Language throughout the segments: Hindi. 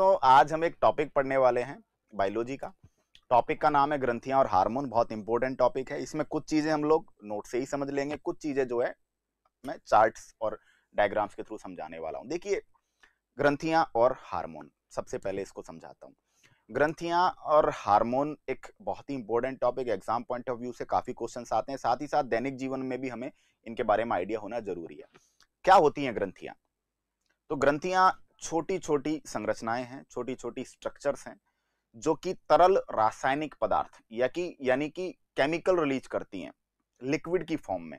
दोस्तों आज हम एक टॉपिक पढ़ने वाले हैं बायोलॉजी का टॉपिक का नाम है ग्रंथियां और हार्मोन बहुत इंपॉर्टेंट टॉपिक है इसमें कुछ चीज़ें हम लोग नोट से ही समझ लेंगे कुछ चीज़ें जो है मैं चार्ट्स और डायग्राम्स के थ्रू समझाने वाला हूँ देखिए ग्रंथियां और हार्मोन सबसे पहले इसको समझाता हूँ ग्रंथियां और हार्मोन एक बहुत ही important topic exam point of view से काफ़ी क्वेश्चन आते हैं साथ ही साथ दैनिक जीवन में भी हमें इनके बारे में आइडिया होना जरूरी है क्या होती हैं ग्रंथियां तो ग्रंथियां छोटी छोटी संरचनाएं हैं छोटी छोटी स्ट्रक्चर्स हैं जो कि तरल रासायनिक पदार्थ या कि यानी कि केमिकल रिलीज करती हैं लिक्विड की फॉर्म में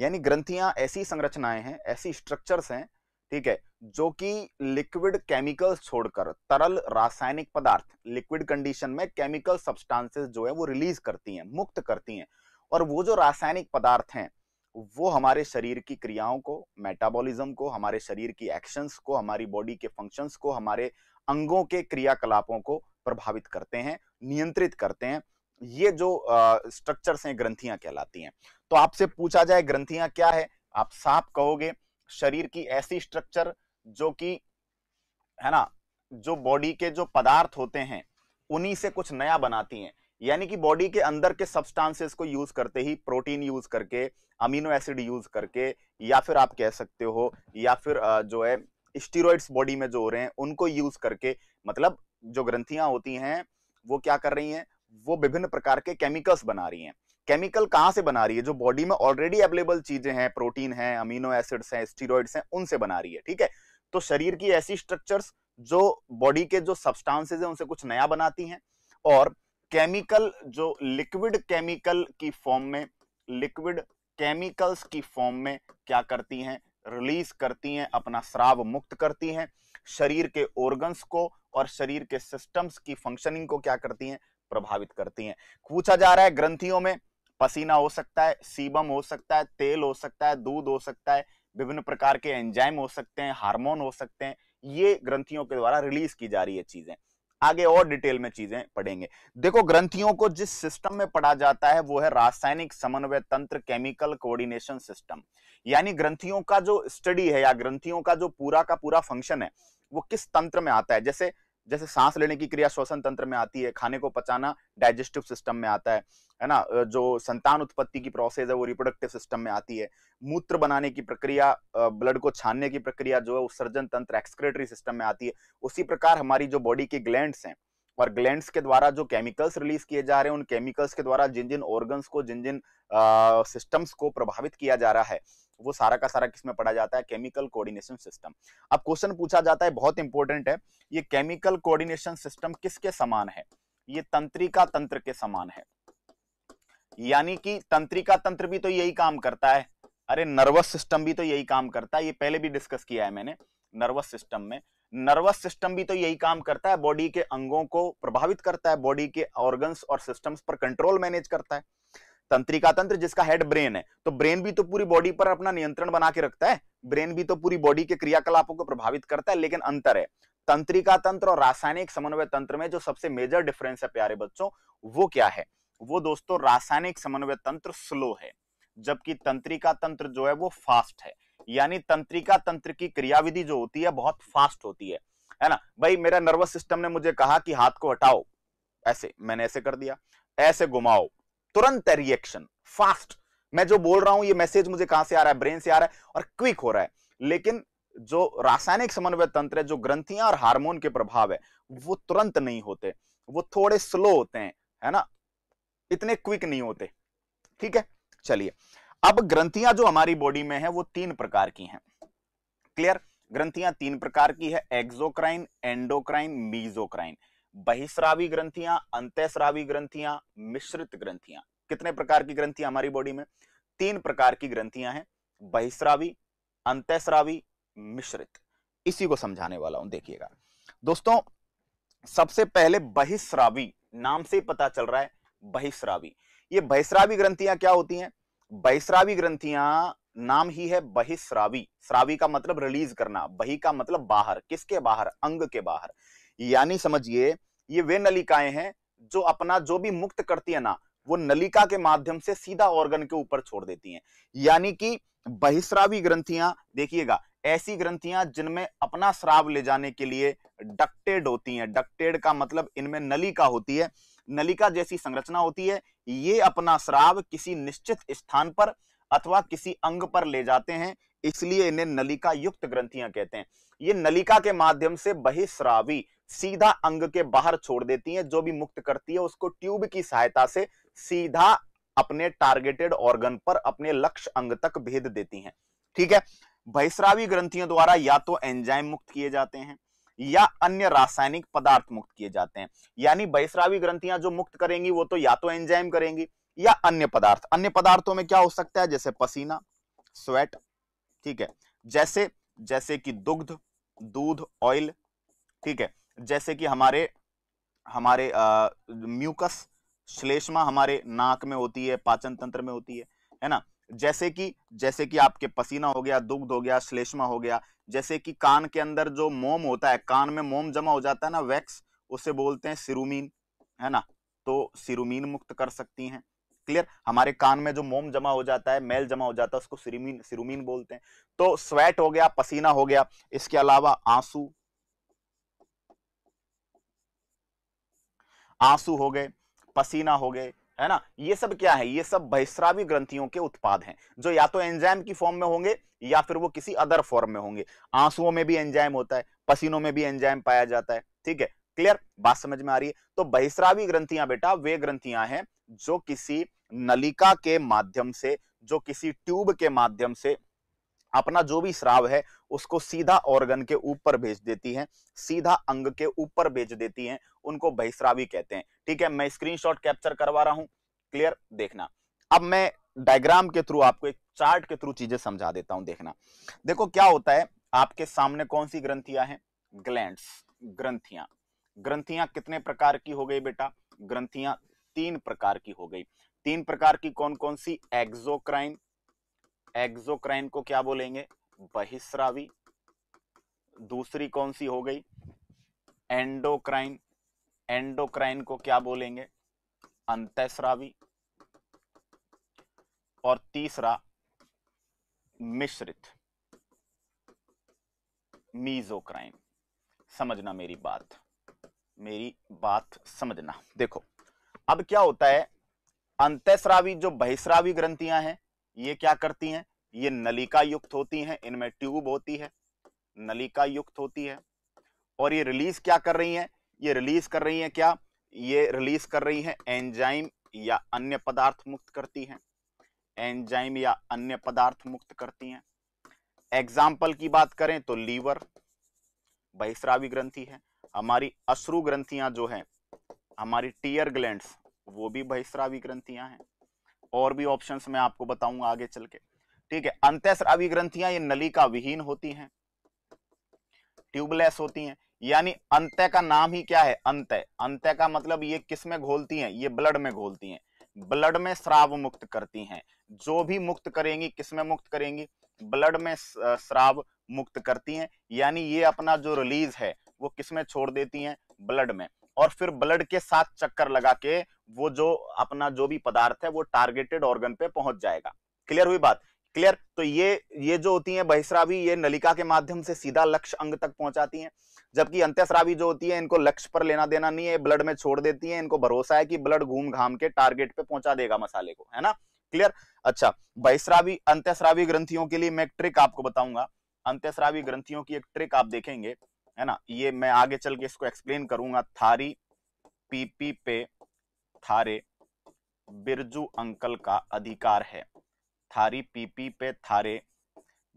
यानी ग्रंथियां ऐसी संरचनाएं हैं ऐसी स्ट्रक्चर्स हैं ठीक है जो कि लिक्विड केमिकल्स छोड़कर तरल रासायनिक पदार्थ लिक्विड कंडीशन में केमिकल सब्सटेंसेस जो है वो रिलीज करती हैं मुक्त करती हैं और वो जो रासायनिक पदार्थ हैं वो हमारे शरीर की क्रियाओं को मेटाबॉलिज्म को हमारे शरीर की एक्शंस को हमारी बॉडी के फंक्शंस को हमारे अंगों के क्रियाकलापों को प्रभावित करते हैं नियंत्रित करते हैं ये जो स्ट्रक्चर्स हैं ग्रंथियां कहलाती हैं तो आपसे पूछा जाए ग्रंथियां क्या है आप साफ कहोगे शरीर की ऐसी स्ट्रक्चर जो कि है ना जो बॉडी के जो पदार्थ होते हैं उन्हीं से कुछ नया बनाती हैं यानी कि बॉडी के अंदर के सब्सटेंसेस को यूज करते ही प्रोटीन यूज करके अमीनो एसिड यूज करके या फिर आप कह सकते हो या फिर जो है स्टीरोइड्स बॉडी में जो हो रहे हैं उनको यूज करके मतलब जो ग्रंथियां होती हैं वो क्या कर रही हैं वो विभिन्न प्रकार के केमिकल्स बना रही हैं केमिकल कहाँ से बना रही है जो बॉडी में ऑलरेडी अवेलेबल चीजें हैं प्रोटीन है अमीनो एसिड्स हैं स्टीरोइड्स हैं उनसे बना रही है ठीक है तो शरीर की ऐसी स्ट्रक्चर्स जो बॉडी के जो सब्सटांसेज हैं उनसे कुछ नया बनाती हैं और केमिकल जो लिक्विड केमिकल की फॉर्म में लिक्विड केमिकल्स की फॉर्म में क्या करती हैं रिलीज करती हैं अपना श्राव मुक्त करती हैं शरीर के ऑर्गन्स को और शरीर के सिस्टम्स की फंक्शनिंग को क्या करती हैं प्रभावित करती हैं पूछा जा रहा है ग्रंथियों में पसीना हो सकता है सीबम हो सकता है तेल हो सकता है दूध हो सकता है विभिन्न प्रकार के एंजाइम हो सकते हैं हार्मोन हो सकते हैं ये ग्रंथियों के द्वारा रिलीज की जा रही है चीजें आगे और डिटेल में चीजें पढ़ेंगे देखो ग्रंथियों को जिस सिस्टम में पढ़ा जाता है वो है रासायनिक समन्वय तंत्र केमिकल कोऑर्डिनेशन सिस्टम यानी ग्रंथियों का जो स्टडी है या ग्रंथियों का जो पूरा का पूरा फंक्शन है वो किस तंत्र में आता है जैसे जैसे सांस लेने की क्रिया श्वसन तंत्र में आती है खाने को पचाना डाइजेस्टिव सिस्टम में आता है है ना जो संतान उत्पत्ति की प्रोसेस है वो रिप्रोडक्टिव सिस्टम में आती है मूत्र बनाने की प्रक्रिया ब्लड को छानने की प्रक्रिया जो है उत्सर्जन तंत्र एक्सक्रेटरी सिस्टम में आती है उसी प्रकार हमारी जो बॉडी के ग्लैंड्स हैं और ग्लैंड के द्वारा जो केमिकल्स रिलीज किए जा रहे हैं उन केमिकल्स के द्वारा जिन जिन ऑर्गन्स को जिन जिन सिस्टम्स को प्रभावित किया जा रहा है वो सारा का सारा किसमें पढ़ा जाता है केमिकल कोऑर्डिनेशन सिस्टम अब क्वेश्चन पूछा जाता है बहुत इंपॉर्टेंट है ये केमिकल कोऑर्डिनेशन सिस्टम किसके समान है ये तंत्रिका तंत्र के समान है यानी कि तंत्रिका तंत्र भी तो यही काम करता है अरे नर्वस सिस्टम भी तो यही काम करता है ये पहले भी डिस्कस किया है मैंने नर्वस सिस्टम में नर्वस सिस्टम भी तो यही काम करता है बॉडी के अंगों को प्रभावित करता है बॉडी के ऑर्गन्स और सिस्टम्स पर कंट्रोल मैनेज करता है तंत्रिका तंत्र जिसका हेड ब्रेन है तो ब्रेन भी तो पूरी बॉडी पर अपना नियंत्रण बना के रखता है ब्रेन भी तो पूरी बॉडी के क्रियाकलापों को प्रभावित करता है लेकिन अंतर है तंत्रिका तंत्र और रासायनिक समन्वय तंत्र में जो सबसे मेजर डिफरेंस है प्यारे बच्चों वो क्या है वो दोस्तों रासायनिक समन्वय तंत्र स्लो है जबकि तंत्रिका तंत्र जो है वो फास्ट है यानी तंत्रिका तंत्र की क्रियाविधि जो होती है बहुत फास्ट होती है है ना भाई मेरा नर्वस सिस्टम ने मुझे कहा कि हाथ को हटाओ ऐसे मैंने ऐसे कर दिया ऐसे घुमाओ तुरंत रिएक्शन फास्ट मैं जो बोल रहा हूं ये मैसेज मुझे कहां से आ रहा है ब्रेन से आ रहा है और क्विक हो रहा है लेकिन जो रासायनिक समन्वय तंत्र है जो ग्रंथियां और हार्मोन के प्रभाव है वो तुरंत नहीं होते वो थोड़े स्लो होते हैं है ना इतने क्विक नहीं होते ठीक है चलिए अब ग्रंथियां जो हमारी बॉडी में है वो तीन प्रकार की हैं क्लियर ग्रंथियां तीन प्रकार की है एक्सोक्राइन एंडोक्राइन मीजोक्राइन बहिश्रावी ग्रंथियां अंत्यश्रावी ग्रंथियां मिश्रित ग्रंथियां कितने प्रकार की ग्रंथियां हमारी बॉडी में तीन प्रकार की ग्रंथियां हैं बहिश्रावी अंत्यश्रावी मिश्रित इसी को समझाने वाला हूं देखिएगा दोस्तों सबसे पहले बहिश्रावी नाम से पता चल रहा है बहिश्रावी ये बहिश्रावी ग्रंथियां क्या होती हैं बहिश्रावी ग्रंथियां नाम ही है बहिश्रावी श्रावी का मतलब रिलीज करना बही का मतलब बाहर किसके बाहर अंग के बाहर यानी समझिए ये वे नलिकाएं हैं जो अपना जो भी मुक्त करती है ना वो नलिका के माध्यम से सीधा ऑर्गन के ऊपर छोड़ देती हैं यानी कि बहिश्रावी ग्रंथियां देखिएगा ऐसी ग्रंथियां जिनमें अपना श्राव ले जाने के लिए डक्टेड होती हैं डक्टेड का मतलब इनमें नलिका होती है नलिका जैसी संरचना होती है ये अपना श्राव किसी निश्चित स्थान पर अथवा किसी अंग पर ले जाते हैं इसलिए इन्हें नलिका युक्त ग्रंथियां कहते हैं ये नलिका के माध्यम से बहिश्रावी सीधा अंग के बाहर छोड़ देती हैं जो भी मुक्त करती है उसको ट्यूब की सहायता से सीधा अपने टारगेटेड ऑर्गन पर अपने लक्ष्य अंग तक भेद देती हैं ठीक है बहिश्रावी ग्रंथियों द्वारा या तो एंजाइम मुक्त किए जाते हैं या अन्य रासायनिक पदार्थ मुक्त किए जाते हैं यानी बहिश्रावी ग्रंथियां जो मुक्त करेंगी वो तो या तो एंजाइम करेंगी या अन्य पदार्थ अन्य पदार्थों में क्या हो सकता है जैसे पसीना स्वेट ठीक है जैसे जैसे कि दुग्ध दूध ऑयल ठीक है जैसे कि हमारे हमारे म्यूकस श्लेष्मा हमारे नाक में होती है पाचन तंत्र में होती है है ना जैसे कि जैसे कि आपके पसीना हो गया दुग्ध हो गया श्लेष्मा हो गया जैसे कि कान के अंदर जो मोम होता है कान में मोम जमा हो जाता है ना वैक्स उसे बोलते हैं सिरुमीन है ना तो सिरुमीन मुक्त कर सकती हैं क्लियर हमारे कान में जो मोम जमा हो जाता है मेल जमा हो जाता है उसको सिरुमीन सिरुमीन बोलते हैं तो स्वेट हो गया पसीना हो गया इसके अलावा आंसू आंसू हो गए पसीना हो गए है ना ये सब क्या है ये सब बहिश्रावी ग्रंथियों के उत्पाद हैं जो या तो एंजाइम की फॉर्म में होंगे या फिर वो किसी अदर फॉर्म में होंगे आंसुओं में भी एंजाइम होता है पसीनों में भी एंजाइम पाया जाता है ठीक है क्लियर बात समझ में आ रही है तो बहिश्रावी ग्रंथियां बेटा वे ग्रंथियां हैं जो किसी नलिका के माध्यम से जो किसी ट्यूब के माध्यम से अपना जो भी श्राव है उसको सीधा ऑर्गन के ऊपर भेज देती है सीधा अंग के ऊपर भेज देती है उनको बहिश्रावी कहते हैं ठीक है मैं स्क्रीन कैप्चर करवा रहा हूं क्लियर देखना अब मैं डायग्राम के थ्रू आपको एक चार्ट के थ्रू चीजें समझा देता हूं देखना देखो क्या होता है आपके सामने कौन सी ग्रंथियां हैं ग्लैंड ग्रंथियां ग्रंथियां कितने प्रकार की हो गई बेटा ग्रंथियां तीन प्रकार की हो गई तीन प्रकार की कौन कौन सी एक्सोक्राइन एक्सोक्राइन को क्या बोलेंगे बहिस्रावी दूसरी कौन सी हो गई एंडोक्राइन एंडोक्राइन को क्या बोलेंगे अंतस्रावी और तीसरा मिश्रित मीजोक्राइन समझना मेरी बात मेरी बात समझना देखो अब क्या होता है अंतस्रावी जो बहिस्रावी ग्रंथियां हैं ये क्या करती हैं ये नलिका युक्त होती हैं इनमें ट्यूब होती है नलिका युक्त होती है और ये रिलीज क्या कर रही हैं ये रिलीज कर रही हैं क्या ये रिलीज कर रही हैं एंजाइम या अन्य पदार्थ मुक्त करती हैं एंजाइम या अन्य पदार्थ मुक्त करती हैं एग्जाम्पल की बात करें तो लीवर बहिश्रावी ग्रंथी है हमारी अश्रु ग्रंथियां जो है हमारी टीयर ग्लैंड वो भी बहिश्रावी ग्रंथियां हैं और भी ऑप्शंस मैं आपको बताऊंगा आगे चल के ठीक है अंत्यस्रावी ग्रंथियां ये नली का विहीन होती हैं ट्यूबलेस होती हैं यानी अंत्य का नाम ही क्या है अंत्य अंत्य का मतलब ये किस में घोलती हैं ये ब्लड में घोलती हैं ब्लड में श्राव मुक्त करती हैं जो भी मुक्त करेंगी किस में मुक्त करेंगी ब्लड में श्राव मुक्त करती हैं यानी ये अपना जो रिलीज है वो किस में छोड़ देती हैं ब्लड में और फिर ब्लड के साथ चक्कर लगा के वो जो अपना जो भी पदार्थ है वो टारगेटेड ऑर्गन पे पहुंच जाएगा क्लियर हुई बात क्लियर तो ये ये जो होती है बहिश्रावी ये नलिका के माध्यम से सीधा लक्ष्य अंग तक पहुंचाती हैं जबकि अंत्यश्रावी जो होती है इनको लक्ष्य पर लेना देना नहीं है ब्लड में छोड़ देती है इनको भरोसा है कि ब्लड घूम घाम के टारगेट पे पहुंचा देगा मसाले को है ना क्लियर अच्छा बहिश्रावी अंत्यश्रावी ग्रंथियों के लिए मैं एक ट्रिक आपको बताऊंगा अंत्यश्रावी ग्रंथियों की एक ट्रिक आप देखेंगे है ना ये मैं आगे चल के इसको एक्सप्लेन करूंगा थारी पीपी पे थारे बिरजू अंकल का अधिकार है थारी पीपी पे थारे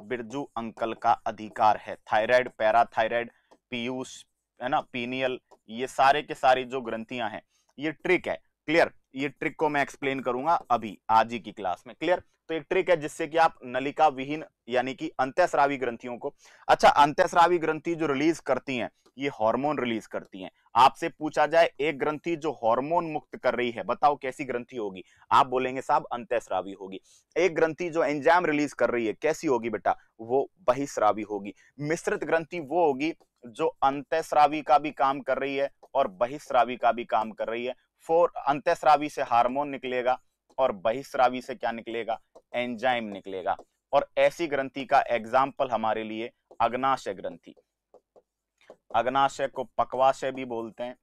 बिरजू अंकल का अधिकार है थायराइड पैराथायराइड पीयूष है ना पीनियल ये सारे के सारे जो ग्रंथियां हैं ये ट्रिक है क्लियर ये ट्रिक को मैं एक्सप्लेन करूंगा अभी आज ही की क्लास में क्लियर तो एक ट्रिक है जिससे कि आप नलिका विहीन यानी कि अंत्यस्रावी ग्रंथियों को अच्छा अंत्यस्रावी ग्रंथि जो रिलीज करती हैं ये हार्मोन रिलीज करती हैं आपसे पूछा जाए एक ग्रंथि जो हार्मोन मुक्त कर रही है बताओ कैसी ग्रंथि होगी आप बोलेंगे साहब अंत्यस्रावी होगी एक ग्रंथि जो एंजाम रिलीज कर रही है कैसी होगी बेटा वो बहिश्रावी होगी मिश्रित ग्रंथि वो होगी जो अंत्यस्रावी का भी काम कर रही है और बहिश्रावी का भी काम कर रही है फोर अंत्यस्रावी से हार्मोन निकलेगा और बहिश्रावी से क्या निकलेगा एंजाइम निकलेगा और ऐसी ग्रंथि का एग्जाम्पल हमारे लिए अग्नाशय ग्रंथि अग्नाशय को पकवाशय भी बोलते हैं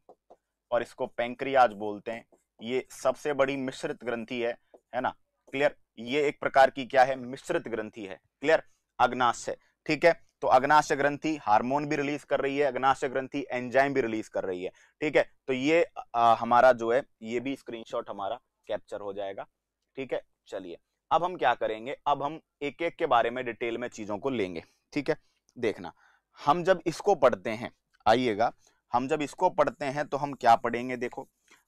और इसको पेंक्रियाज बोलते हैं ये सबसे बड़ी मिश्रित ग्रंथि है है ना क्लियर ये एक प्रकार की क्या है मिश्रित ग्रंथि है क्लियर अग्नाशय ठीक है तो अग्नाशय ग्रंथि हार्मोन भी रिलीज कर रही है अग्नाशय ग्रंथि एंजाइम भी रिलीज कर रही है ठीक है तो ये आ, हमारा जो है ये भी स्क्रीनशॉट हमारा कैप्चर हो जाएगा ठीक है चलिए अब हम क्या करेंगे अब हम एक एक के बारे में डिटेल में चीजों को लेंगे ठीक है देखना हम जब इसको पढ़ते हैं आइएगा हम जब इसको पढ़ते हैं तो हम क्या पढ़ेंगे देखो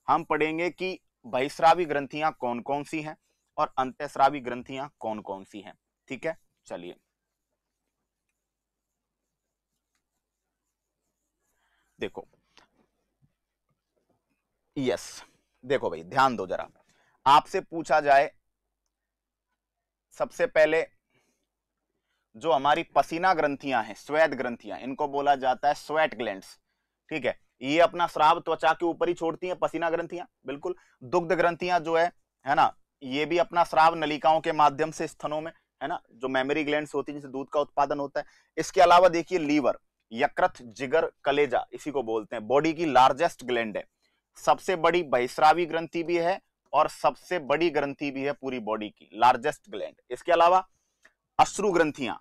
हम पढ़ेंगे कि बहिश्रावी ग्रंथियां कौन कौन सी हैं और अंत्यश्रावी ग्रंथियां कौन कौन सी हैं ठीक है चलिए देखो यस देखो भाई ध्यान दो जरा आपसे पूछा जाए सबसे पहले जो हमारी पसीना ग्रंथियां हैं स्वेद ग्रंथियां इनको बोला जाता है स्वेट ग्लैंड ठीक है ये अपना श्राव त्वचा के ऊपर ही छोड़ती हैं पसीना ग्रंथियां बिल्कुल दुग्ध ग्रंथियां जो है है ना ये भी अपना श्राव नलिकाओं के माध्यम से स्थनों में है ना जो मेमोरी ग्लैंड होती है जिससे दूध का उत्पादन होता है इसके अलावा देखिए लीवर यकृत जिगर कलेजा इसी को बोलते हैं बॉडी की लार्जेस्ट ग्लैंड है सबसे बड़ी बहिश्रावी ग्रंथि भी है और सबसे बड़ी ग्रंथि भी है पूरी बॉडी की लार्जेस्ट ग्लैंड इसके अलावा अश्रु ग्रंथियां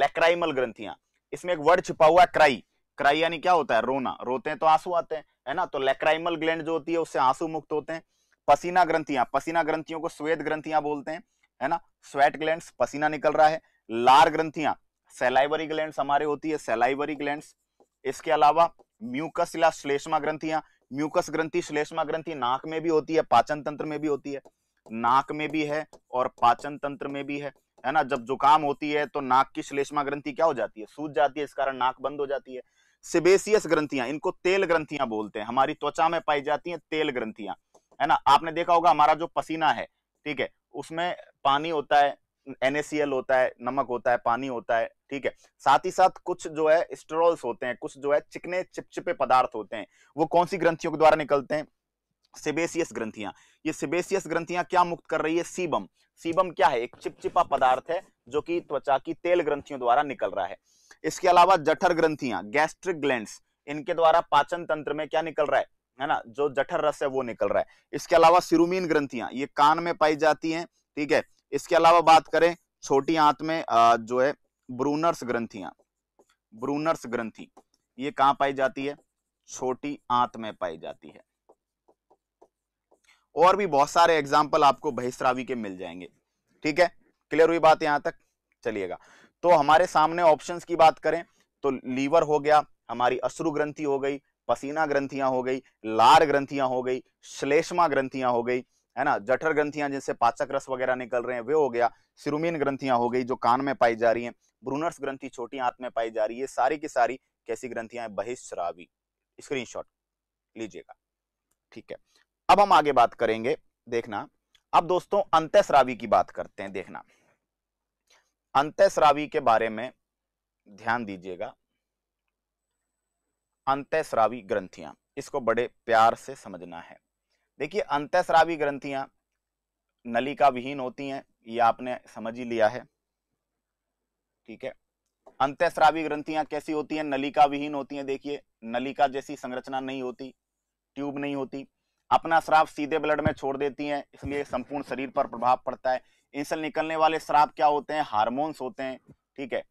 लेक्राइमल ग्रंथियां इसमें एक वर्ड छिपा हुआ है क्राई क्राई यानी क्या होता है रोना रोते हैं तो आंसू आते हैं है ना तो लेक्राइमल ग्लैंड जो होती है उससे आंसू मुक्त होते हैं पसीना ग्रंथियां पसीना ग्रंथियों को स्वेद ग्रंथियां बोलते हैं है ना स्वेट ग्लैंड पसीना निकल रहा है लार ग्रंथियां सेलाइवरी ग्लैंड हमारे होती है सेलाइवरी ग्लैंड इसके अलावा म्यूकस या श्लेष्मा ग्रंथियां म्यूकस ग्रंथि श्लेष्मा ग्रंथि नाक में भी होती है पाचन तंत्र में भी होती है नाक में भी है और पाचन तंत्र में भी है है ना जब जुकाम होती है तो नाक की श्लेष्मा ग्रंथि क्या हो जाती है सूज जाती है इस कारण नाक बंद हो जाती है सिबेसियस ग्रंथियां इनको तेल ग्रंथियां बोलते हैं हमारी त्वचा में पाई जाती हैं तेल ग्रंथियां है ना आपने देखा होगा हमारा जो पसीना है ठीक है उसमें पानी होता है एन होता है नमक होता है पानी होता है ठीक है साथ ही साथ कुछ जो है स्टेरॉल्स होते हैं कुछ जो है चिकने चिपचिपे पदार्थ होते हैं वो कौन सी ग्रंथियों के द्वारा निकलते हैं सिबेसियस ग्रंथियां ये सिबेसियस ग्रंथियां क्या मुक्त कर रही है सीबम सीबम क्या है एक चिपचिपा पदार्थ है जो कि त्वचा की तेल ग्रंथियों द्वारा निकल रहा है इसके अलावा जठर ग्रंथियां गैस्ट्रिक ग्लैंड इनके द्वारा पाचन तंत्र में क्या निकल रहा है है ना जो जठर रस है वो निकल रहा है इसके अलावा सिरुमीन ग्रंथियां ये कान में पाई जाती हैं ठीक है इसके अलावा बात करें छोटी आंत में जो है ब्रूनर्स ग्रंथियां ब्रूनर्स ग्रंथि ये कहां पाई जाती है छोटी आंत में पाई जाती है और भी बहुत सारे एग्जाम्पल आपको बहिश्रावी के मिल जाएंगे ठीक है क्लियर हुई बात यहां तक चलिएगा तो हमारे सामने ऑप्शंस की बात करें तो लीवर हो गया हमारी अश्रु ग्रंथि हो गई पसीना ग्रंथियां हो गई लार ग्रंथियां हो गई श्लेष्मा ग्रंथियां हो गई है ना जठर ग्रंथियां जैसे पाचक रस वगैरह निकल रहे हैं वे हो गया सिरुमीन ग्रंथियां हो गई जो कान में पाई जा रही हैं ब्रूनर्स ग्रंथी छोटी हाथ में पाई जा रही है सारी की सारी कैसी ग्रंथियां बहिश्रावी शॉट लीजिएगा ठीक है अब हम आगे बात करेंगे देखना अब दोस्तों अंत्यश्रावी की बात करते हैं देखना अंत्यश्रावी के बारे में ध्यान दीजिएगा अंत्यश्रावी ग्रंथियां इसको बड़े प्यार से समझना है देखिए अंतःस्रावी ग्रंथियां नलिका विहीन होती हैं ये आपने समझ ही लिया है ठीक है अंत्यस्रावी ग्रंथियां कैसी होती हैं नलिका विहीन होती हैं देखिए नलिका जैसी संरचना नहीं होती ट्यूब नहीं होती अपना श्राप सीधे ब्लड में छोड़ देती हैं इसलिए संपूर्ण शरीर पर प्रभाव पड़ता है इनसे निकलने वाले श्राप क्या होते हैं हार्मोन्स होते हैं ठीक है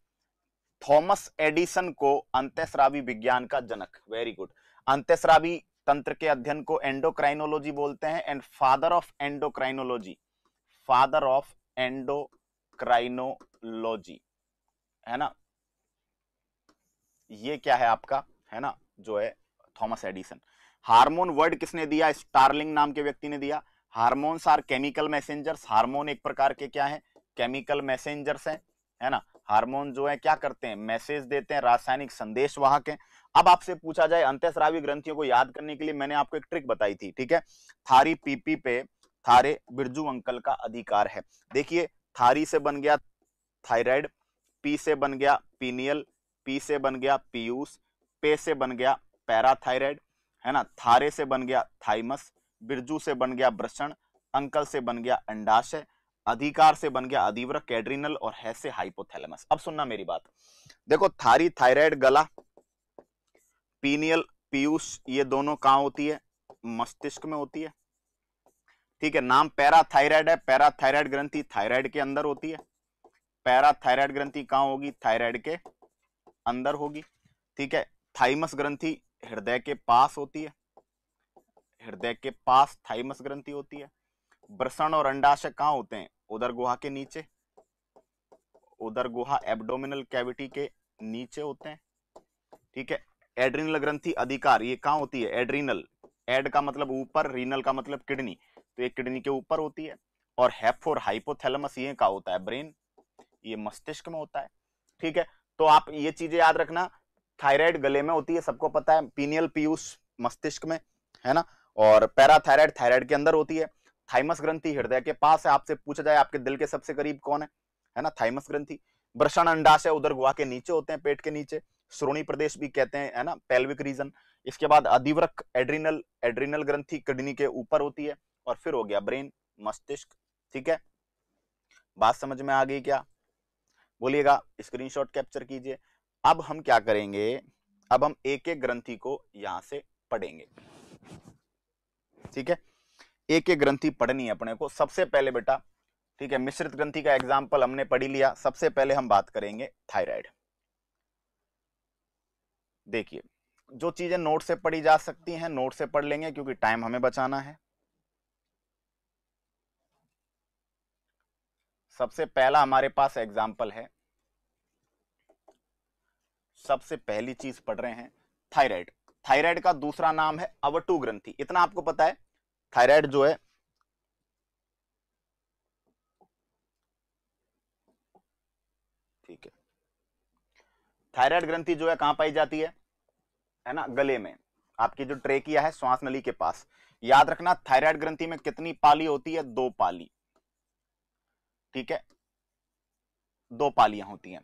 थॉमस एडिसन को अंत्यस्रावी विज्ञान का जनक वेरी गुड अंत्यस्रावी तंत्र के अध्ययन को एंडोक्राइनोलॉजी बोलते हैं and father of endocrinology father of endocrinology है ना ये क्या है आपका है ना जो है थॉमस एडिसन हार्मोन वर्ड किसने दिया स्टारलिंग नाम के व्यक्ति ने दिया hormones are chemical messengers hormone एक प्रकार के क्या है केमिकल मैसेजर्स हैं है ना हार्मोन जो है क्या करते हैं मैसेज देते हैं रासायनिक संदेश वाहक के अब आपसे पूछा जाए अंत्यस्रावी ग्रंथियों को याद करने के लिए मैंने आपको एक ट्रिक बताई थी ठीक है थारी पीपी पे थारे बिरजू अंकल का अधिकार है देखिए थारी से बन गया थायराइड पी से बन गया पीनियल पी से बन गया पीयूस पे से बन गया पैराथायराइड है ना थारे से बन गया थाइमस बिरजू से बन गया ब्रषण अंकल से बन गया अंडाशय अधिकार से बन गया अधिवृक कैड्रिनल और है से हाइपोथैलेमस अब सुनना मेरी बात देखो थारी थायराइड गला पीनियल पीयूष ये दोनों कहा होती है मस्तिष्क में होती है ठीक है नाम पैरा थायराइड है थायराइड ग्रंथि थायराइड के अंदर होती है थायराइड ग्रंथि कहाँ होगी थायराइड के अंदर होगी ठीक है थाइमस ग्रंथि हृदय के पास होती है हृदय के पास थाइमस ग्रंथि होती है वृषण और अंडाशय कहा होते हैं उधर गुहा के नीचे उधर गुहा एब्डोमिनल कैविटी के नीचे होते हैं ठीक है एड्रीनल ग्रंथि अधिकार ये कहाँ होती है एड्रीनल एड का मतलब ऊपर रीनल का मतलब किडनी तो ये किडनी के ऊपर होती है और हेफोर हाइपोथेलमस ये कहा होता है ब्रेन ये मस्तिष्क में होता है ठीक है तो आप ये चीजें याद रखना थायराइड गले में होती है सबको पता है पीनियल पीयूष मस्तिष्क में है ना और पैराथायराइड थायराइड के अंदर होती है थाइमस ग्रंथि हृदय के पास है आपसे पूछा जाए आपके दिल के सबसे करीब कौन है है ना थाइमस ग्रंथि वृषण अंडाशय उधर गुहा के नीचे होते हैं पेट के नीचे श्रोणी प्रदेश भी कहते हैं है ना पेल्विक रीजन इसके बाद अधिवृक एड्रिनल एड्रिनल ग्रंथि किडनी के ऊपर होती है और फिर हो गया ब्रेन मस्तिष्क ठीक है बात समझ में आ गई क्या बोलिएगा स्क्रीनशॉट कैप्चर कीजिए अब हम क्या करेंगे अब हम एक एक ग्रंथि को यहां से पढ़ेंगे ठीक है एक एक ग्रंथि पढ़नी है अपने को सबसे पहले बेटा ठीक है मिश्रित ग्रंथि का एग्जाम्पल हमने पढ़ी लिया सबसे पहले हम बात करेंगे थायराइड देखिए जो चीजें नोट से पढ़ी जा सकती हैं नोट से पढ़ लेंगे क्योंकि टाइम हमें बचाना है सबसे पहला हमारे पास एग्जाम्पल है सबसे पहली चीज पढ़ रहे हैं थायराइड थायराइड का दूसरा नाम है अवटू ग्रंथि इतना आपको पता है थायराइड जो है ठीक है थायराइड ग्रंथि जो है कहां पाई जाती है है ना गले में आपकी जो ट्रेकिया है श्वास नली के पास याद रखना थायराइड ग्रंथि में कितनी पाली होती है दो पाली ठीक है दो पालियां होती हैं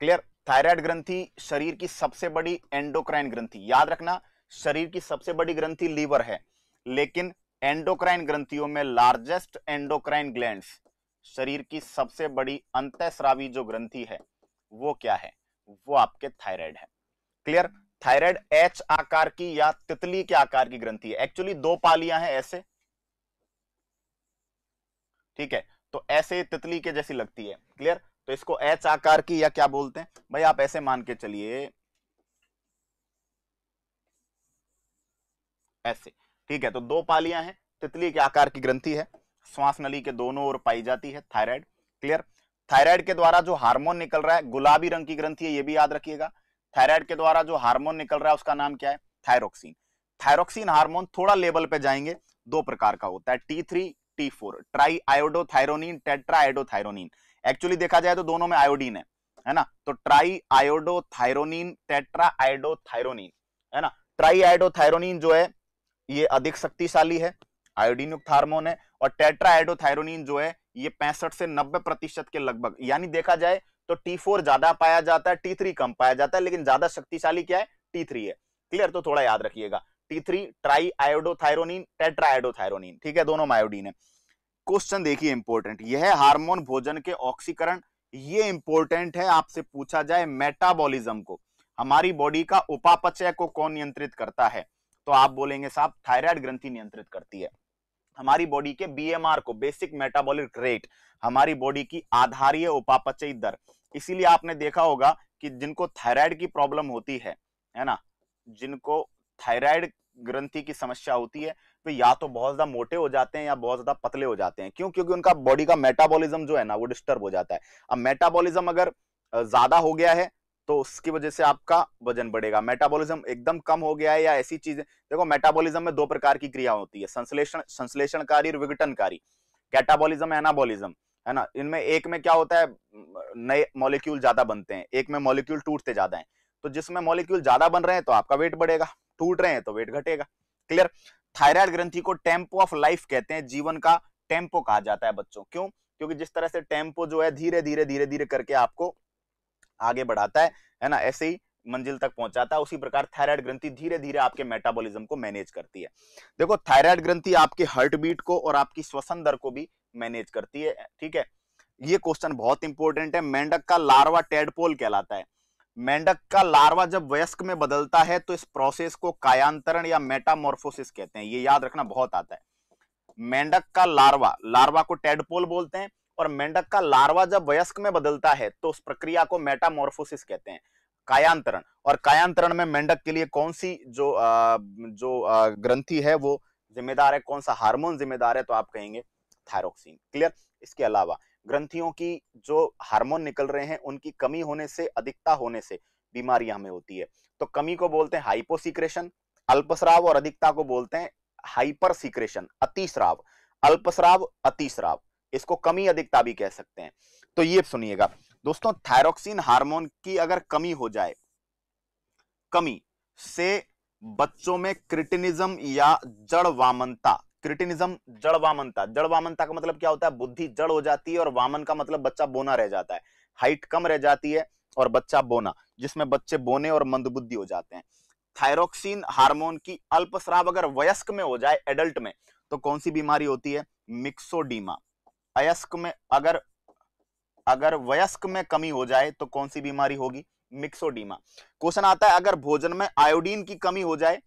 क्लियर थायराइड ग्रंथि शरीर की सबसे बड़ी एंडोक्राइन ग्रंथि याद रखना शरीर की सबसे बड़ी ग्रंथि लीवर है लेकिन एंडोक्राइन ग्रंथियों में लार्जेस्ट एंडोक्राइन ग्लैंड शरीर की सबसे बड़ी अंतस्रावी जो ग्रंथि है वो क्या है वो आपके थायराइड है क्लियर थायराइड एच आकार की या तितली के आकार की ग्रंथि है एक्चुअली दो पालियां हैं ऐसे ठीक है तो ऐसे तितली के जैसी लगती है क्लियर तो इसको एच आकार की या क्या बोलते हैं भाई आप ऐसे मान के चलिए ऐसे ठीक है तो दो पालियां हैं तितली के आकार की ग्रंथि है श्वास नली के दोनों ओर पाई जाती है थायराइड क्लियर थायराइड के द्वारा जो हार्मोन निकल रहा है गुलाबी रंग की ग्रंथि है ये भी याद रखिएगा थायराइड के द्वारा जो हार्मोन निकल रहा है उसका नाम क्या है थायरोक्सिन थायरोक्सिन हार्मोन थोड़ा लेवल पे जाएंगे दो प्रकार का होता है T three T four triiodothyronine tetraiodothyronine actually देखा जाए तो दोनों में आयोडीन है है ना तो ट्राई आयोडोथायरोनिन आयोडोथायरोनिन है ना ट्राई आयोडोथायरोनिन जो है ये अधिक शक्तिशाली है आयोडीन युक्त हार्मोन है और टेट्राइडोथायरोनिन जो है ये पैंसठ से नब्बे प्रतिशत के लगभग यानी देखा जाए तो टी फोर ज्यादा पाया जाता है टी थ्री कम पाया जाता है लेकिन ज्यादा शक्तिशाली क्या है टी थ्री है क्लियर तो थोड़ा याद रखिएगा T three triiodothyronine tetraiodothyronine ठीक है दोनों मायोडीन है क्वेश्चन देखिए इंपोर्टेंट यह हार्मोन भोजन के ऑक्सीकरण ये इंपॉर्टेंट है आपसे पूछा जाए मेटाबॉलिज्म को हमारी बॉडी का उपापचय को कौन नियंत्रित करता है तो आप बोलेंगे साहब थायराइड ग्रंथि नियंत्रित करती है हमारी बॉडी के बीएमआर को बेसिक मेटाबॉलिक रेट हमारी बॉडी की आधारीय उपापचय दर इसीलिए आपने देखा होगा कि जिनको थायराइड की प्रॉब्लम होती है है ना जिनको थायराइड ग्रंथि की समस्या होती है तो या तो बहुत ज्यादा मोटे हो जाते हैं या बहुत ज्यादा पतले हो जाते हैं क्यों क्योंकि उनका बॉडी का मेटाबॉलिज्म जो है ना वो डिस्टर्ब हो जाता है अब मेटाबॉलिज्म अगर ज्यादा हो गया है तो उसकी वजह से आपका वजन बढ़ेगा मेटाबॉलिज्म एकदम कम हो गया है या ऐसी चीजें देखो मेटाबॉलिज्म में दो प्रकार की क्रिया होती है संश्लेषण संश्लेषणकारी और विघटनकारी कैटाबॉलिज्म एनाबॉलिज्म है ना इनमें एक में क्या होता है नए मॉलिक्यूल ज्यादा बनते हैं एक में मॉलिक्यूल टूटते ज्यादा हैं तो जिसमें मॉलिक्यूल ज्यादा बन रहे हैं तो आपका वेट बढ़ेगा टूट रहे हैं तो वेट घटेगा क्लियर थायराइड ग्रंथि को टेम्पो ऑफ लाइफ कहते हैं जीवन का टेम्पो कहा जाता है बच्चों क्यों क्योंकि जिस तरह से टेम्पो जो है धीरे धीरे धीरे धीरे करके आपको आगे बढ़ाता है है ना ऐसे ही मंजिल तक पहुंचाता है उसी प्रकार थायराइड ग्रंथि धीरे धीरे आपके मेटाबॉलिज्म को मैनेज करती है देखो थायराइड ग्रंथि आपके हार्ट बीट को और आपकी श्वसन दर को भी मैनेज करती है ठीक है ये क्वेश्चन बहुत इंपॉर्टेंट है मेंढक का लार्वा टेडपोल कहलाता है मेंढक का लार्वा जब वयस्क में बदलता है तो इस प्रोसेस को कायांतरण या मेटामोर्फोसिस कहते हैं ये याद रखना बहुत आता है मेंढक का लार्वा लार्वा को टेडपोल बोलते हैं और मेंढक का लार्वा जब वयस्क में बदलता है तो उस प्रक्रिया को मेटामोर्फोसिस कहते हैं कायांतरण और कायांतरण में मेंढक के लिए कौन सी जो आ, जो आ, ग्रंथि है वो जिम्मेदार है कौन सा हार्मोन जिम्मेदार है तो आप कहेंगे थायरोक्सिन क्लियर इसके अलावा ग्रंथियों की जो हार्मोन निकल रहे हैं उनकी कमी होने से अधिकता होने से बीमारियां हमें होती है तो कमी को बोलते हैं हाइपोसिक्रेशन अल्पस्राव और अधिकता को बोलते हैं हाइपर सिक्रेशन अतिस्राव अल्पस्राव अतिस्राव इसको कमी अधिकता भी कह सकते हैं तो ये सुनिएगा दोस्तों थायरोक्सिन हार्मोन की अगर कमी हो जाए कमी से बच्चों में क्रिटिनिज्म या जड़ वामनता क्रिटिनिज्म जड़ वामनता जड़ वामनता का मतलब क्या होता है बुद्धि जड़ हो जाती है और वामन का मतलब बच्चा बोना रह जाता है हाइट कम रह जाती है और बच्चा बोना जिसमें बच्चे बोने और मंदबुद्धि हो जाते हैं थायरोक्सिन हार्मोन की अल्पस्राव अगर वयस्क में हो जाए एडल्ट में तो कौन सी बीमारी होती है मिक्सोडीमा अयस्क में अगर अगर वयस्क में कमी हो जाए तो कौन सी बीमारी होगी मिक्सोडीमा क्वेश्चन आता है अगर भोजन में आयोडीन की कमी हो जाए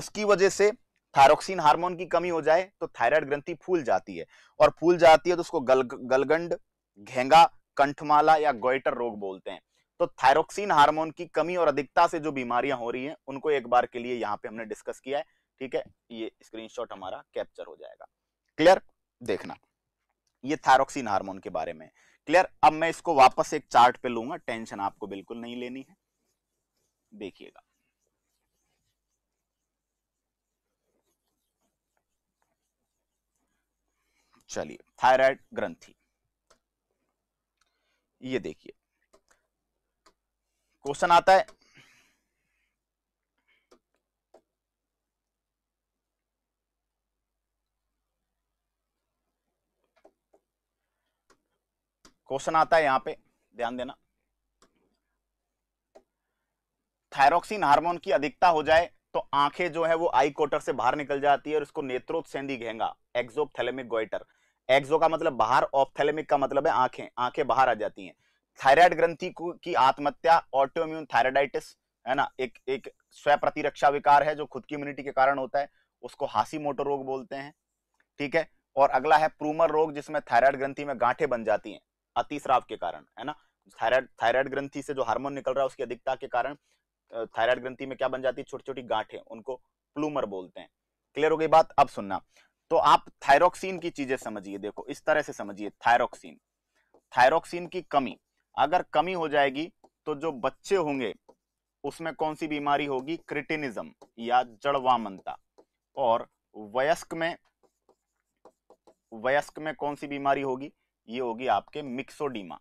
उसकी वजह से थायरोक्सिन हार्मोन की कमी हो जाए तो थायराइड ग्रंथि फूल जाती है और फूल जाती है तो उसको गल गलगंड घेंगा कंठमाला या गोइटर रोग बोलते हैं तो थायरोक्सिन हार्मोन की कमी और अधिकता से जो बीमारियां हो रही हैं उनको एक बार के लिए यहाँ पे हमने डिस्कस किया है ठीक है ये स्क्रीनशॉट हमारा कैप्चर हो जाएगा क्लियर देखना ये थायरोक्सिन हार्मोन के बारे में क्लियर अब मैं इसको वापस एक चार्ट पे लूंगा टेंशन आपको बिल्कुल नहीं लेनी है देखिएगा चलिए थायराइड ग्रंथि ये देखिए क्वेश्चन आता है क्वेश्चन आता है यहाँ पे ध्यान देना थायरोक्सिन हार्मोन की अधिकता हो जाए तो आंखें जो है वो आई कोटर से बाहर निकल जाती है और इसको नेत्रोत्सेंदी घेंगा एक्सोपथैलेमिक गोइटर एक्सो का मतलब बाहर ऑपथैलेमिक का मतलब है आंखें आंखें बाहर आ जाती हैं थायराइड ग्रंथि की आत्महत्या ऑटोम्यून थायराइडाइटिस है ना एक एक स्वयं प्रतिरक्षा विकार है जो खुद की इम्यूनिटी के कारण होता है उसको हासी मोटर रोग बोलते हैं ठीक है और अगला है प्रूमर रोग जिसमें थायराइड ग्रंथि में गांठें बन जाती हैं अतिश्राव के कारण है ना थायराइड थायराइड ग्रंथि से जो हार्मोन निकल रहा है उसकी अधिकता के कारण थायराइड ग्रंथि में क्या बन जाती है छोटी छोटी गांठें उनको प्लूमर बोलते हैं क्लियर हो गई बात अब सुनना तो आप थायरोक्सिन की चीजें समझिए देखो इस तरह से समझिए थायरोक्सिन थायरोक्सिन की कमी अगर कमी हो जाएगी तो जो बच्चे होंगे उसमें कौन सी बीमारी होगी क्रिटिनिज्म या जड़वामनता और वयस्क में वयस्क में कौन सी बीमारी होगी ये होगी आपके मिक्सोडीमा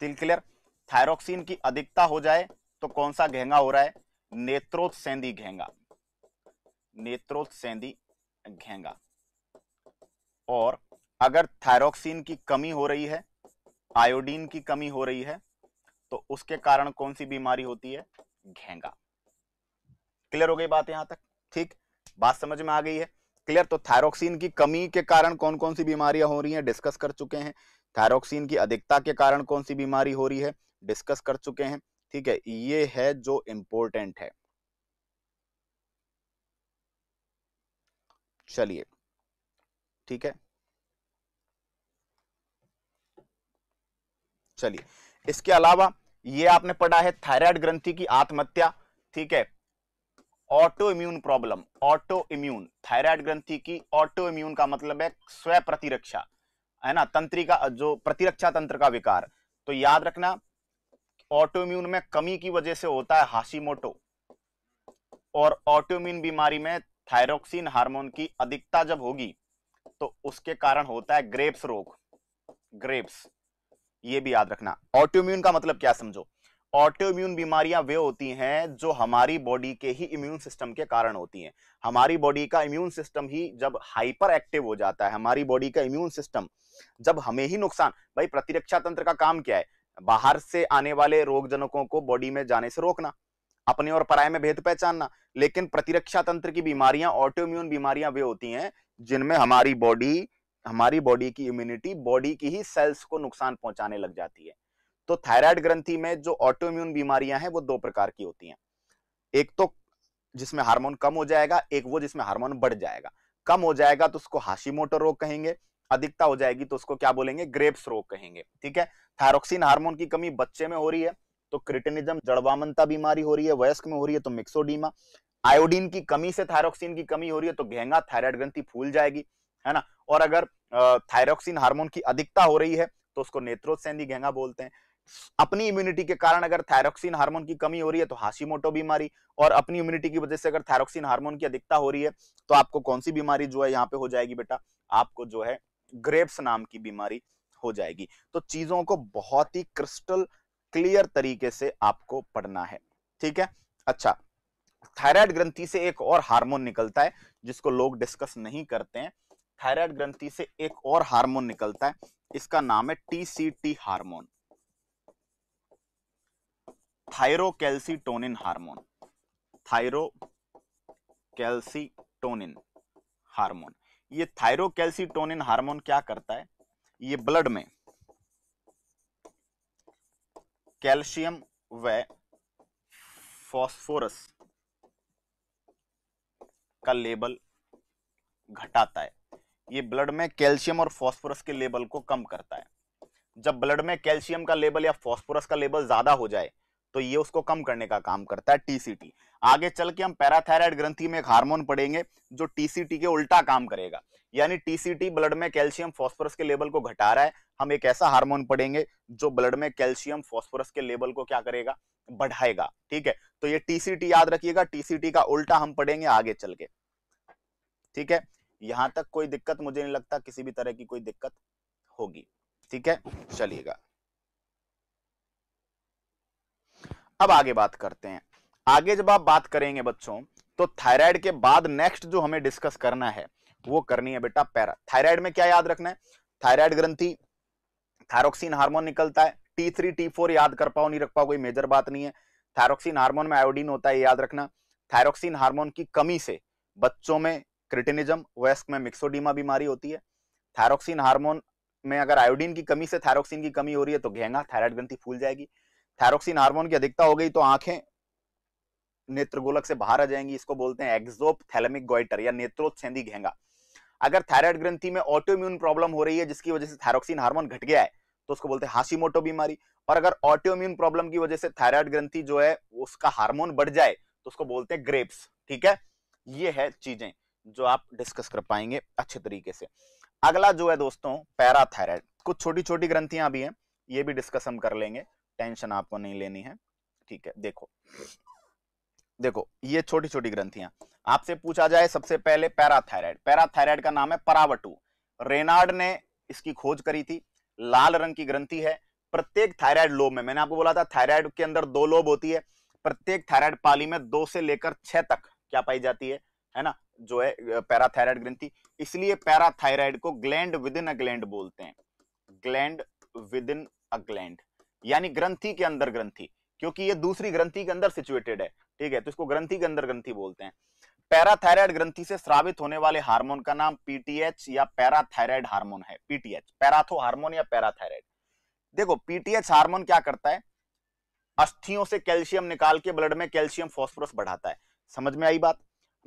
तिल क्लियर थायरोक्सिन की अधिकता हो जाए तो कौन सा घेंगा हो रहा है नेत्रोत्सेंदी घेंगा नेत्रोत्सेंदी घेंगा और अगर थायरोक्सिन की कमी हो रही है आयोडीन की कमी हो रही है तो उसके कारण कौन सी बीमारी होती है घेंगा क्लियर हो गई बात यहां तक ठीक बात समझ में आ गई है क्लियर तो थायरोक्सिन की कमी के कारण कौन कौन सी बीमारियां हो रही हैं डिस्कस कर चुके हैं थायरोक्सिन की अधिकता के कारण कौन सी बीमारी हो रही है डिस्कस कर चुके हैं ठीक है ये है जो इंपॉर्टेंट है चलिए ठीक है चलिए इसके अलावा ये आपने पढ़ा है थायराइड ग्रंथि की आत्महत्या ठीक है autoimmune problem autoimmune thyroid ग्रंथि की ऑटो इम्यून का मतलब है स्व प्रतिरक्षा है ना तंत्री का जो प्रतिरक्षा तंत्र का विकार तो याद रखना ऑटो इम्यून में कमी की वजह से होता है हाशी मोटो और ऑटो इम्यून बीमारी में थायरोक्सिन हार्मोन की अधिकता जब होगी तो उसके कारण होता है ग्रेप्स रोग ग्रेप्स ये भी याद रखना ऑटो इम्यून का मतलब क्या समझो ऑटोइम्यून बीमारियां वे होती हैं जो हमारी बॉडी के ही इम्यून सिस्टम के कारण होती हैं हमारी बॉडी का इम्यून सिस्टम ही जब हाइपर एक्टिव हो जाता है हमारी बॉडी का इम्यून सिस्टम जब हमें ही नुकसान भाई प्रतिरक्षा तंत्र का काम क्या है बाहर से आने वाले रोगजनकों को बॉडी में जाने से रोकना अपने और पराये में भेद पहचानना लेकिन प्रतिरक्षा तंत्र की बीमारियां इम्यून बीमारियां वे होती हैं जिनमें हमारी बॉडी हमारी बॉडी की इम्यूनिटी बॉडी की ही सेल्स को नुकसान पहुंचाने लग जाती है तो थायराइड ग्रंथि में जो ऑटोइम्यून बीमारियां हैं वो दो प्रकार की होती हैं एक तो जिसमें हार्मोन कम हो जाएगा एक वो जिसमें हार्मोन बढ़ जाएगा कम हो जाएगा तो उसको हाशिमोटो रोग कहेंगे अधिकता हो जाएगी तो उसको क्या बोलेंगे ग्रेप्स रोग कहेंगे ठीक है थायरोक्सिन हार्मोन की कमी बच्चे में हो रही है तो क्रिटेनिज्म जड़वामनता बीमारी हो रही है वयस्क में हो रही है तो मिक्सोडीमा आयोडीन की कमी से थायरोक्सिन की कमी हो रही है तो घेंगा थायराइड ग्रंथि फूल जाएगी है ना और अगर थायरोक्सिन हार्मोन की अधिकता हो रही है तो उसको नेत्रोत्सैंदी घेंगा बोलते हैं अपनी इम्यूनिटी के कारण अगर थायरोक्सिन हार्मोन की कमी हो रही है तो मोटो बीमारी और अपनी इम्यूनिटी की वजह से अगर थायरोक्सिन हार्मोन की अधिकता हो रही है तो आपको कौन सी बीमारी जो है यहाँ पे हो जाएगी बेटा आपको जो है ग्रेप्स नाम की बीमारी हो जाएगी तो चीजों को बहुत ही क्रिस्टल क्लियर तरीके से आपको पढ़ना है ठीक है अच्छा थायराइड ग्रंथि से एक और हार्मोन निकलता है जिसको लोग डिस्कस नहीं करते हैं थायराइड ग्रंथि से एक और हार्मोन निकलता है इसका नाम है TCT hormone thyrocalcitonin hormone thyrocalcitonin hormone ये थायरोकैल्सीटोनिन हार्मोन क्या करता है ये ब्लड में कैल्शियम व फॉस्फोरस का लेवल घटाता है ये ब्लड में कैल्शियम और फॉस्फोरस के लेवल को कम करता है जब ब्लड में कैल्शियम का लेवल या फॉस्फोरस का लेवल ज्यादा हो जाए तो ये उसको कम करने का काम करता है टीसीटी आगे चल के हम पैराथायराइड ग्रंथि में एक हार्मोन पड़ेंगे जो टीसीटी के उल्टा काम करेगा यानी टीसीटी ब्लड में कैल्शियम फास्फोरस के लेवल को घटा रहा है हम एक ऐसा हार्मोन पड़ेंगे जो ब्लड में कैल्शियम फास्फोरस के लेवल को क्या करेगा बढ़ाएगा ठीक है तो ये टीसीटी याद रखिएगा टीसीटी का उल्टा हम पढ़ेंगे आगे चल के ठीक है यहां तक कोई दिक्कत मुझे नहीं लगता किसी भी तरह की कोई दिक्कत होगी ठीक है चलिएगा अब आगे बात करते हैं आगे जब आप बात करेंगे बच्चों तो थायराइड के बाद नेक्स्ट जो हमें डिस्कस करना है वो करनी है बेटा पैरा थायराइड में क्या याद रखना है थायराइड ग्रंथि थायरोक्सिन हार्मोन निकलता है टी थ्री टी फोर याद कर पाओ नहीं रख पाओ कोई मेजर बात नहीं है थायरोक्सिन हार्मोन में आयोडीन होता है याद रखना थायरोक्सिन हार्मोन की कमी से बच्चों में क्रिटिनिज्म वयस्क में मिक्सोडीमा बीमारी होती है थायरोक्सिन हार्मोन में अगर आयोडीन की कमी से थायरोक्सिन की कमी हो रही है तो घेंगा थायराइड ग्रंथि फूल जाएगी थायरोक्सिन हार्मोन की अधिकता हो गई तो आंखें नेत्र गोलक से बाहर आ जाएंगी इसको बोलते हैं थैलेमिक गोइटर या नेत्रोत्सेंदी घेंगा अगर थायराइड ग्रंथि में ऑटोइम्यून प्रॉब्लम हो रही है जिसकी वजह से थायरोक्सिन हार्मोन घट गया है तो उसको बोलते हैं हासीमोटो बीमारी और अगर ऑटोइम्यून प्रॉब्लम की वजह से थायराइड ग्रंथि जो है उसका हार्मोन बढ़ जाए तो उसको बोलते हैं ग्रेप्स ठीक है ये है चीजें जो आप डिस्कस कर पाएंगे अच्छे तरीके से अगला जो है दोस्तों पैराथायराइड कुछ छोटी छोटी ग्रंथियां भी हैं ये भी डिस्कस हम कर लेंगे टेंशन आपको नहीं लेनी है ठीक है देखो देखो ये छोटी छोटी ग्रंथियां आपसे पूछा जाए सबसे पहले पैराथायराइड पैराथायराइड का नाम है परावटू रेनार्ड ने इसकी खोज करी थी लाल रंग की ग्रंथि है प्रत्येक थायराइड लोब में मैंने आपको बोला था थायराइड के अंदर दो लोब होती है प्रत्येक थायराइड पाली में दो से लेकर छह तक क्या पाई जाती है है ना जो है पैराथायराइड ग्रंथि इसलिए पैराथायराइड को gland within a gland बोलते हैं gland within a gland यानी ग्रंथि के अंदर ग्रंथि क्योंकि ये दूसरी ग्रंथि के अंदर सिचुएटेड है ठीक है तो इसको ग्रंथि के अंदर ग्रंथि बोलते हैं पैराथायराइड ग्रंथि से स्रावित होने वाले हार्मोन का नाम पीटीएच या पैराथायराइड हार्मोन है पीटीएच पैराथो हार्मोन या पैराथायराइड देखो पीटीएच हार्मोन क्या करता है अस्थियों से कैल्शियम निकाल के ब्लड में कैल्शियम फॉस्फोरस बढ़ाता है समझ में आई बात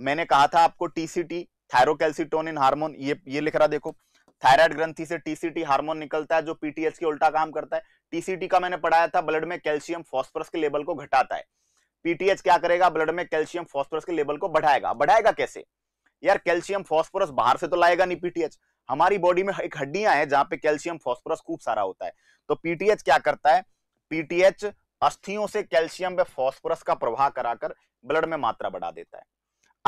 मैंने कहा था आपको टीसीटी थायरोकैल्सिटोनिन हार्मोन ये ये लिख रहा देखो थायराइड ग्रंथि से टीसीटी हार्मोन निकलता है जो पीटीएच के उल्टा काम करता है टीसीटी का मैंने पढ़ाया था ब्लड में कैल्शियम फॉस्फरस के लेवल को घटाता है पीटीएच क्या करेगा ब्लड में कैल्शियम फॉस्फरस के लेवल को बढ़ाएगा बढ़ाएगा कैसे यार कैल्शियम फॉस्फोरस बाहर से तो लाएगा नहीं पीटीएच हमारी बॉडी में एक हड्डियां हैं जहां पे कैल्शियम फॉस्फोरस खूब सारा होता है तो पीटीएच क्या करता है पीटीएच अस्थियों से कैल्शियम व फॉस्फोरस का प्रवाह कराकर ब्लड में मात्रा बढ़ा देता है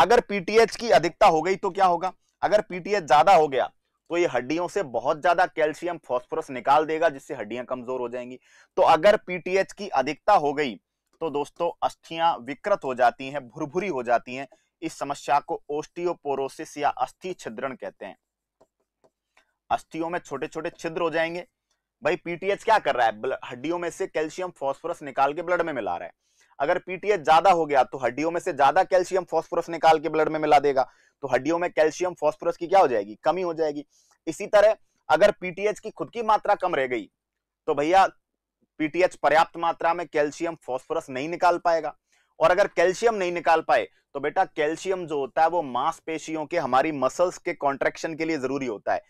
अगर पीटीएच की अधिकता हो गई तो क्या होगा अगर पीटीएच ज्यादा हो गया तो ये हड्डियों से बहुत ज्यादा कैल्शियम फॉस्फोरस निकाल देगा जिससे हड्डियां कमजोर हो जाएंगी तो अगर पीटीएच की अधिकता हो गई तो दोस्तों अस्थियां विकृत हो जाती हैं भुरभुरी हो जाती हैं इस समस्या को ओस्टियोपोरोसिस या अस्थि छिद्रण कहते हैं अस्थियों में छोटे छोटे छिद्र हो जाएंगे भाई पीटीएच क्या कर रहा है हड्डियों में से कैल्शियम फॉस्फोरस निकाल के ब्लड में मिला रहा है अगर पीटीएच ज्यादा हो गया तो हड्डियों में से ज्यादा कैल्शियम फॉस्फोरस निकाल के ब्लड में मिला देगा तो हड्डियों में कैल्शियम फॉस्फोरस की क्या हो जाएगी कमी हो जाएगी इसी तरह अगर पीटीएच की खुद की मात्रा कम रह गई तो भैया पीटीएच पर्याप्त मात्रा में कैल्शियम फॉस्फोरस नहीं निकाल पाएगा और अगर कैल्शियम नहीं निकाल पाए तो बेटा कैल्शियम जो होता है वो मांसपेशियों के हमारी मसल्स के कॉन्ट्रेक्शन के लिए जरूरी होता है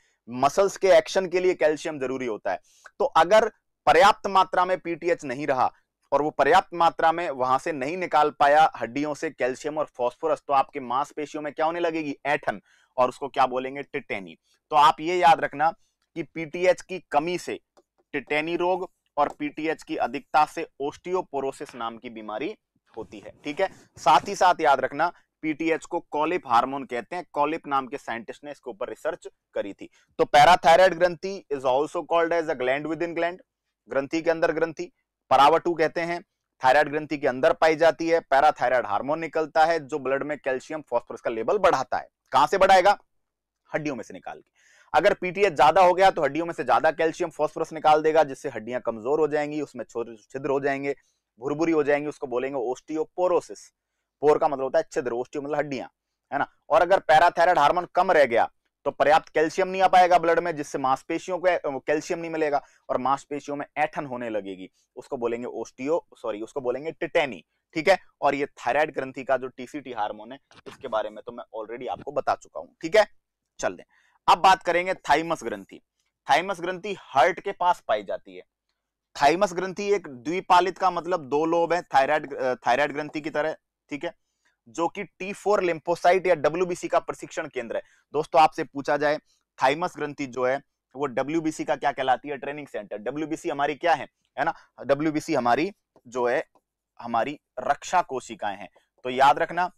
मसल्स के एक्शन के लिए कैल्शियम जरूरी होता है तो अगर पर्याप्त मात्रा में पीटीएच नहीं रहा और वो पर्याप्त मात्रा में वहां से नहीं निकाल पाया हड्डियों से कैल्शियम और फॉस्फोरस तो आपके मांसपेशियों में क्या होने लगेगी एठन और उसको क्या बोलेंगे टिटेनी तो आप ये याद रखना कि पीटीएच की कमी से टिटेनी रोग और पीटीएच की अधिकता से ओस्टियोपोरोसिस नाम की बीमारी होती है ठीक है साथ ही साथ याद रखना पीटीएच को कॉलिप हार्मोन कहते हैं कॉलिप नाम के साइंटिस्ट ने इसके ऊपर रिसर्च करी थी तो पैराथायराइड ग्रंथि is also called as a gland within gland ग्रंथि के अंदर ग्रंथि परावा कहते हैं थायराइड ग्रंथि के अंदर पाई जाती है पैराथायराइड हार्मोन निकलता है जो ब्लड में कैल्शियम फॉस्फोरस का लेवल बढ़ाता है कहां से बढ़ाएगा हड्डियों में से निकाल के अगर पीटीएच ज्यादा हो गया तो हड्डियों में से ज्यादा कैल्शियम फॉस्फोरस निकाल देगा जिससे हड्डियां कमजोर हो जाएंगी उसमें छिद्र हो जाएंगे भुरभुरी हो जाएंगी उसको बोलेंगे ओस्टियोपोरोसिस पोर का मतलब होता है छिद्र ओस्टियो मतलब हड्डियां है ना और अगर पैराथायराइड हार्मोन कम रह गया तो पर्याप्त कैल्शियम नहीं आ पाएगा ब्लड में जिससे मांसपेशियों को कैल्शियम नहीं मिलेगा और मांसपेशियों में ऐठन होने लगेगी उसको बोलेंगे ओस्टियो सॉरी उसको बोलेंगे टिटेनी ठीक है और ये थायराइड ग्रंथि का जो टीसीटी हार्मोन है इसके बारे में तो मैं ऑलरेडी आपको बता चुका हूं ठीक है चल दें अब बात करेंगे थाइमस ग्रंथि थाइमस ग्रंथि हार्ट के पास पाई जाती है थाइमस ग्रंथि एक द्विपालित का मतलब दो लोब है थायराइड थायराइड ग्रंथि की तरह ठीक है जो कि टी फोर लिंपोसाइट या डब्ल्यू का प्रशिक्षण केंद्र है दोस्तों आपसे पूछा जाए थाइमस ग्रंथि जो है वो डब्ल्यू का क्या कहलाती है ट्रेनिंग सेंटर डब्ल्यू हमारी क्या है है ना डब्ल्यू हमारी जो है हमारी रक्षा कोशिकाएं हैं तो याद रखना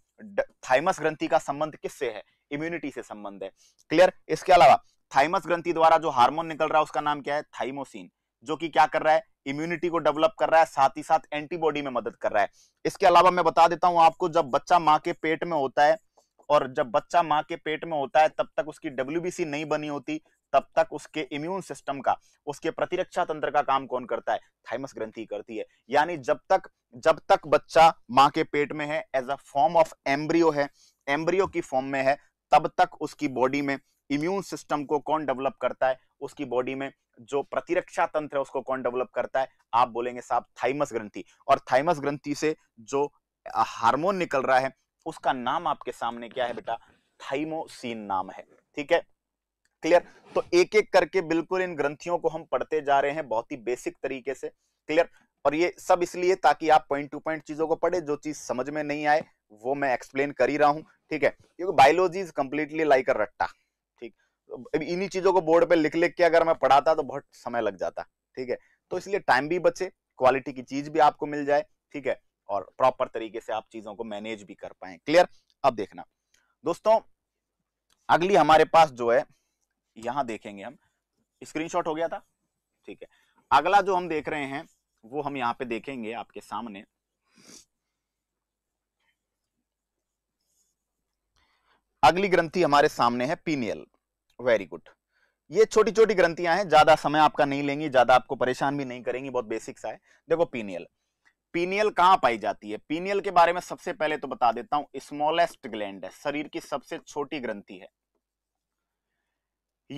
थाइमस ग्रंथि का संबंध किससे है इम्यूनिटी से संबंध है क्लियर इसके अलावा थाइमस ग्रंथि द्वारा जो हार्मोन निकल रहा है उसका नाम क्या है थाइमोसिन जो कि क्या कर रहा है इम्यूनिटी को डेवलप कर रहा है साथ ही साथ एंटीबॉडी में मदद कर रहा है इसके अलावा मैं बता देता हूं आपको जब बच्चा माँ के पेट में होता है और जब बच्चा माँ के पेट में होता है तब तक उसकी डब्ल्यू नहीं बनी होती तब तक उसके इम्यून सिस्टम का उसके प्रतिरक्षा तंत्र का काम कौन करता है थाइमस ग्रंथि करती है यानी जब तक जब तक बच्चा माँ के पेट में है as a form of embryo है एम्ब्रियो की फॉर्म में है तब तक उसकी बॉडी में इम्यून सिस्टम को कौन डेवलप करता है उसकी बॉडी में जो प्रतिरक्षा तंत्र है उसको कौन डेवलप करता है आप बोलेंगे साहब थाइमस ग्रंथि और थाइमस ग्रंथि से जो हार्मोन निकल रहा है उसका नाम आपके सामने क्या है बेटा थाइमोसिन नाम है ठीक है क्लियर तो एक एक करके बिल्कुल इन ग्रंथियों को हम पढ़ते जा रहे हैं बहुत ही बेसिक तरीके से क्लियर और ये सब इसलिए ताकि आप पॉइंट टू पॉइंट चीजों को पढ़े जो चीज समझ में नहीं आए वो मैं एक्सप्लेन कर ही रहा हूं ठीक है क्योंकि biology is completely like a रट्टा इन्हीं चीजों को बोर्ड पे लिख लिख के अगर मैं पढ़ाता तो बहुत समय लग जाता ठीक है तो इसलिए टाइम भी बचे क्वालिटी की चीज भी आपको मिल जाए ठीक है और प्रॉपर तरीके से आप चीजों को मैनेज भी कर पाए क्लियर अब देखना दोस्तों अगली हमारे पास जो है यहां देखेंगे हम स्क्रीनशॉट हो गया था ठीक है अगला जो हम देख रहे हैं वो हम यहाँ पे देखेंगे आपके सामने अगली ग्रंथि हमारे सामने है पीनियल वेरी गुड ये छोटी छोटी ग्रंथियां हैं ज्यादा समय आपका नहीं लेंगी ज्यादा आपको परेशान भी नहीं करेंगी बहुत सा है देखो पीनियल पीनियल कहाँ पाई जाती है पीनियल के बारे में सबसे पहले तो बता देता हूं स्मॉलेस्ट ग्लैंड है शरीर की सबसे छोटी ग्रंथि है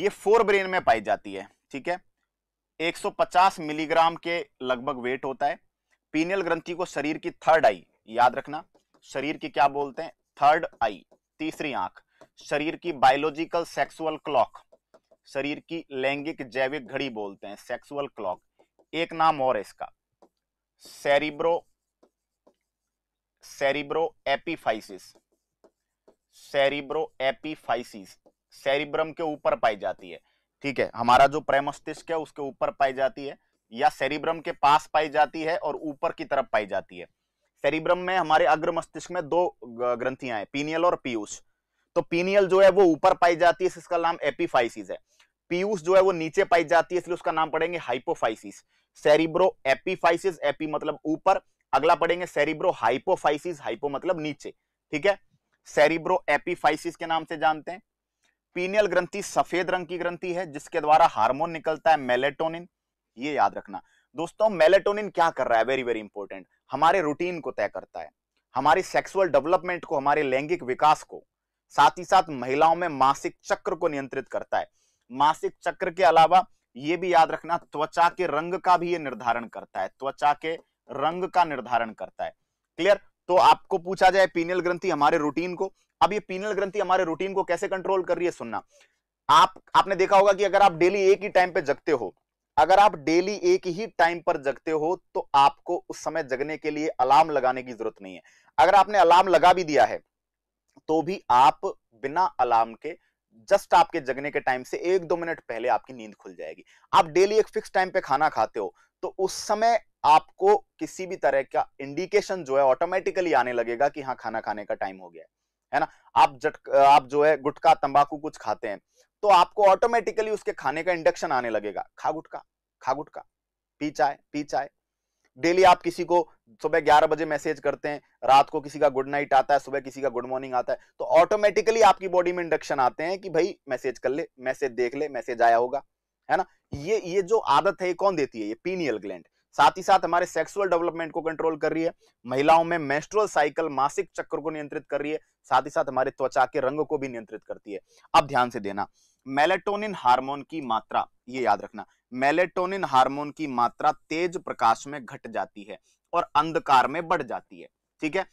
ये फोर ब्रेन में पाई जाती है ठीक है 150 मिलीग्राम के लगभग वेट होता है पीनियल ग्रंथि को शरीर की थर्ड आई याद रखना शरीर की क्या बोलते हैं थर्ड आई तीसरी आंख शरीर की बायोलॉजिकल सेक्सुअल क्लॉक शरीर की लैंगिक जैविक घड़ी बोलते हैं सेक्सुअल क्लॉक एक नाम और है इसका cerebro cerebro epiphysis cerebro epiphysis cerebrum के ऊपर पाई जाती है ठीक है हमारा जो प्रेमस्तिष्क है उसके ऊपर पाई जाती है या सेरिब्रम के पास पाई जाती है और ऊपर की तरफ पाई जाती है सेरिब्रम में हमारे अग्र मस्तिष्क में दो ग्रंथियां हैं पीनियल और पीयूष तो पीनियल जो है वो ऊपर पाई जाती है इसका नाम एपीफाइसिस है पीयूस जो है वो नीचे पाई जाती है इसलिए उसका नाम पड़ेंगे हाइपोफाइसिस सेरिब्रो एपीफाइसिस एपी मतलब ऊपर अगला पढ़ेंगे सेरिब्रो हाइपोफाइसिस हाइपो मतलब नीचे ठीक है सेरिब्रो एपीफाइसिस के नाम से जानते हैं पीनियल ग्रंथि सफेद रंग की ग्रंथि है जिसके द्वारा हार्मोन निकलता है मेलेटोनिन ये याद रखना दोस्तों मेलेटोनिन क्या कर रहा है वेरी वेरी इंपॉर्टेंट हमारे रूटीन को तय करता है हमारी सेक्सुअल डेवलपमेंट को हमारे लैंगिक विकास को साथ ही साथ महिलाओं में मासिक चक्र को नियंत्रित करता है मासिक चक्र के अलावा ये भी याद रखना त्वचा के रंग का भी ये निर्धारण करता है त्वचा के रंग का निर्धारण करता है क्लियर तो आपको पूछा जाए पीनियल ग्रंथि हमारे रूटीन को अब ये पीनियल ग्रंथि हमारे रूटीन को कैसे कंट्रोल कर रही है सुनना आप आपने देखा होगा कि अगर आप डेली एक ही टाइम पे जगते हो अगर आप डेली एक ही टाइम पर जगते हो तो आपको उस समय जगने के लिए अलार्म लगाने की जरूरत नहीं है अगर आपने अलार्म लगा भी दिया है तो भी आप बिना अलार्म के जस्ट आपके जगने के टाइम से एक दो मिनट पहले आपकी नींद खुल जाएगी आप डेली एक फिक्स टाइम पे खाना खाते हो तो उस समय आपको किसी भी तरह का इंडिकेशन जो है ऑटोमेटिकली आने लगेगा कि हाँ खाना खाने का टाइम हो गया है है ना आप जट आप जो है गुटखा तंबाकू कुछ खाते हैं तो आपको ऑटोमेटिकली उसके खाने का इंडक्शन आने लगेगा खा गुटखा खा गुटखा पी चाय पी चाय डेली आप किसी को सुबह ग्यारह बजे मैसेज करते हैं रात को किसी का गुड नाइट आता है सुबह किसी का गुड मॉर्निंग आता है तो ऑटोमेटिकली आपकी बॉडी में इंडक्शन आते हैं कि भाई मैसेज कर ले मैसेज देख ले मैसेज आया होगा है ना ये ये जो आदत है ये कौन देती है ये पीनियल ग्लैंड साथ ही साथ हमारे सेक्सुअल डेवलपमेंट को कंट्रोल कर रही है महिलाओं में मेस्ट्रोल साइकिल मासिक चक्र को नियंत्रित कर रही है साथ ही साथ हमारे त्वचा के रंग को भी नियंत्रित करती है अब ध्यान से देना मेलेटोनिन हार्मोन की मात्रा ये याद रखना मेलेटोनिन हार्मोन की मात्रा तेज प्रकाश में घट जाती है और अंधकार में बढ़ जाती है ठीक है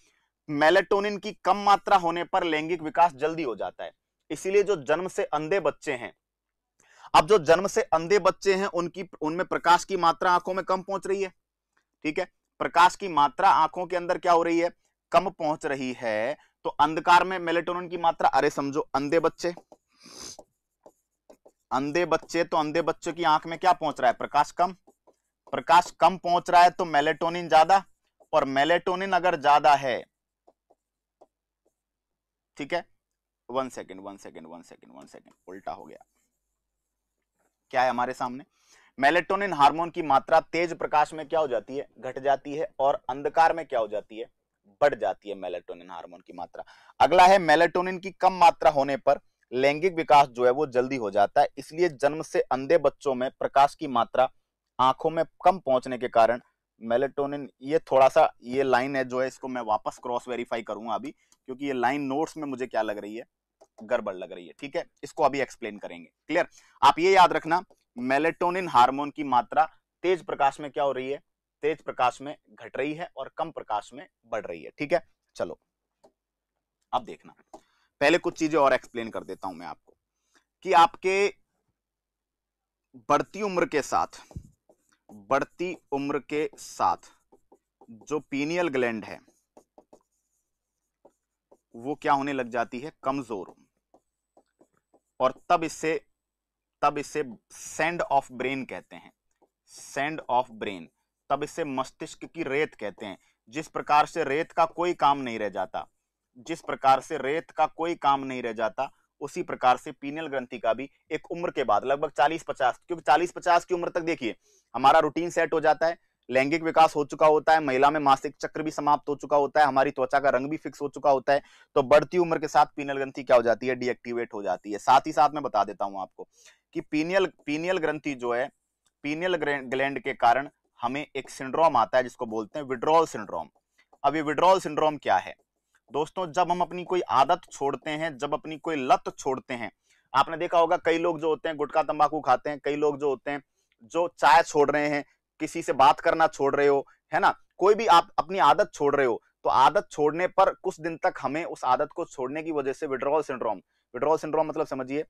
मेलेटोनिन की कम मात्रा होने पर लैंगिक विकास जल्दी हो जाता है इसीलिए जो जन्म से अंधे बच्चे हैं अब जो जन्म से अंधे बच्चे हैं उनकी उनमें प्रकाश की मात्रा आंखों में कम पहुंच रही है ठीक है प्रकाश की मात्रा आंखों के अंदर क्या हो रही है कम पहुंच रही है तो अंधकार में मेलेटोनिन की मात्रा अरे समझो अंधे बच्चे अंधे बच्चे तो अंधे बच्चों की आंख में क्या पहुंच रहा है प्रकाश कम प्रकाश कम पहुंच रहा है तो मेलेटोनिन ज्यादा और मेलेटोनिन अगर ज्यादा है ठीक है one second one second one second one second उल्टा हो गया क्या है हमारे सामने मेलेटोनिन हार्मोन की मात्रा तेज प्रकाश में क्या हो जाती है घट जाती है और अंधकार में क्या हो जाती है बढ़ जाती है मेलेटोनिन हार्मोन की मात्रा अगला है मेलेटोनिन की कम मात्रा होने पर लैंगिक विकास जो है वो जल्दी हो जाता है इसलिए जन्म से अंधे बच्चों में प्रकाश की मात्रा आंखों में कम पहुंचने के कारण मेलेटोनिन ये थोड़ा सा ये लाइन है जो है इसको मैं वापस क्रॉस वेरीफाई करूंगा अभी क्योंकि ये लाइन नोट्स में मुझे क्या लग रही है गड़बड़ लग रही है ठीक है इसको अभी एक्सप्लेन करेंगे क्लियर आप ये याद रखना मेलेटोनिन हार्मोन की मात्रा तेज प्रकाश में क्या हो रही है तेज प्रकाश में घट रही है और कम प्रकाश में बढ़ रही है ठीक है चलो अब देखना पहले कुछ चीजें और एक्सप्लेन कर देता हूं मैं आपको कि आपके बढ़ती उम्र के साथ बढ़ती उम्र के साथ जो पीनियल ग्लैंड है वो क्या होने लग जाती है कमजोर और तब इससे तब इसे सेंड ऑफ ब्रेन कहते हैं सेंड ऑफ ब्रेन तब इसे मस्तिष्क की रेत कहते हैं जिस प्रकार से रेत का कोई काम नहीं रह जाता जिस प्रकार से रेत का कोई काम नहीं रह जाता उसी प्रकार से पीनियल ग्रंथि का भी एक उम्र के बाद लगभग 40-50 क्योंकि 40-50 की उम्र तक देखिए हमारा रूटीन सेट हो जाता है लैंगिक विकास हो चुका होता है महिला में मासिक चक्र भी समाप्त हो चुका होता है हमारी त्वचा का रंग भी फिक्स हो चुका होता है तो बढ़ती उम्र के साथ पीनियल ग्रंथि क्या हो जाती है डीएक्टिवेट हो जाती है साथ ही साथ मैं बता देता हूं आपको कि पीनियल पीनियल ग्रंथि जो है पीनियल ग्लैंड के कारण हमें एक सिंड्रोम आता है जिसको बोलते हैं विड्रॉल सिंड्रोम अब ये विड्रॉल सिंड्रोम क्या है दोस्तों जब हम अपनी कोई आदत छोड़ते हैं जब अपनी कोई लत छोड़ते हैं आपने देखा होगा कई लोग जो होते हैं गुटखा तंबाकू खाते हैं कई लोग जो होते हैं जो चाय छोड़ रहे हैं किसी से बात करना छोड़ रहे हो है ना कोई भी आप अपनी आदत छोड़ रहे हो तो आदत छोड़ने पर कुछ दिन तक हमें उस आदत को छोड़ने की वजह से विड्रॉल सिंड्रोम विड्रॉल सिंड्रोम मतलब समझिए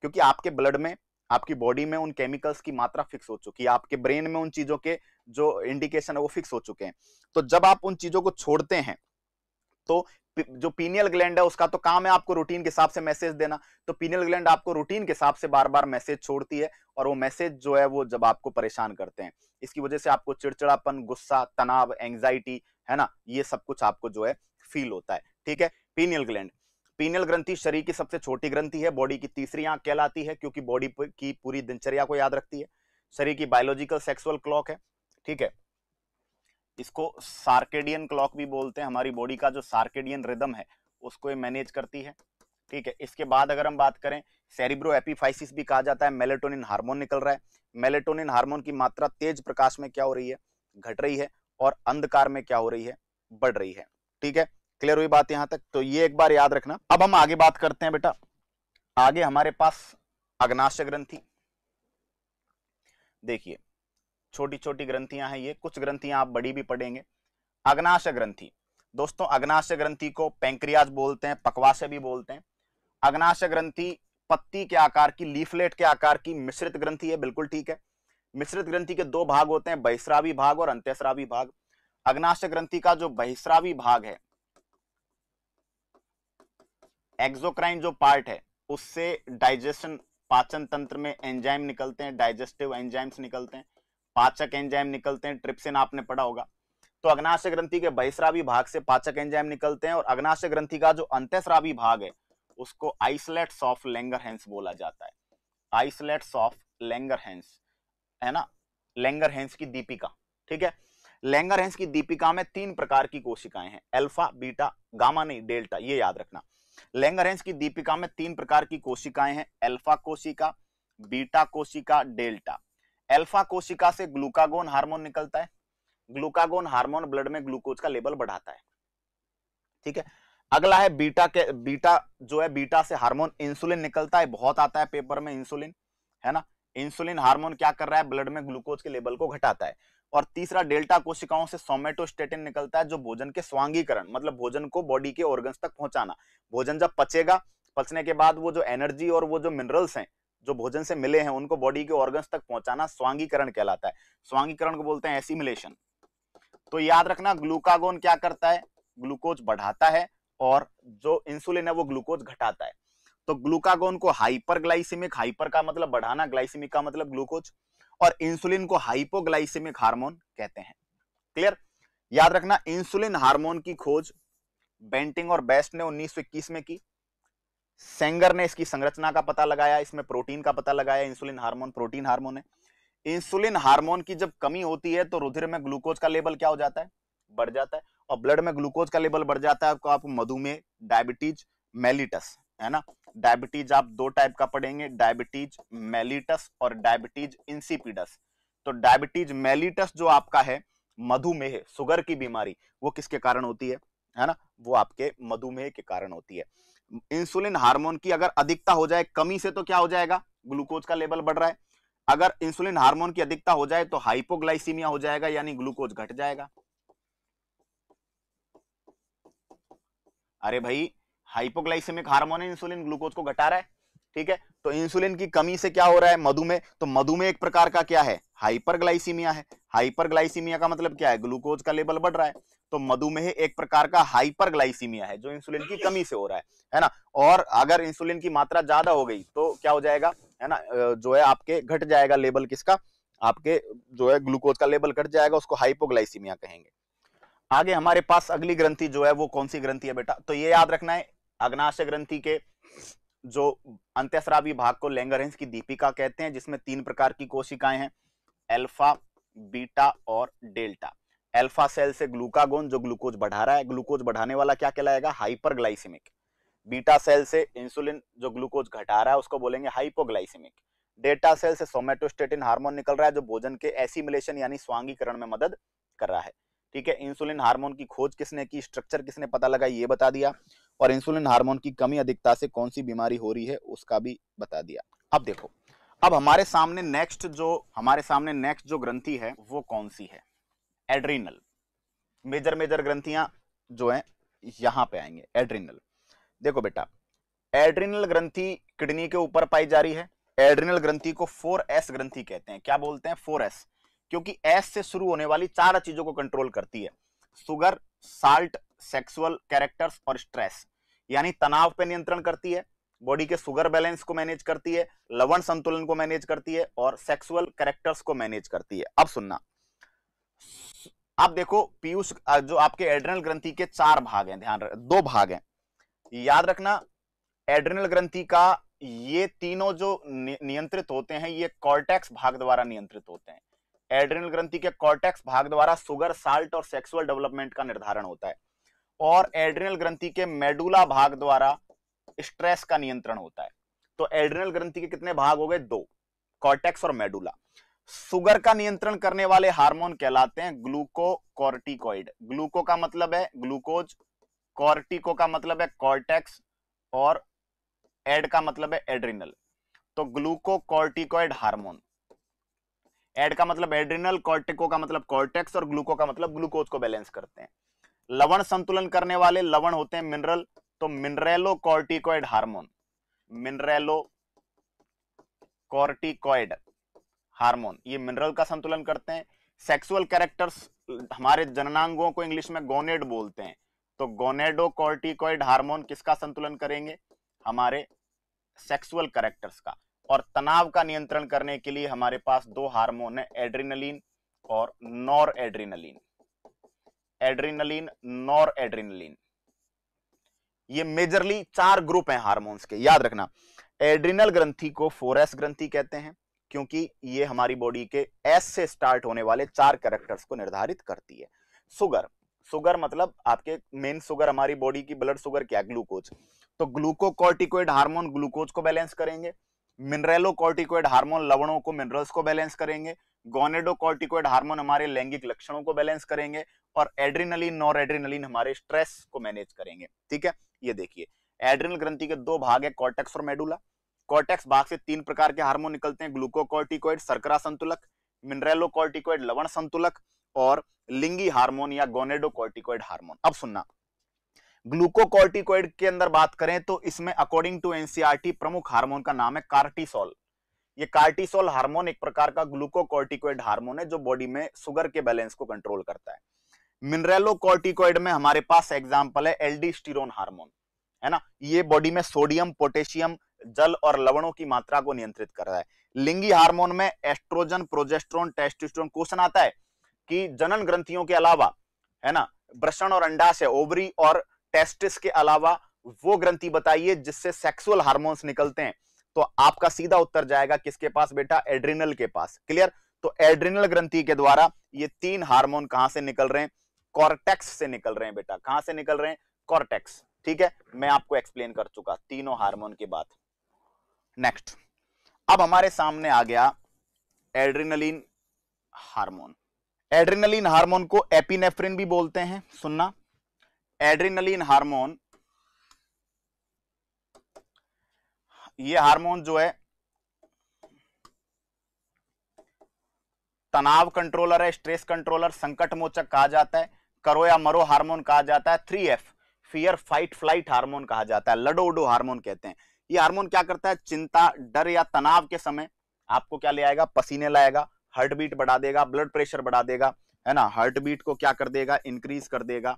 क्योंकि आपके ब्लड में आपकी बॉडी में उन केमिकल्स की मात्रा फिक्स हो चुकी है आपके ब्रेन में उन चीजों के जो इंडिकेशन है वो फिक्स हो चुके हैं तो जब आप उन चीजों को छोड़ते हैं तो जो पीनियल ग्लैंड है उसका तो काम है आपको रूटीन के हिसाब से मैसेज देना तो पीनियल ग्लैंड आपको रूटीन के हिसाब से बार बार मैसेज छोड़ती है और वो मैसेज जो है वो जब आपको परेशान करते हैं इसकी वजह से आपको चिड़चिड़ापन गुस्सा तनाव एंग्जाइटी है ना ये सब कुछ आपको जो है फील होता है ठीक है पीनियल ग्लैंड पीनियल ग्रंथि शरीर की सबसे छोटी ग्रंथि है बॉडी की तीसरी आंख कहलाती है क्योंकि बॉडी की पूरी दिनचर्या को याद रखती है शरीर की बायोलॉजिकल सेक्सुअल क्लॉक है ठीक है इसको सार्केडियन क्लॉक भी बोलते हैं हमारी बॉडी का जो सार्केडियन रिदम है उसको ये मैनेज करती है ठीक है इसके बाद अगर हम बात करें सेरिब्रो एपीफाइसिस भी कहा जाता है मेलेटोनिन हार्मोन निकल रहा है मेलेटोनिन हार्मोन की मात्रा तेज प्रकाश में क्या हो रही है घट रही है और अंधकार में क्या हो रही है बढ़ रही है ठीक है क्लियर हुई बात यहां तक तो ये एक बार याद रखना अब हम आगे बात करते हैं बेटा आगे हमारे पास अग्नाशय ग्रंथी देखिए छोटी छोटी ग्रंथियां हैं ये कुछ ग्रंथियां आप बड़ी भी पढ़ेंगे अग्नाशय ग्रंथि दोस्तों अग्नाशय ग्रंथि को पेंक्रियाज बोलते हैं पकवाशय भी बोलते हैं अग्नाशय ग्रंथि पत्ती के आकार की लीफलेट के आकार की मिश्रित ग्रंथि है बिल्कुल ठीक है मिश्रित ग्रंथि के दो भाग होते हैं बहिश्रावी भाग और अंत्यश्रावी भाग अग्नाशय ग्रंथि का जो बहिश्रावी भाग है एक्सोक्राइन जो पार्ट है उससे डाइजेशन पाचन तंत्र में एंजाइम निकलते हैं डाइजेस्टिव एंजाइम्स निकलते हैं पाचक एंजाइम निकलते हैं ट्रिप्सिन आपने पढ़ा होगा तो अग्नाशय ग्रंथि के बहिश्रावी भाग से पाचक एंजाइम निकलते हैं और अग्नाशय ग्रंथि का जो अंत्यश्रावी भाग है उसको आइसलेट सॉफ्ट लेंगर हैंस बोला जाता है आइसलेट सॉफ्ट लेंगर हैंस है ना लेंगर हैंस की दीपिका ठीक है लेंगर हैंस की दीपिका में तीन प्रकार की कोशिकाएं हैं अल्फा बीटा गामा नहीं डेल्टा ये याद रखना लेंगर हैंस की दीपिका में तीन प्रकार की कोशिकाएं हैं अल्फा कोशिका बीटा कोशिका डेल्टा अल्फा कोशिका से ग्लूकागोन हार्मोन निकलता है ग्लूकागोन हार्मोन ब्लड में ग्लूकोज का लेवल बढ़ाता है ठीक है अगला है बीटा के बीटा जो है बीटा से हार्मोन इंसुलिन निकलता है बहुत आता है पेपर में इंसुलिन है ना इंसुलिन हार्मोन क्या कर रहा है ब्लड में ग्लूकोज के लेवल को घटाता है और तीसरा डेल्टा कोशिकाओं से सोमेटोस्टेटिन निकलता है जो भोजन के स्वांगीकरण मतलब भोजन को बॉडी के ऑर्गन्स तक पहुंचाना भोजन जब पचेगा पचने के बाद वो जो एनर्जी और वो जो मिनरल्स हैं जो भोजन से मिले हैं उनको बॉडी के ऑर्गन तक पहुंचाना स्वांगीकरण कहलाता है स्वांगीकरण को बोलते हैं एसिमुलेशन तो याद रखना ग्लूकागोन क्या करता है ग्लूकोज बढ़ाता है और जो इंसुलिन है वो ग्लूकोज घटाता है तो ग्लूकागोन को हाइपर ग्लाइसिमिक हाइपर का मतलब बढ़ाना ग्लाइसिमिक का मतलब ग्लूकोज और इंसुलिन को हाइपोग्लाइसिमिक हार्मोन कहते हैं क्लियर याद रखना इंसुलिन हार्मोन की खोज बेंटिंग और बेस्ट ने 1921 में की सेंगर ने इसकी संरचना का पता लगाया इसमें प्रोटीन का पता लगाया इंसुलिन हार्मोन प्रोटीन हार्मोन है इंसुलिन हार्मोन की जब कमी होती है तो रुधिर में ग्लूकोज का लेवल क्या हो जाता है बढ़ जाता है और ब्लड में ग्लूकोज का लेवल बढ़ जाता है आपको आप मधुमेह डायबिटीज मेलिटस है ना डायबिटीज आप दो टाइप का पढ़ेंगे डायबिटीज मेलिटस और डायबिटीज इंसिपिडस तो डायबिटीज मेलिटस जो आपका है मधुमेह सुगर की बीमारी वो किसके कारण होती है है ना वो आपके मधुमेह के कारण होती है इंसुलिन हार्मोन की अगर अधिकता हो जाए कमी से तो क्या हो जाएगा ग्लूकोज का लेवल बढ़ रहा है अगर इंसुलिन हार्मोन की अधिकता हो जाए तो हाइपोग्लाइसीमिया हो जाएगा यानी ग्लूकोज घट जाएगा अरे भाई हाइपोग्लाइसीमिक हार्मोन है इंसुलिन ग्लूकोज को घटा रहा है ठीक है तो इंसुलिन की कमी से क्या हो रहा है मधुमेह तो मधुमेह एक प्रकार का क्या है हाइपरग्लाइसीमिया है हाइपरग्लाइसीमिया का मतलब क्या है ग्लूकोज का लेवल बढ़ रहा है तो मधुमेह एक प्रकार का हाइपरग्लाइसीमिया है जो इंसुलिन की कमी से हो रहा है है ना और अगर इंसुलिन की मात्रा ज्यादा हो गई तो क्या हो जाएगा है ना जो है आपके घट जाएगा लेबल किसका आपके जो है ग्लूकोज का लेवल घट जाएगा उसको हाइपोग्लाइसीमिया कहेंगे आगे हमारे पास अगली ग्रंथि जो है वो कौन सी ग्रंथि है बेटा तो ये याद रखना है अग्नाशय ग्रंथि के जो अंत्यश्रावी भाग को लेंगरहेंस की दीपिका कहते हैं जिसमें तीन प्रकार की कोशिकाएं हैं अल्फा बीटा और डेल्टा अल्फा सेल से ग्लूकागोन जो ग्लूकोज बढ़ा रहा है ग्लूकोज बढ़ाने वाला क्या कहलाएगा हाइपरग्लाइसेमिक बीटा सेल से इंसुलिन जो ग्लूकोज घटा रहा है उसको बोलेंगे हाइपोग्लाइसिमिक डेटा सेल से सोमेटोस्टेटिन हार्मोन निकल रहा है जो भोजन के एसिमुलेशन यानी स्वांगीकरण में मदद कर रहा है ठीक है इंसुलिन हार्मोन की खोज किसने की स्ट्रक्चर किसने पता लगा ये बता दिया और इंसुलिन हार्मोन की कमी अधिकता से कौन सी बीमारी हो रही है उसका भी बता दिया अब देखो अब हमारे सामने नेक्स्ट जो हमारे सामने नेक्स्ट जो ग्रंथि है वो कौन सी है एड्रीनल मेजर मेजर ग्रंथियां जो है यहां पे आएंगे एड्रीनल देखो बेटा एड्रीनल ग्रंथि किडनी के ऊपर पाई जा रही है एड्रीनल ग्रंथि को 4S ग्रंथि कहते हैं क्या बोलते हैं 4S क्योंकि S से शुरू होने वाली चार चीजों को कंट्रोल करती है सुगर साल्ट सेक्सुअल कैरेक्टर्स और स्ट्रेस यानी तनाव पे नियंत्रण करती है बॉडी के सुगर बैलेंस को मैनेज करती है लवण संतुलन को मैनेज करती है और सेक्सुअल कैरेक्टर्स को मैनेज करती है अब सुनना आप देखो पीयूष जो आपके एड्रेनल ग्रंथि के चार भाग हैं ध्यान दो भाग हैं याद रखना एड्रेनल ग्रंथि का ये तीनों जो नियंत्रित होते हैं ये कॉर्टेक्स भाग द्वारा नियंत्रित होते हैं एड्रेनल ग्रंथि के कॉर्टेक्स भाग द्वारा सुगर साल्ट और सेक्सुअल डेवलपमेंट का निर्धारण होता है और एड्रेनल ग्रंथि के मेडुला भाग द्वारा स्ट्रेस का नियंत्रण होता है तो एड्रेनल ग्रंथि के कितने भाग हो गए दो कॉर्टेक्स और मेडुला सुगर का नियंत्रण करने वाले हार्मोन कहलाते हैं ग्लूकोकॉर्टिकॉइड ग्लूको का मतलब है ग्लूकोज कॉर्टिको का मतलब है कॉर्टेक्स और एड का मतलब है एड्रिनल तो ग्लूकोकॉर्टिकॉइड हार्मोन एड का मतलब एड्रिनल कॉर्टिको का मतलब कॉर्टेक्स और ग्लूको का मतलब ग्लूकोज को बैलेंस करते हैं लवण संतुलन करने वाले लवण होते हैं मिनरल तो mineralocorticoid hormone mineralocorticoid hormone ये मिनरल का संतुलन करते हैं सेक्सुअल कैरेक्टर्स हमारे जननांगों को इंग्लिश में गोनेड बोलते हैं तो गोनेडो कॉर्टिकॉइड हार्मोन किसका संतुलन करेंगे हमारे सेक्सुअल कैरेक्टर्स का और तनाव का नियंत्रण करने के लिए हमारे पास दो हार्मोन है एड्रीनलिन और noradrenaline adrenaline noradrenaline ये मेजरली चार ग्रुप हैं हार्मोन्स के याद रखना एड्रीनल ग्रंथि को फोरेस ग्रंथि कहते हैं क्योंकि ये हमारी बॉडी के एस से स्टार्ट होने वाले चार करेक्टर्स को निर्धारित करती है सुगर सुगर मतलब आपके मेन सुगर हमारी बॉडी की ब्लड सुगर क्या ग्लूकोज तो ग्लूकोकॉर्टिकोइड हार्मोन ग्लूकोज को बैलेंस करेंगे मिनरेलो कॉर्टिकोइड हार्मोन लवणों को मिनरल्स को बैलेंस करेंगे गोनेडो कॉर्टिकोइड हार्मोन हमारे लैंगिक लक्षणों को बैलेंस करेंगे और एड्रिनलिन नॉर एड्रिनलिन हमारे स्ट्रेस को मैनेज करेंगे ठीक है ये देखिए एड्रिनल ग्रंथि के दो भाग है कॉर्टेक्स और मेडुला कॉर्टेक्स भाग से तीन प्रकार के हार्मोन निकलते हैं ग्लूकोकॉर्टिकोइड सरकरा संतुलक मिनरेलोकॉर्टिकोइड लवण संतुलक और लिंगी हार्मोन या गोनेडोकॉर्टिकोइड हार्मोन अब सुनना ग्लूकोकॉर्टिकोइड के अंदर बात करें तो इसमें अकॉर्डिंग टू एनसीआरटी प्रमुख हार्मोन का नाम है कार्टिसोल ये कार्टिसोल हार्मोन एक प्रकार का ग्लूकोकॉर्टिकोइड हार्मोन है जो बॉडी में शुगर के बैलेंस को कंट्रोल करता है मिनरेलोकॉर्टिकोइड में हमारे पास एग्जाम्पल है एल्डीस्टीरोन हार्मोन है ना ये बॉडी में सोडियम पोटेशियम जल और लवणों की मात्रा को नियंत्रित कर रहा है लिंगी हार्मोन में एस्ट्रोजन प्रोजेस्ट्रोन टेस्टोस्टेरोन क्वेश्चन आता है कि जनन ग्रंथियों के अलावा है ना ब्रशन और अंडाशय ओवरी और टेस्टिस के अलावा वो ग्रंथि बताइए जिससे सेक्सुअल हार्मोन्स निकलते हैं तो आपका सीधा उत्तर जाएगा किसके पास बेटा एड्रिनल के पास क्लियर तो एड्रिनल ग्रंथि के द्वारा ये तीन हार्मोन कहां से निकल रहे हैं कॉर्टेक्स से निकल रहे हैं बेटा कहां से निकल रहे हैं कॉर्टेक्स ठीक है मैं आपको एक्सप्लेन कर चुका तीनों हार्मोन की बात नेक्स्ट अब हमारे सामने आ गया एड्रिनलिन हार्मोन एड्रिनलिन हार्मोन को एपिनेफ्रिन भी बोलते हैं सुनना एड्रिनलिन हार्मोन ये हार्मोन जो है तनाव कंट्रोलर है स्ट्रेस कंट्रोलर संकट मोचक कहा जाता है करो या मरो हार्मोन कहा जाता है three F fear fight flight hormone कहा जाता है लडो उडो हार्मोन कहते हैं ये हार्मोन क्या करता है चिंता डर या तनाव के समय आपको क्या ले आएगा पसीने लाएगा हार्ट बीट बढ़ा देगा ब्लड प्रेशर बढ़ा देगा है ना हार्ट बीट को क्या कर देगा इंक्रीज कर देगा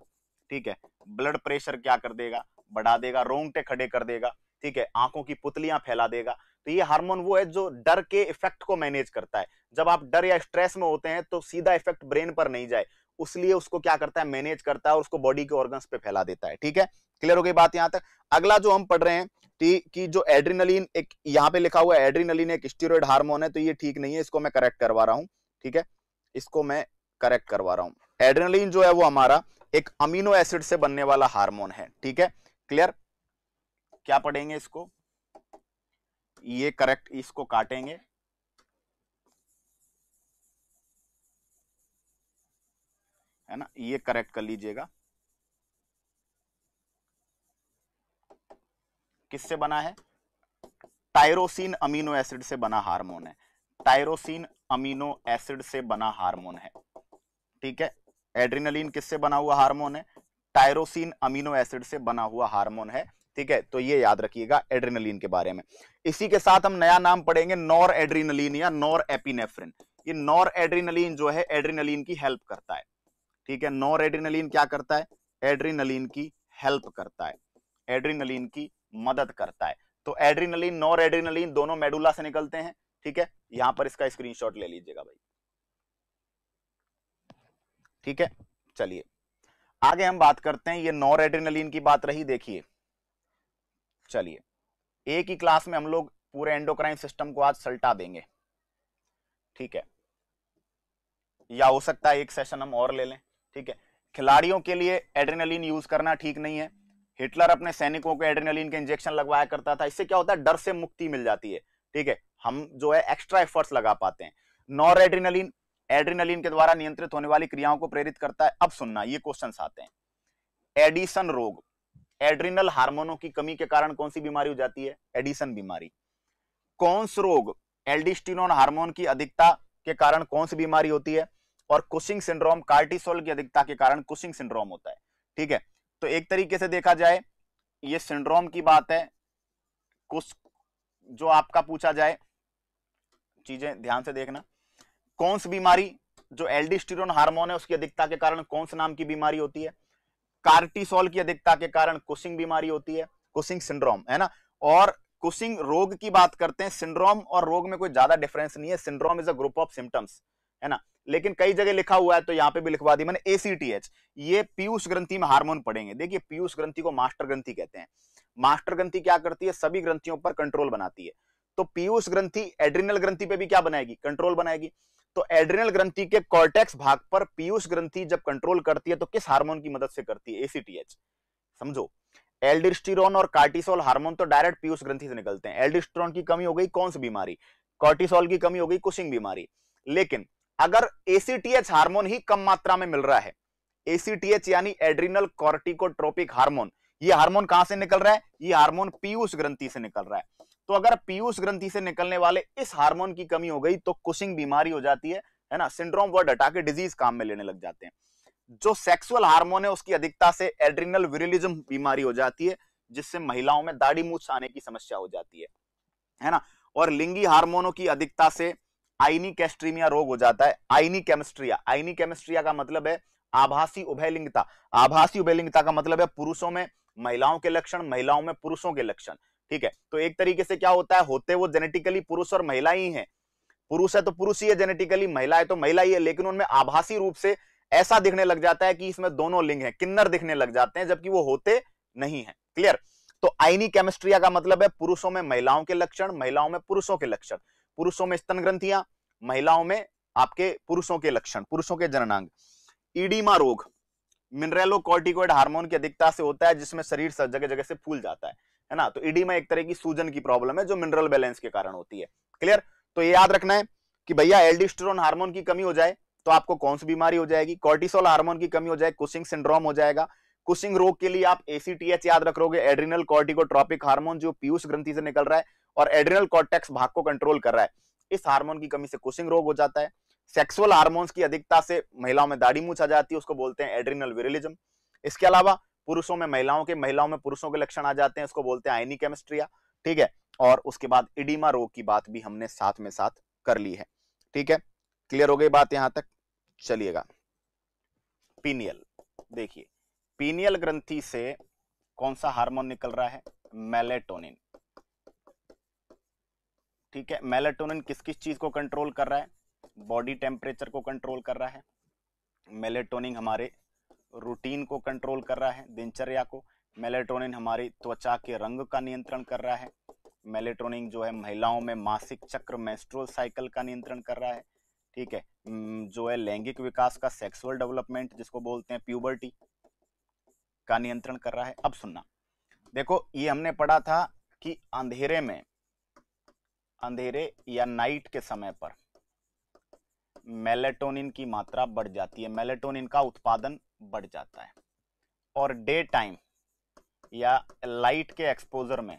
ठीक है ब्लड प्रेशर क्या कर देगा बढ़ा देगा रोंगटे खड़े कर देगा ठीक है आंखों की पुतलियां फैला देगा तो ये हार्मोन वो है जो डर के इफेक्ट को मैनेज करता है जब आप डर या स्ट्रेस में होते हैं तो सीधा इफेक्ट ब्रेन पर नहीं जाए उस लिए उसको क्या करता है मैनेज करता है और उसको बॉडी के ऑर्गन पे फैला देता है ठीक है क्लियर हो गई बात यहाँ तक अगला जो हम पढ़ रहे हैं कि जो एड्रीनलिन एक यहाँ पे लिखा हुआ है एड्रीनलिन एक स्टीरोड हार्मोन है तो ये ठीक नहीं है इसको मैं करेक्ट करवा रहा हूँ ठीक है इसको मैं करेक्ट करवा रहा हूँ एड्रीनलिन जो है वो हमारा एक अमीनो एसिड से बनने वाला हार्मोन है ठीक है क्लियर क्या पढ़ेंगे इसको ये करेक्ट इसको काटेंगे है ना ये करेक्ट कर लीजिएगा किससे बना है टायरोसिन अमीनो एसिड से बना हार्मोन है टायरोसिन अमीनो एसिड से बना हार्मोन है ठीक है एड्रीनलिन किससे बना हुआ हार्मोन है टायरोसिन अमीनो एसिड से बना हुआ हार्मोन है ठीक है तो ये याद रखिएगा एड्रीनलिन के बारे में इसी के साथ हम नया नाम पढ़ेंगे नॉर एड्रीनलिन या नॉर एपिनेफ्रिन ये नॉर एड्रीनलिन जो है एड्रीनलिन की हेल्प करता है ठीक है एड्रीनलिन क्या करता है एड्रीनलिन की हेल्प करता है एड्रीनलिन की मदद करता है तो एड्रीनलिन नॉर एड्रीनलिन दोनों मेडुला से निकलते हैं ठीक है यहां पर इसका स्क्रीनशॉट ले लीजिएगा भाई ठीक है चलिए आगे हम बात करते हैं ये नॉर एड्रीनलिन की बात रही देखिए चलिए एक ही क्लास में हम लोग पूरे एंडोक्राइन सिस्टम को आज सल्टा देंगे ठीक है या हो सकता है एक सेशन हम और ले लें ठीक है खिलाड़ियों के लिए एड्रेनलिन यूज करना ठीक नहीं है हिटलर अपने सैनिकों को एड्रेनलिन के इंजेक्शन लगवाया करता था इससे क्या होता है डर से मुक्ति मिल जाती है ठीक है हम जो है एक्स्ट्रा एफर्ट्स लगा पाते हैं नॉर एड्रीनलिन एड्रीनलिन के द्वारा नियंत्रित होने वाली क्रियाओं को प्रेरित करता है अब सुनना ये क्वेश्चन आते हैं एडिसन रोग एड्रीनल हार्मोनों की कमी के कारण कौन सी बीमारी हो जाती है एडिसन बीमारी कौन रोग एल्डिस्टिनोन हार्मोन की अधिकता के कारण कौन सी बीमारी होती है और कुशिंग सिंड्रोम कार्टिसोल की अधिकता के कारण कुशिंग सिंड्रोम होता है ठीक है तो एक तरीके से देखा जाए ये सिंड्रोम की बात है कुछ जो आपका पूछा जाए चीजें ध्यान से देखना कौन सी बीमारी जो एल्डिस्टीरोन हार्मोन है उसकी अधिकता के कारण कौन से नाम की बीमारी होती है कार्टिसोल की अधिकता के कारण कुशिंग बीमारी होती है कुशिंग सिंड्रोम है ना और कुशिंग रोग की बात करते हैं सिंड्रोम और रोग में कोई ज्यादा डिफरेंस नहीं है syndrome is a group of symptoms है ना लेकिन कई जगह लिखा हुआ है तो यहाँ पे भी लिखवा दी मैंने एसीटीएच ये पीयूष ग्रंथि में हार्मोन पड़ेंगे देखिए पीयूष ग्रंथि को मास्टर ग्रंथि कहते हैं मास्टर ग्रंथि क्या करती है सभी ग्रंथियों पर कंट्रोल बनाती है तो पीयूष ग्रंथि एड्रिनल ग्रंथि पे भी क्या बनाएगी कंट्रोल बनाएगी तो एड्रिनल ग्रंथि के कॉर्टेक्स भाग पर पीयूष ग्रंथि जब कंट्रोल करती है तो किस हार्मोन की मदद से करती है एसीटीएच समझो एल्डिस्टिरोन और कार्टिसोल हार्मोन तो डायरेक्ट पीयूष ग्रंथि से निकलते हैं एल्डिस्टिरोन की कमी हो गई कौन सी बीमारी कार्टिसोल की कमी हो गई कुशिंग बीमारी लेकिन अगर एसीटीएच हार्मोन ही कम मात्रा में मिल रहा है एसीटीएच यानी एड्रिनल कॉर्टिकोट्रोपिक हार्मोन ये हार्मोन कहां से निकल रहा है ये हार्मोन पीयूष ग्रंथि से निकल रहा है तो अगर पीयूष ग्रंथि से निकलने वाले इस हार्मोन की कमी हो गई तो कुशिंग बीमारी हो जाती है है ना सिंड्रोम वर्ड हटा के डिजीज काम में लेने लग जाते हैं जो सेक्सुअल हार्मोन है उसकी अधिकता से एड्रिनल विरिलिज्म बीमारी हो जाती है जिससे महिलाओं में दाढ़ी मूछ आने की समस्या हो जाती है है ना और लिंगी हार्मोनों की अधिकता से आइनी कैस्ट्रीमिया रोग हो जाता है आइनी केमिस्ट्रिया आइनी केमिस्ट्रिया का मतलब है आभासी उभयलिंगता आभासी उभयलिंगता का मतलब है पुरुषों में महिलाओं के लक्षण महिलाओं में पुरुषों के लक्षण ठीक है तो एक तरीके से क्या होता है होते वो जेनेटिकली पुरुष और महिला ही है पुरुष है तो पुरुष ही है जेनेटिकली महिला है तो महिला ही है लेकिन उनमें आभासी रूप से ऐसा दिखने लग जाता है कि इसमें दोनों लिंग है किन्नर दिखने लग जाते हैं जबकि वो होते नहीं है क्लियर तो आइनी केमिस्ट्रिया का मतलब है पुरुषों में महिलाओं के लक्षण महिलाओं में पुरुषों के लक्षण पुरुषों में स्तन ग्रंथियां महिलाओं में आपके पुरुषों के लक्षण पुरुषों के जननांग ईडीमा e रोग मिनरेलो कॉर्टिकोइड हार्मोन की अधिकता से होता है जिसमें शरीर सब जगह जगह से फूल जाता है है ना तो ईडीमा e एक तरह की सूजन की प्रॉब्लम है जो मिनरल बैलेंस के कारण होती है क्लियर तो ये याद रखना है कि भैया एल्डिस्ट्रोन हार्मोन की कमी हो जाए तो आपको कौन सी बीमारी हो जाएगी कॉर्टिसोल हार्मोन की कमी हो जाए कुशिंग सिंड्रोम हो जाएगा कुशिंग रोग के लिए आप एसीटीएच याद रख रखोगे एड्रिनल कॉर्टिकोट्रॉपिक हार्मोन जो पीयूष ग्रंथि से निकल रहा है और एड्रिनल कॉर्टेक्स भाग को कंट्रोल कर रहा है इस हार्मोन की कमी से कुशिंग रोग हो जाता है सेक्सुअल हार्मोन्स की अधिकता से महिलाओं में दाढ़ी मूछ आ जाती है उसको बोलते हैं एड्रिनल विरिलिज्म इसके अलावा पुरुषों में महिलाओं के महिलाओं में पुरुषों के लक्षण आ जाते हैं उसको बोलते हैं आइनी केमिस्ट्रिया ठीक है और उसके बाद इडीमा रोग की बात भी हमने साथ में साथ कर ली है ठीक है क्लियर हो गई बात यहां तक चलिएगा पीनियल देखिए पीनियल ग्रंथि से कौन सा हार्मोन निकल रहा है मेलेटोनिन ठीक है मेलेटोनिन किस किस चीज़ को कंट्रोल कर रहा है बॉडी टेम्परेचर को कंट्रोल कर रहा है मेलेटोनिन हमारे रूटीन को कंट्रोल कर रहा है दिनचर्या को मेलेटोनिन हमारी त्वचा के रंग का नियंत्रण कर रहा है मेलेटोनिन जो है महिलाओं में मासिक चक्र मेस्ट्रोल साइकिल का नियंत्रण कर रहा है ठीक है जो है लैंगिक विकास का सेक्सुअल डेवलपमेंट जिसको बोलते हैं प्यूबर्टी का नियंत्रण कर रहा है अब सुनना देखो ये हमने पढ़ा था कि अंधेरे में अंधेरे या नाइट के समय पर मेलेटोनिन की मात्रा बढ़ जाती है मेलेटोनिन का उत्पादन बढ़ जाता है और डे टाइम या लाइट के एक्सपोजर में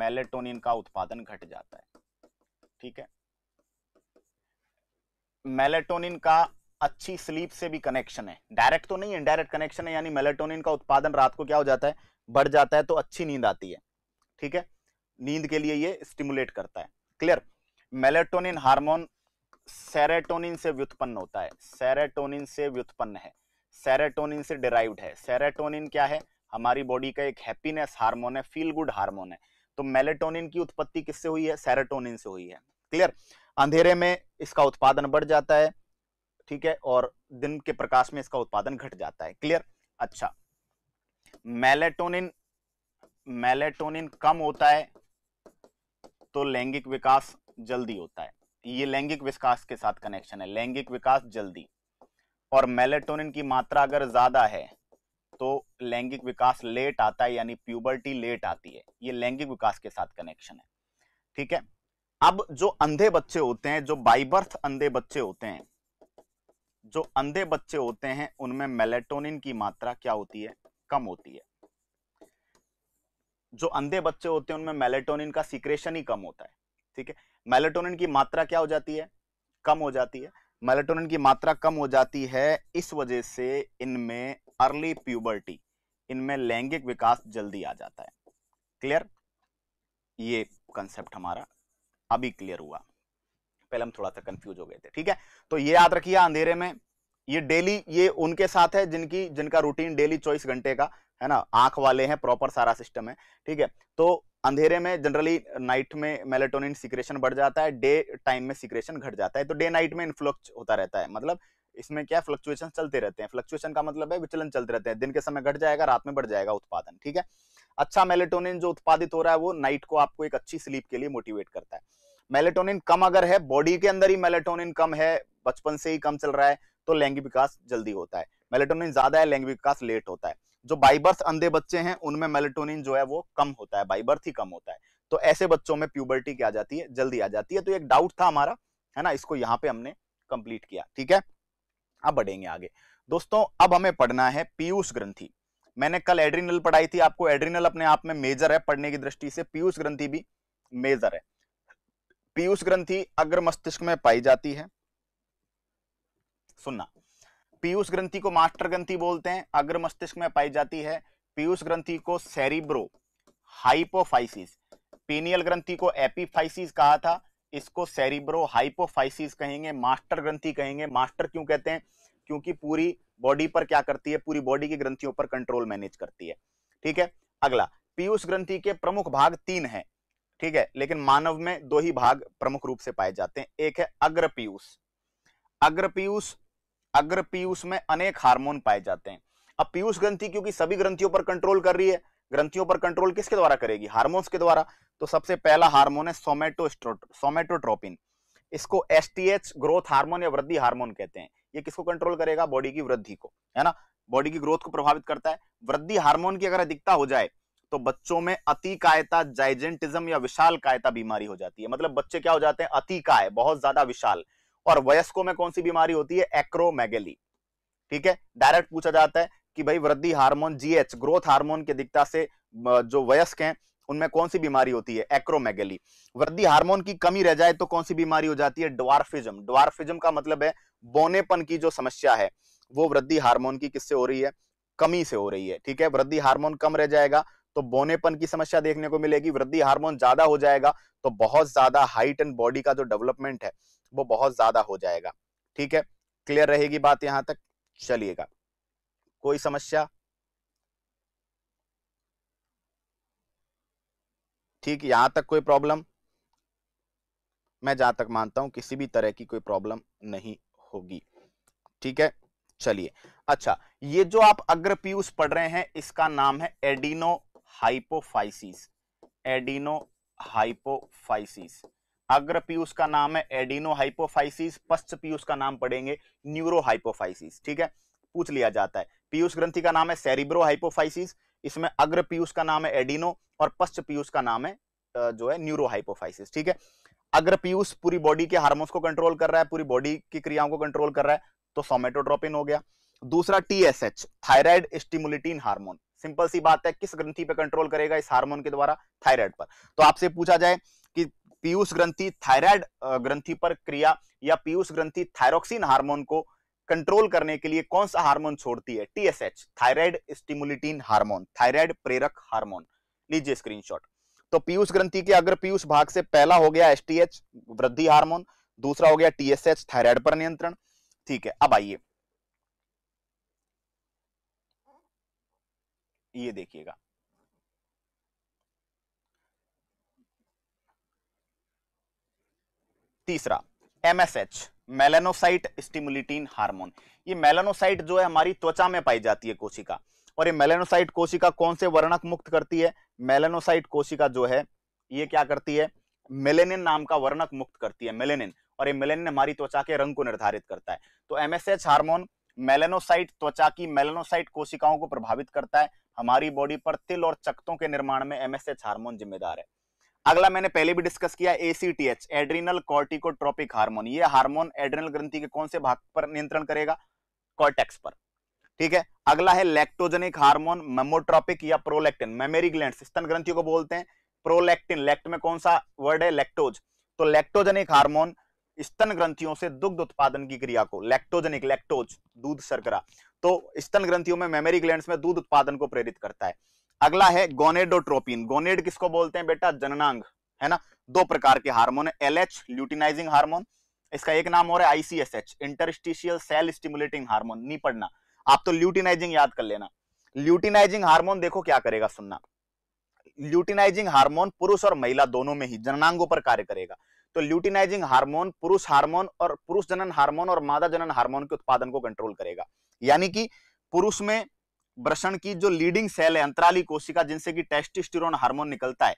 मेलेटोनिन का उत्पादन घट जाता है ठीक है मेलेटोनिन का अच्छी स्लीप से भी कनेक्शन है डायरेक्ट तो नहीं इनडायरेक्ट कनेक्शन है यानी मेलेटोनिन का उत्पादन रात को क्या हो जाता है बढ़ जाता है तो अच्छी नींद आती है ठीक है नींद के लिए ये स्टिमुलेट करता है क्लियर मेलेटोनिन हार्मोन सेरेटोनिन से व्युत्पन्न होता है सेरेटोनिन से व्युत्पन्न है सेरेटोनिन से डिराइव्ड है सेरेटोनिन क्या है हमारी बॉडी का एक हैप्पीनेस हार्मोन है फील गुड हार्मोन है तो मेलेटोनिन की उत्पत्ति किससे हुई है सेरेटोनिन से हुई है क्लियर अंधेरे में इसका उत्पादन बढ़ जाता है ठीक है और दिन के प्रकाश में इसका उत्पादन घट जाता है क्लियर अच्छा मेलेटोनिन मेलेटोनिन कम होता है तो लैंगिक विकास जल्दी होता है ये लैंगिक विकास के साथ कनेक्शन है लैंगिक विकास जल्दी और मेलेटोनिन की मात्रा अगर ज्यादा है तो लैंगिक विकास लेट आता है यानी प्यूबर्टी लेट आती है ये लैंगिक विकास के साथ कनेक्शन है ठीक है अब जो अंधे बच्चे होते हैं जो बाइबर्थ अंधे बच्चे होते हैं जो अंधे बच्चे होते हैं उनमें मेलेटोनिन की मात्रा क्या होती है कम होती है जो अंधे बच्चे होते हैं उनमें मेलेटोनिन का सिक्रेशन ही कम होता है ठीक है मेलेटोनिन की मात्रा क्या हो जाती है कम हो जाती है मेलेटोनिन की मात्रा कम हो जाती है इस वजह से इनमें अर्ली प्यूबर्टी इनमें लैंगिक विकास जल्दी आ जाता है क्लियर ये कंसेप्ट हमारा अभी क्लियर हुआ पहले हम थोड़ा सा कंफ्यूज हो गए थे ठीक है तो ये याद रखिए अंधेरे में ये डेली ये उनके साथ है जिनकी जिनका रूटीन डेली चौबीस घंटे का है ना आंख वाले हैं प्रॉपर सारा सिस्टम है ठीक है तो अंधेरे में जनरली नाइट में मेलेटोनिन सिक्रेशन बढ़ जाता है डे टाइम में सिक्रेशन घट जाता है तो डे नाइट में इन्फ्लक्च होता रहता है मतलब इसमें क्या फ्लक्चुएशन चलते रहते हैं फ्लक्चुएशन का मतलब है विचलन चलते रहते हैं दिन के समय घट जाएगा रात में बढ़ जाएगा उत्पादन ठीक है अच्छा मेलेटोनिन जो उत्पादित हो रहा है वो नाइट को आपको एक अच्छी स्लीप के लिए मोटिवेट करता है मेलेटोनिन कम अगर है बॉडी के अंदर ही मेलेटोनिन कम है बचपन से ही कम चल रहा है तो लैंगिक विकास जल्दी होता है मेलेटोनिन ज्यादा है लैंगिक विकास लेट होता है जो बाइबर्थ अंधे बच्चे हैं उनमें मेलेटोनिन जो है वो कम होता है बाइबर्थ ही कम होता है तो ऐसे बच्चों में प्यूबर्टी क्या जाती है जल्दी आ जाती है तो एक डाउट था हमारा है ना इसको यहाँ पे हमने कंप्लीट किया ठीक है अब बढ़ेंगे आगे दोस्तों अब हमें पढ़ना है पीयूष ग्रंथि मैंने कल एड्रिनल पढ़ाई थी आपको एड्रिनल अपने आप में मेजर है पढ़ने की दृष्टि से पीयूष ग्रंथि भी मेजर है पीयूष ग्रंथि अग्र मस्तिष्क में पाई जाती है सुनना पीयूष ग्रंथि को मास्टर ग्रंथि बोलते हैं अग्र मस्तिष्क में पाई जाती है पीयूष ग्रंथि को सेरिब्रो हाइपोफाइसिस पीनियल ग्रंथि को एपीफाइसिस कहा था इसको सेरिब्रो हाइपोफाइसिस कहेंगे मास्टर ग्रंथि कहेंगे मास्टर क्यों कहते हैं क्योंकि पूरी बॉडी पर क्या करती है पूरी बॉडी की ग्रंथियों पर कंट्रोल मैनेज करती है ठीक है अगला पीयूष ग्रंथि के प्रमुख भाग तीन है ठीक है लेकिन मानव में दो ही भाग प्रमुख रूप से पाए जाते हैं एक है अग्र पीयूष अग्र पीयूष अग्र पीयूष में अनेक हार्मोन पाए जाते हैं अब पीयूष ग्रंथि क्योंकि सभी ग्रंथियों पर कंट्रोल कर रही है ग्रंथियों पर कंट्रोल किसके द्वारा करेगी हार्मोन्स के द्वारा तो सबसे पहला हार्मोन है सोमेटो सोमेटोट्रोपिन इसको एस ग्रोथ हार्मोन या वृद्धि हार्मोन कहते हैं ये किसको कंट्रोल करेगा बॉडी की वृद्धि को है ना बॉडी की ग्रोथ को प्रभावित करता है वृद्धि हार्मोन की अगर अधिकता हो जाए तो बच्चों में अति कायता जाइजेंटिज्म या विशाल कायता बीमारी हो जाती है मतलब बच्चे क्या हो जाते हैं अति काय बहुत ज्यादा विशाल और वयस्कों में कौन सी बीमारी होती है एक्रोमेगेली ठीक है डायरेक्ट पूछा जाता है कि भाई वृद्धि हार्मोन जीएच ग्रोथ हार्मोन की अधिकता से जो वयस्क हैं उनमें कौन सी बीमारी होती है एक्रोमेगेली वृद्धि हार्मोन की कमी रह जाए तो कौन सी बीमारी हो जाती है ड्वार्फिज्म ड्वार्फिज्म का मतलब है बोनेपन की जो समस्या है वो वृद्धि हार्मोन की किससे हो रही है कमी से हो रही है ठीक है वृद्धि हार्मोन कम रह जाएगा तो बोनेपन की समस्या देखने को मिलेगी वृद्धि हार्मोन ज्यादा हो जाएगा तो बहुत ज्यादा हाइट एंड बॉडी का जो डेवलपमेंट है वो बहुत ज्यादा हो जाएगा ठीक है क्लियर रहेगी बात यहां तक चलिएगा कोई समस्या ठीक यहां तक कोई प्रॉब्लम मैं जहां तक मानता हूं किसी भी तरह की कोई प्रॉब्लम नहीं होगी ठीक है चलिए अच्छा ये जो आप अग्र पीयूष पढ़ रहे हैं इसका नाम है एडिनो हाइपोफाइसिस एडिनो हाइपोफाइसिस अग्र पीयूष का नाम है एडिनो हाइपोफाइसिस पश्च पीयूष का नाम पढ़ेंगे न्यूरो हाइपोफाइसिस ठीक है पूछ लिया जाता है पीयूष ग्रंथि का नाम है सेरिब्रो हाइपोफाइसिस इसमें अग्र पीयूष का नाम है एडिनो और पश्च पीयूष का नाम है जो है न्यूरो हाइपोफाइसिस ठीक है अग्र पीयूष पूरी बॉडी के हार्मोन्स को कंट्रोल कर रहा है पूरी बॉडी की क्रियाओं को कंट्रोल कर रहा है तो सोमेटोट्रोपिन हो गया दूसरा TSH thyroid stimulating hormone simple सी बात है किस ग्रंथि पे कंट्रोल करेगा इस हार्मोन के द्वारा थायराइड पर तो आपसे पूछा जाए कि पीयूष ग्रंथि थायराइड ग्रंथि पर क्रिया या पीयूष ग्रंथि थायरोक्सिन हार्मोन को कंट्रोल करने के लिए कौन सा हार्मोन छोड़ती है TSH thyroid stimulating hormone thyroid प्रेरक हार्मोन लीजिए स्क्रीनशॉट तो पीयूष ग्रंथि के अगर पीयूष भाग से पहला हो गया एसटीएच वृद्धि हार्मोन दूसरा हो गया टीएसएच थायराइड पर नियंत्रण ठीक है अब आइए ये देखिएगा तीसरा एमएसएच मेलेनोसाइट स्टिमुलिटीन हार्मोन ये मेलेनोसाइट जो है हमारी त्वचा में पाई जाती है कोशिका और ये मेलेनोसाइट कोशिका कौन से वर्णक मुक्त करती है मेलेनोसाइट कोशिका जो है ये क्या करती है मेलेनिन नाम का वर्णक मुक्त करती है मेलेनिन और ये मेलेनिन हमारी त्वचा के रंग को निर्धारित करता है तो एमएसएच हार्मोन मेलेनोसाइट त्वचा की मेलेनोसाइट कोशिकाओं को प्रभावित करता है हमारी बॉडी पर तिल और चक्तों के निर्माण में एमएसएच हार्मोन जिम्मेदार है अगला मैंने पहले भी डिस्कस किया एसीटीएच एड्रिनल कॉर्टिकोट्रोपिक हार्मोन ये हार्मोन एड्रिनल ग्रंथि के कौन से भाग पर नियंत्रण करेगा कॉर्टेक्स पर ठीक है अगला है लैक्टोजेनिक हार्मोन मेमोट्रॉपिक या प्रोलैक्टिन मेमेरी ग्लैंड स्तन ग्रंथियों को बोलते हैं प्रोलैक्टिन लैक्ट में कौन सा वर्ड है लैक्टोज तो लैक्टोजेनिक हार्मोन स्तन ग्रंथियों से दुग्ध उत्पादन की क्रिया को लैक्टोजेनिक लैक्टोज दूध शर्करा तो स्तन ग्रंथियों में मेमोरी ग्लैंड में दूध उत्पादन को प्रेरित करता है अगला है गोनेडोट्रोपिन गोनेड किसको बोलते हैं बेटा जननांग है ना दो प्रकार के हार्मोन है एल एच ल्यूटिनाइजिंग हार्मोन इसका एक नाम हो रहा है ICSH interstitial cell stimulating hormone नहीं पढ़ना आप तो ल्यूटिनाइजिंग याद कर लेना ल्यूटिनाइजिंग हार्मोन देखो क्या करेगा सुनना ल्यूटिनाइजिंग हार्मोन पुरुष और महिला दोनों में ही जननांगों पर कार्य करेगा तो ल्यूटिनाइजिंग हार्मोन पुरुष हार्मोन और पुरुष जनन हार्मोन और मादा जनन हार्मोन के उत्पादन को कंट्रोल करेगा यानी कि पुरुष में वृषण की जो लीडिंग सेल है अंतराली कोशिका जिनसे कि टेस्टिस्टिरोन हार्मोन निकलता है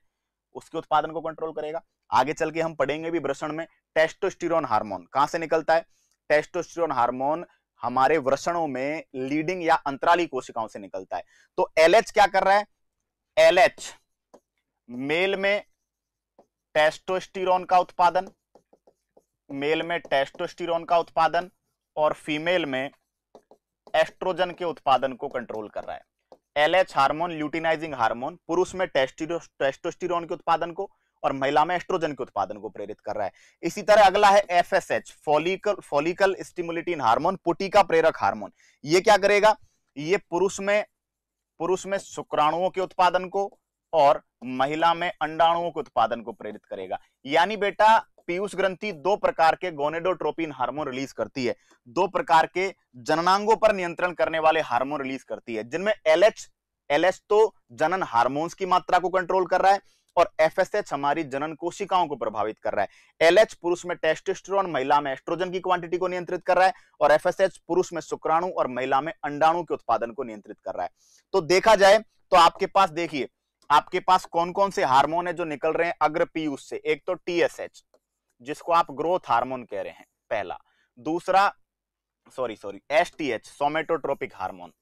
उसके उत्पादन को कंट्रोल करेगा आगे चल के हम पढ़ेंगे भी वृषण में टेस्टोस्टिरोन हार्मोन कहां से निकलता है टेस्टोस्टिरोन हार्मोन हमारे वृषणों में लीडिंग या अंतराली कोशिकाओं से निकलता है तो एलएच क्या कर रहा है एलएच मेल में टेस्टोस्टिरोन का उत्पादन मेल में टेस्टोस्टिरोन का उत्पादन और फीमेल में एस्ट्रोजन के उत्पादन को कंट्रोल कर रहा है एलएच हार्मोन ल्यूटिनाइजिंग हार्मोन पुरुष में टेस्टोस्टेरोन के उत्पादन को और महिला में एस्ट्रोजन के उत्पादन को प्रेरित कर रहा है इसी तरह अगला है F S H follicle follicle stimulating hormone पुटी का प्रेरक हार्मोन ये क्या करेगा ये पुरुष में पुरुष में शुक्राणुओं के उत्पादन को और महिला में अंडाणुओं के उत्पादन को प्रेरित करेगा यानी बेटा पीयूष ग्रंथि दो प्रकार के गोनेडोट्रोपिन हार्मोन रिलीज करती है दो प्रकार के जननांगों पर नियंत्रण करने वाले हार्मोन रिलीज करती है जिनमें एलएच एलएच तो जनन हार्मोन्स की मात्रा को कंट्रोल कर रहा है और एफएसएच हमारी जनन कोशिकाओं को प्रभावित कर रहा है एलएच पुरुष में टेस्टोस्टेरोन महिला में एस्ट्रोजन की क्वांटिटी को नियंत्रित कर रहा है और एफएसएच पुरुष में शुक्राणु और महिला में अंडाणु के उत्पादन को नियंत्रित कर रहा है तो देखा जाए तो आपके पास देखिए आपके पास कौन कौन से हार्मोन है जो निकल रहे हैं अग्र पीयूष से एक तो टीएसएच जिसको आप ग्रोथ हार्मोन कह रहे हैं पहला दूसरा sorry sorry S T H somatotropic hormone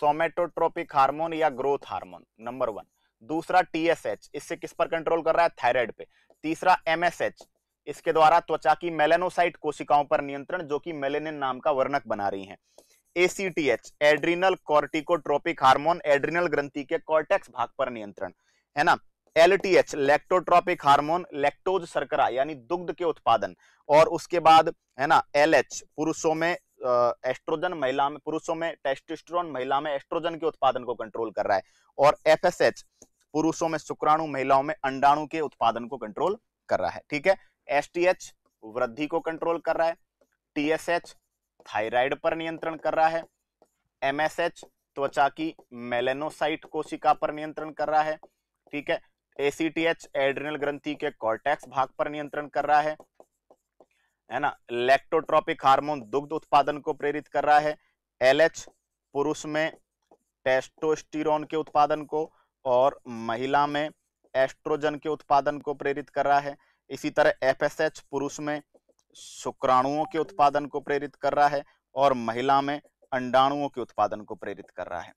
somatotropic hormone या ग्रोथ हार्मोन नंबर वन दूसरा टीएसएच इससे किस पर कंट्रोल कर रहा है थायराइड पे तीसरा एमएसएच इसके द्वारा त्वचा की मेलेनोसाइट कोशिकाओं पर नियंत्रण जो कि मेलेनिन नाम का वर्णक बना रही हैं ACTH adrenal corticotropic hormone adrenal ग्रंथि के कॉर्टेक्स भाग पर नियंत्रण है ना एलटीएच लैक्टोट्रॉपिक हार्मोन लैक्टोज सरकरा यानी दुग्ध के उत्पादन और उसके बाद है ना एलएच पुरुषों में एस्ट्रोजन महिला में पुरुषों में टेस्टोस्टेरोन महिला में एस्ट्रोजन के उत्पादन को कंट्रोल कर रहा है और एफएसएच पुरुषों में शुक्राणु महिलाओं में अंडाणु के उत्पादन को कंट्रोल कर रहा है ठीक है एसटीएच वृद्धि को कंट्रोल कर रहा है टीएसएच थायराइड पर नियंत्रण कर रहा है एमएसएच त्वचा की मेलेनोसाइट कोशिका पर नियंत्रण कर रहा है ठीक है एसीटीएच एड्रिनल ग्रंथि के कॉर्टेक्स भाग पर नियंत्रण कर रहा है है ना लेक्टोट्रॉपिक हार्मोन दुग्ध उत्पादन को प्रेरित कर रहा है एलएच पुरुष में टेस्टोस्टिरोन के उत्पादन को और महिला में एस्ट्रोजन के उत्पादन को प्रेरित कर रहा है इसी तरह एफएसएच पुरुष में शुक्राणुओं के उत्पादन को प्रेरित कर रहा है और महिला में अंडाणुओं के उत्पादन को प्रेरित कर रहा है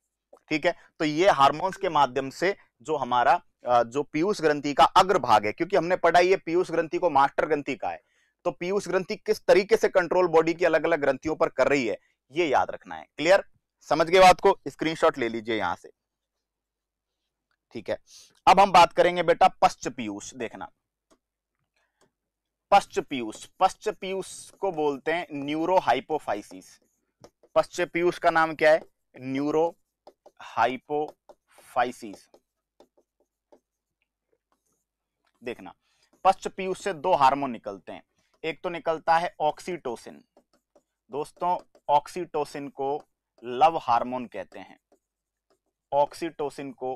ठीक है तो ये हार्मोन्स के माध्यम से जो हमारा जो पीयूष ग्रंथि का अग्रभाग है क्योंकि हमने पढ़ा ये पीयूष ग्रंथि को मास्टर ग्रंथि का है तो पीयूष ग्रंथि किस तरीके से कंट्रोल बॉडी की अलग अलग ग्रंथियों पर कर रही है ये याद रखना है क्लियर समझ गए बात को स्क्रीनशॉट ले लीजिए यहां से ठीक है अब हम बात करेंगे बेटा पश्च पीयूष देखना पश्च पीयूष पश्च पीयूष को बोलते हैं न्यूरो हाइपोफाइसिस पश्च पीयूष का नाम क्या है न्यूरो हाइपोफाइसिस देखना पश्च पीयूष से दो हार्मोन निकलते हैं एक तो निकलता है ऑक्सीटोसिन दोस्तों ऑक्सीटोसिन को लव हार्मोन कहते हैं ऑक्सीटोसिन को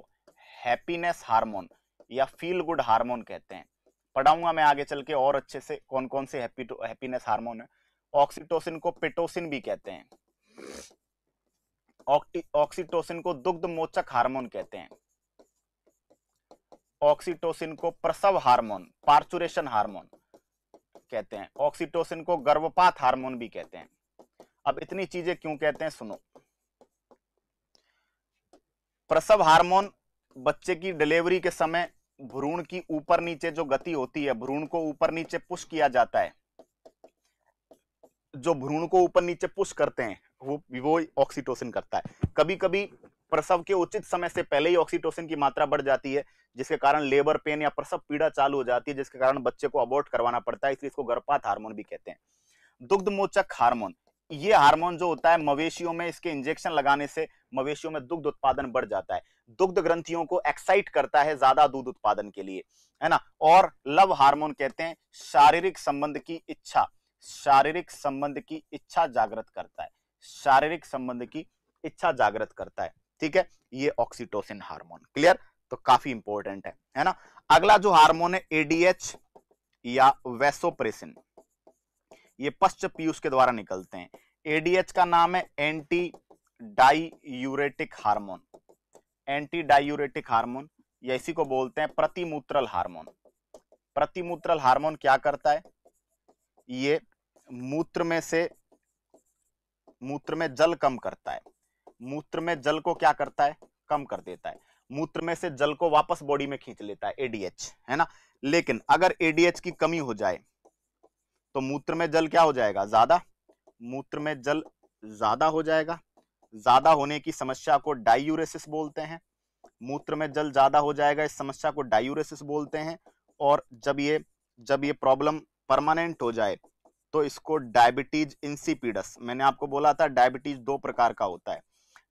हैप्पीनेस हार्मोन या फील गुड हार्मोन कहते हैं पढ़ाऊंगा मैं आगे चल के और अच्छे से कौन कौन से हैप्पी हैप्पीनेस हार्मोन है ऑक्सीटोसिन को पिटोसिन भी कहते हैं ऑक्सीटोसिन को दुग्ध मोचक हार्मोन कहते हैं ऑक्सीटोसिन को प्रसव हार्मोन पार्चुरेशन हार्मोन कहते हैं ऑक्सीटोसिन को गर्भपात हार्मोन भी कहते हैं अब इतनी चीजें क्यों कहते हैं सुनो प्रसव हार्मोन बच्चे की डिलीवरी के समय भ्रूण की ऊपर नीचे जो गति होती है भ्रूण को ऊपर नीचे पुश किया जाता है जो भ्रूण को ऊपर नीचे पुश करते हैं वो वो ऑक्सीटोसिन करता है कभी कभी प्रसव के उचित समय से पहले ही ऑक्सीटोसिन की मात्रा बढ़ जाती है जिसके कारण लेबर पेन या प्रसव पीड़ा चालू हो जाती है जिसके कारण बच्चे को अबॉर्ट करवाना पड़ता है इसलिए इसको गर्भपात हार्मोन भी कहते हैं दुग्ध मोचक हार्मोन ये हार्मोन जो होता है मवेशियों में इसके इंजेक्शन लगाने से मवेशियों में दुग्ध उत्पादन बढ़ जाता है दुग्ध ग्रंथियों को एक्साइट करता है ज्यादा दूध उत्पादन के लिए है ना और लव हार्मोन कहते हैं शारीरिक संबंध की इच्छा शारीरिक संबंध की इच्छा जागृत करता है शारीरिक संबंध की इच्छा जागृत करता है ठीक है ये ऑक्सीटोसिन हार्मोन क्लियर तो काफी इंपॉर्टेंट है है ना अगला जो हार्मोन है एडीएच या वेसोप्रेसिन ये पश्च पीयूष के द्वारा निकलते हैं एडीएच का नाम है antidiuretic hormone antidiuretic hormone या इसी को बोलते हैं प्रतिमूत्रल हार्मोन प्रतिमूत्रल हार्मोन क्या करता है ये मूत्र में से मूत्र में जल कम करता है मूत्र में जल को क्या करता है कम कर देता है मूत्र में से जल को वापस बॉडी में खींच लेता है एडीएच है ना लेकिन अगर एडीएच की कमी हो जाए तो मूत्र में जल क्या हो जाएगा ज्यादा मूत्र में जल ज्यादा हो जाएगा ज्यादा होने की समस्या को डायूरेसिस बोलते हैं मूत्र में जल ज्यादा हो जाएगा इस समस्या को डायूरेसिस बोलते हैं और जब ये जब ये प्रॉब्लम परमानेंट हो जाए तो इसको डायबिटीज इंसिपीडस मैंने आपको बोला था डायबिटीज दो प्रकार का होता है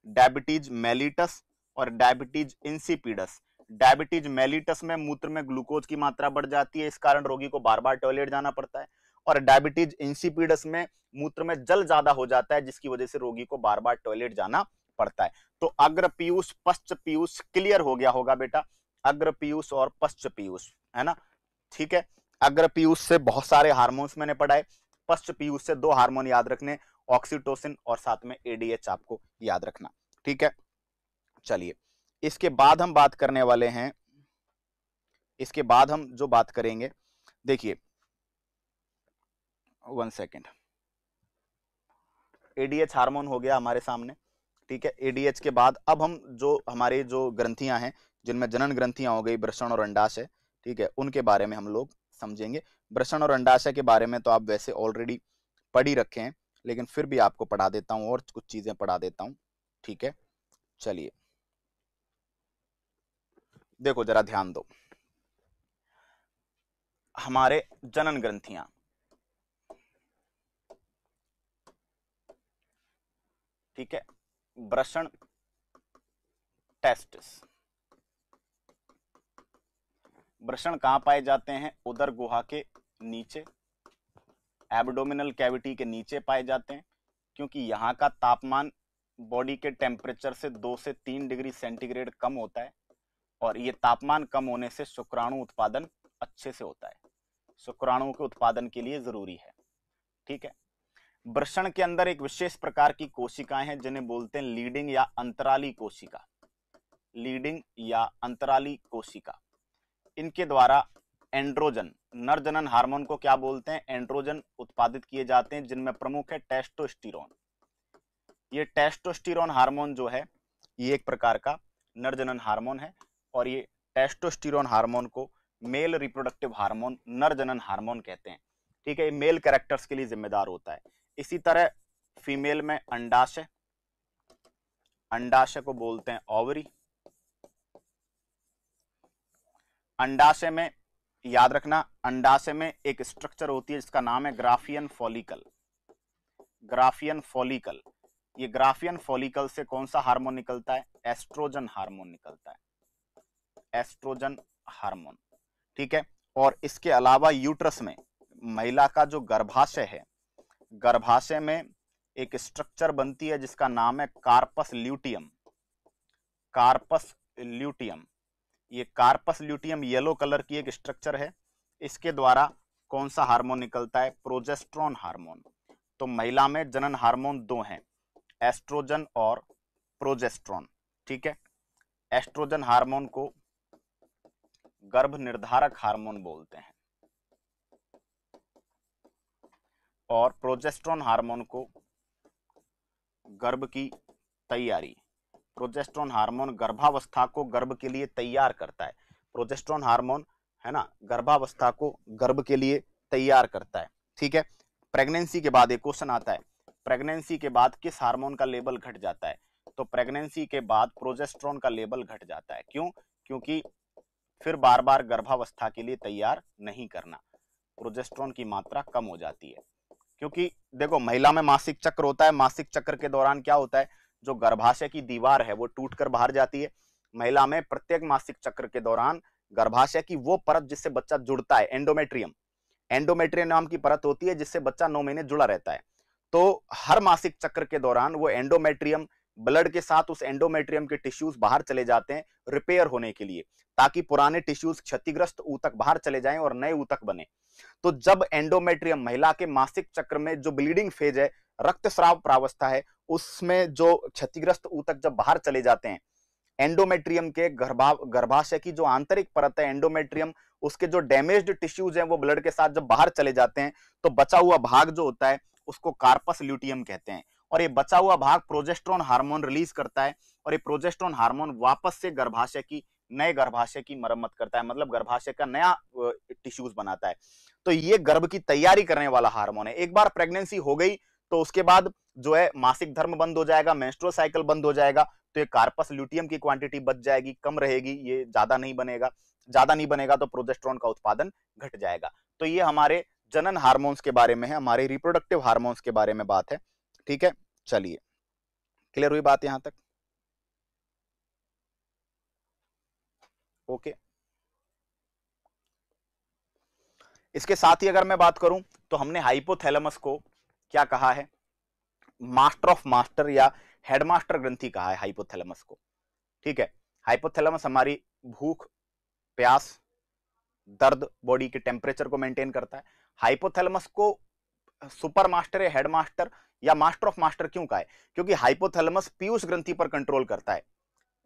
डायबिटीज मेलिटस और डायबिटीज इंसिपिडस डायबिटीज मेलिटस में मूत्र में ग्लूकोज की मात्रा बढ़ जाती है इस कारण रोगी को बार बार टॉयलेट जाना पड़ता है और डायबिटीज इंसिपिडस में मूत्र में जल ज्यादा हो जाता है जिसकी वजह से रोगी को बार बार टॉयलेट जाना पड़ता है तो अग्र पीयूष पश्च पीयूष क्लियर हो गया होगा बेटा अग्र पीयूष और पश्च पीयूष है ना ठीक है अग्र पीयूष से बहुत सारे हार्मोन्स मैंने पढ़ाए पश्च पीयूष से दो हार्मोन याद रखने ऑक्सीटोसिन और साथ में एडीएच आपको याद रखना ठीक है चलिए इसके बाद हम बात करने वाले हैं इसके बाद हम जो बात करेंगे देखिए वन सेकेंड एडीएच हार्मोन हो गया हमारे सामने ठीक है एडीएच के बाद अब हम जो हमारे जो ग्रंथियां हैं जिनमें जनन ग्रंथियां हो गई भ्रषण और अंडाशय ठीक है उनके बारे में हम लोग समझेंगे भ्रषण और अंडाशय के बारे में तो आप वैसे ऑलरेडी पढ़ी रखे हैं लेकिन फिर भी आपको पढ़ा देता हूँ और कुछ चीज़ें पढ़ा देता हूँ ठीक है चलिए देखो जरा ध्यान दो हमारे जनन ग्रंथियां ठीक है ब्रषण टेस्टिस ब्रषण कहां पाए जाते हैं उदर गुहा के नीचे एबडोमिनल कैविटी के नीचे पाए जाते हैं क्योंकि यहाँ का तापमान बॉडी के टेम्परेचर से दो से तीन डिग्री सेंटीग्रेड कम होता है और ये तापमान कम होने से शुक्राणु उत्पादन अच्छे से होता है शुक्राणुओं के उत्पादन के लिए ज़रूरी है ठीक है वृषण के अंदर एक विशेष प्रकार की कोशिकाएं हैं जिन्हें बोलते हैं लीडिंग या अंतराली कोशिका लीडिंग या अंतराली कोशिका इनके द्वारा एंड्रोजन नर जनन हार्मोन को क्या बोलते हैं एंड्रोजन उत्पादित किए जाते हैं जिनमें प्रमुख है टेस्टोस्टिरोन ये टेस्टोस्टिरोन हार्मोन जो है ये एक प्रकार का नर जनन हार्मोन है और ये टेस्टोस्टिरोन हार्मोन को मेल रिप्रोडक्टिव हार्मोन नर जनन हार्मोन कहते हैं ठीक है ये मेल कैरेक्टर्स के लिए जिम्मेदार होता है इसी तरह फीमेल में अंडाशय अंडाशय को बोलते हैं ओवरी अंडाशय में याद रखना अंडाशय में एक स्ट्रक्चर होती है जिसका नाम है ग्राफियन फॉलिकल ग्राफियन फॉलिकल ये ग्राफियन फॉलिकल से कौन सा हार्मोन निकलता है एस्ट्रोजन हार्मोन निकलता है एस्ट्रोजन हार्मोन ठीक है और इसके अलावा यूट्रस में महिला का जो गर्भाशय है गर्भाशय में एक स्ट्रक्चर बनती है जिसका नाम है कार्पस ल्यूटियम कार्पस ल्यूटियम ये कार्पस ल्यूटियम येलो कलर की एक स्ट्रक्चर है इसके द्वारा कौन सा हार्मोन निकलता है प्रोजेस्ट्रॉन हार्मोन तो महिला में जनन हार्मोन दो हैं एस्ट्रोजन और प्रोजेस्ट्रॉन ठीक है एस्ट्रोजन हार्मोन को गर्भ निर्धारक हार्मोन बोलते हैं और प्रोजेस्ट्रॉन हार्मोन को गर्भ की तैयारी प्रोजेस्ट्रॉन हार्मोन गर्भावस्था को गर्भ के लिए तैयार करता है प्रोजेस्ट्रॉन हार्मोन है ना गर्भावस्था को गर्भ के लिए तैयार करता है ठीक है प्रेगनेंसी के बाद एक क्वेश्चन आता है प्रेगनेंसी के बाद किस हार्मोन का लेवल घट जाता है तो प्रेगनेंसी के बाद प्रोजेस्ट्रॉन का लेवल घट जाता है क्यों क्योंकि फिर बार बार गर्भावस्था के लिए तैयार नहीं करना प्रोजेस्ट्रॉन की मात्रा कम हो जाती है क्योंकि देखो महिला में मासिक चक्र होता है मासिक चक्र के दौरान क्या होता है जो गर्भाशय की दीवार है वो टूट बाहर जाती है महिला में प्रत्येक मासिक चक्र के दौरान गर्भाशय की वो परत जिससे बच्चा जुड़ता है एंडोमेट्रियम एंडोमेट्रियम नाम की परत होती है जिससे बच्चा नौ महीने जुड़ा रहता है तो हर मासिक चक्र के दौरान वो एंडोमेट्रियम ब्लड के साथ उस एंडोमेट्रियम के टिश्यूज बाहर चले जाते हैं रिपेयर होने के लिए ताकि पुराने टिश्यूज क्षतिग्रस्त ऊतक बाहर चले जाएं और नए ऊतक बने तो जब एंडोमेट्रियम महिला के मासिक चक्र में जो ब्लीडिंग फेज है रक्तस्राव प्रावस्था है उसमें जो क्षतिग्रस्त ऊतक जब बाहर चले जाते हैं एंडोमेट्रियम के गर्भा गर्भाशय की जो आंतरिक परत है एंडोमेट्रियम उसके जो डैमेज्ड टिश्यूज हैं वो ब्लड के साथ जब बाहर चले जाते हैं तो बचा हुआ भाग जो होता है उसको कार्पस ल्यूटियम कहते हैं और ये बचा हुआ भाग प्रोजेस्ट्रॉन हार्मोन रिलीज करता है और ये प्रोजेस्ट्रॉन हार्मोन वापस से गर्भाशय की नए गर्भाशय की मरम्मत करता है मतलब गर्भाशय का नया टिश्यूज बनाता है तो ये गर्भ की तैयारी करने वाला हार्मोन है एक बार प्रेगनेंसी हो गई तो उसके बाद जो है मासिक धर्म बंद हो जाएगा मेंस्ट्रुअल साइकिल बंद हो जाएगा तो ये कार्पस ल्यूटियम की क्वांटिटी बच जाएगी कम रहेगी ये ज्यादा नहीं बनेगा ज्यादा नहीं बनेगा तो प्रोजेस्ट्रॉन का उत्पादन घट जाएगा तो ये हमारे जनन हार्मोन्स के बारे में है हमारे रिप्रोडक्टिव हार्मोन्स के बारे में बात है ठीक है चलिए क्लियर हुई बात यहां तक ओके इसके साथ ही अगर मैं बात करूं तो हमने हाइपोथैलेमस को क्या कहा है मास्टर ऑफ मास्टर या हेडमास्टर ग्रंथि कहा है हाइपोथैलेमस को ठीक है हाइपोथैलेमस हमारी भूख प्यास दर्द बॉडी के टेम्परेचर को मेंटेन करता है हाइपोथैलेमस को सुपर मास्टर या हेडमास्टर मास्टर या मास्टर ऑफ मास्टर क्यों कहा है क्योंकि हाइपोथैलेमस पीयूष ग्रंथि पर कंट्रोल करता है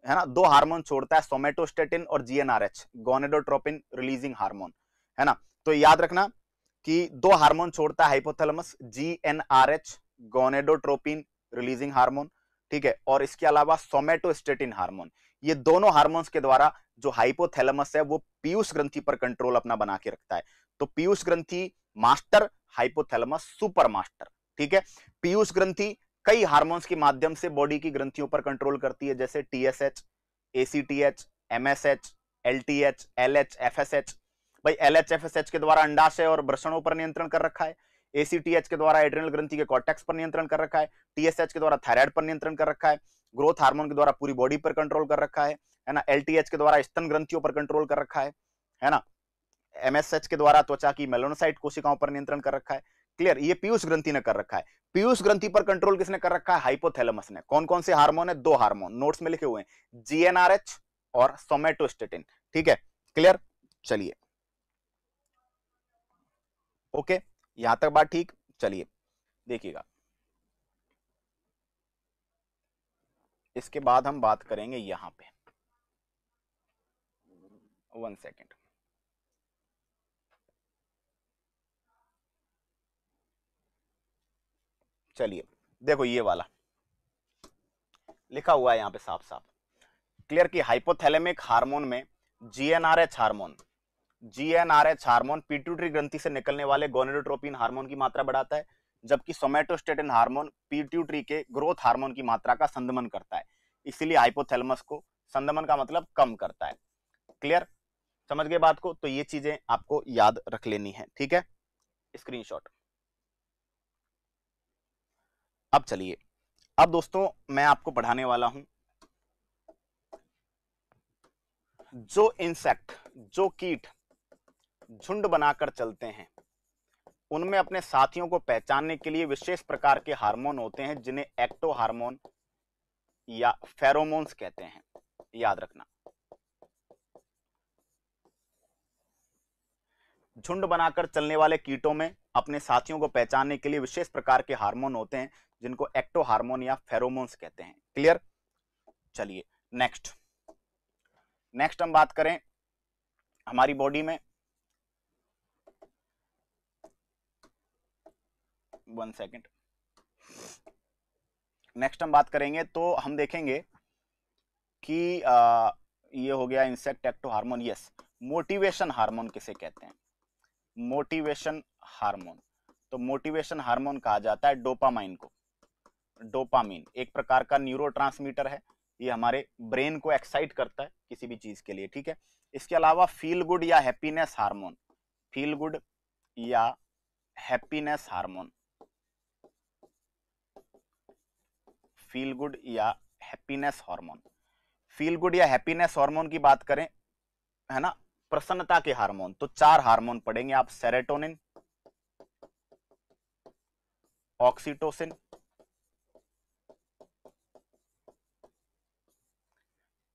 है ना दो हार्मोन छोड़ता है सोमेटोस्टेटिन और जीएनआरएच गोनेडोट्रोपिन रिलीजिंग हार्मोन है ना तो याद रखना कि दो हार्मोन छोड़ता है hypothalamus G N R H gonadotropin releasing hormone ठीक है और इसके अलावा सोमेटोस्टेटिन हार्मोन ये दोनों हार्मोन्स के द्वारा जो हाइपोथैलेमस है वो पीयूष ग्रंथि पर कंट्रोल अपना बना के रखता है तो पीयूष ग्रंथि मास्टर हाइपोथैलेमस सुपर मास्टर ठीक है पीयूष ग्रंथि कई हार्मोन्स के माध्यम से बॉडी की ग्रंथियों पर कंट्रोल करती है जैसे TSH ACTH MSH LTH LH FSH भाई एल के द्वारा अंडाशय और भ्रषणों पर नियंत्रण कर रखा है एसीटीएच के द्वारा एड्रेनल ग्रंथि के कॉटेक्स पर नियंत्रण कर रखा है टीएसएच के द्वारा थायराइड पर नियंत्रण कर रखा है ग्रोथ हार्मोन के द्वारा पूरी बॉडी पर कंट्रोल कर रखा है है ना एलटीएच के द्वारा स्तन ग्रंथियों पर कंट्रोल कर रखा है है ना एमएसएच के द्वारा त्वचा की मेलोनोसाइट कोशिकाओं पर नियंत्रण कर रखा है क्लियर ये पीयूष ग्रंथि ने कर रखा है पीयूष ग्रंथि पर कंट्रोल किसने कर रखा है हाइपोथैलेमस ने कौन कौन से हार्मोन है दो हार्मोन नोट्स में लिखे हुए हैं जीएनआरएच और सोमेटोस्टेटिन ठीक है क्लियर चलिए ओके यहां तक बात ठीक चलिए देखिएगा इसके बाद हम बात करेंगे यहां पे वन सेकेंड चलिए देखो ये वाला लिखा हुआ है यहां पे साफ साफ क्लियर की हाइपोथैलेमिक हार्मोन में GnRH hormone GnRH hormone pituitary ग्रंथि से निकलने वाले गोनेडोट्रोपिन हार्मोन की मात्रा बढ़ाता है जबकि सोमेटोस्टेटिन हार्मोन पीट्यूटरी के ग्रोथ हार्मोन की मात्रा का संदमन करता है इसीलिए हाइपोथैलेमस को संदमन का मतलब कम करता है क्लियर समझ गए बात को तो ये चीजें आपको याद रख लेनी है ठीक है स्क्रीनशॉट अब चलिए अब दोस्तों मैं आपको पढ़ाने वाला हूं जो इंसेक्ट जो कीट झुंड बनाकर चलते हैं उनमें अपने साथियों को पहचानने के लिए विशेष प्रकार के हार्मोन होते हैं जिन्हें एक्टो हार्मोन या फेरोमोन्स कहते हैं याद रखना झुंड बनाकर चलने वाले कीटों में अपने साथियों को पहचानने के लिए विशेष प्रकार के हार्मोन होते हैं जिनको एक्टो हार्मोन या फेरोमोन्स कहते हैं क्लियर चलिए नेक्स्ट नेक्स्ट हम बात करें हमारी बॉडी में वन सेकेंड नेक्स्ट हम बात करेंगे तो हम देखेंगे कि आ, ये हो गया insect ecto hormone yes motivation hormone किसे कहते हैं मोटिवेशन हार्मोन तो मोटिवेशन हार्मोन कहा जाता है डोपामाइन को डोपामीन एक प्रकार का न्यूरो है ये हमारे ब्रेन को एक्साइट करता है किसी भी चीज़ के लिए ठीक है इसके अलावा फील गुड या हैप्पीनेस हार्मोन फील गुड या हैप्पीनेस हार्मोन फील गुड या हैप्पीनेस हार्मोन फील गुड या हैप्पीनेस हार्मोन की बात करें है ना प्रसन्नता के हार्मोन तो चार हार्मोन पड़ेंगे आप सेरेटोनिन ऑक्सीटोसिन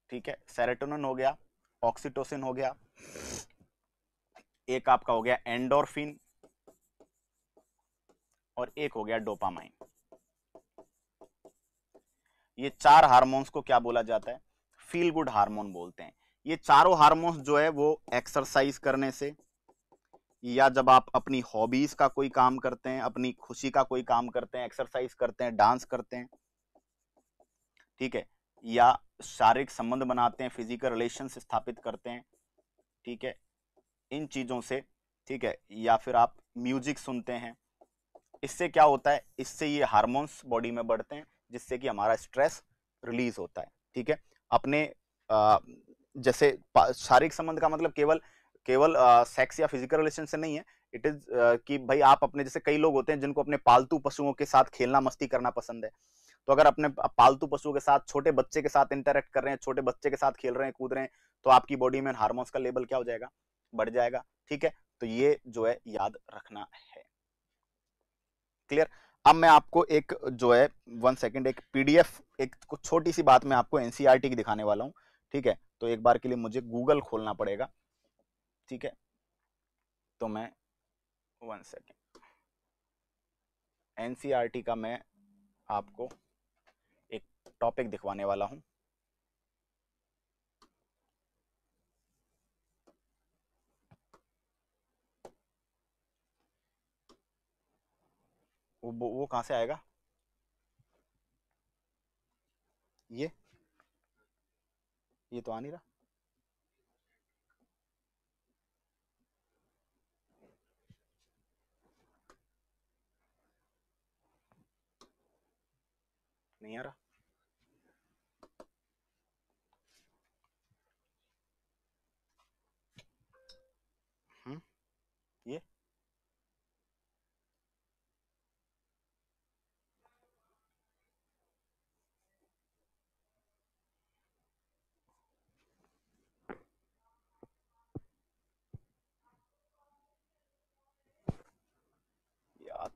ठीक है सेरेटोनिन हो गया ऑक्सीटोसिन हो गया एक आपका हो गया एंडोरफिन और एक हो गया डोपामाइन ये चार हार्मोन्स को क्या बोला जाता है फील गुड हार्मोन बोलते हैं ये चारों हार्मोन्स जो है वो एक्सरसाइज करने से या जब आप अपनी हॉबीज का कोई काम करते हैं अपनी खुशी का कोई काम करते हैं एक्सरसाइज करते हैं डांस करते हैं ठीक है या शारीरिक संबंध बनाते हैं फिजिकल रिलेशन स्थापित करते हैं ठीक है इन चीज़ों से ठीक है या फिर आप म्यूजिक सुनते हैं इससे क्या होता है इससे ये हार्मोन्स बॉडी में बढ़ते हैं जिससे कि हमारा स्ट्रेस रिलीज होता है ठीक है अपने आ, जैसे शारीरिक संबंध का मतलब केवल केवल सेक्स या फिजिकल रिलेशन से नहीं है इट इज कि भाई आप अपने जैसे कई लोग होते हैं जिनको अपने पालतू पशुओं के साथ खेलना मस्ती करना पसंद है तो अगर अपने पालतू पशुओं के साथ छोटे बच्चे के साथ इंटरेक्ट कर रहे हैं छोटे बच्चे के साथ खेल रहे हैं कूद रहे हैं तो आपकी बॉडी में हार्मोन्स का लेवल क्या हो जाएगा बढ़ जाएगा ठीक है तो ये जो है याद रखना है क्लियर अब मैं आपको एक जो है वन सेकेंड एक पीडीएफ एक कुछ छोटी सी बात मैं आपको एनसीईआरटी e की दिखाने वाला हूँ ठीक है तो एक बार के लिए मुझे गूगल खोलना पड़ेगा ठीक है तो मैं वन सेकेंड एनसीईआरटी का मैं आपको एक टॉपिक दिखवाने वाला हूँ वो वो कहाँ से आएगा ये ये तो आ नहीं रहा नहीं आ रहा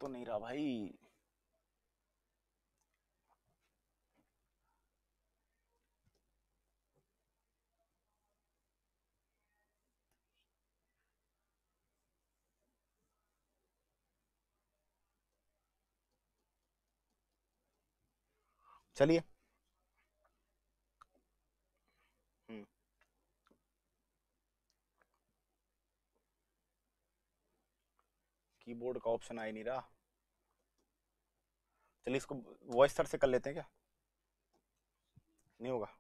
तो नहीं रहा भाई चलिए कीबोर्ड का ऑप्शन आ ही नहीं रहा चलिए इसको वॉइस थ्रेड से कर लेते हैं क्या नहीं होगा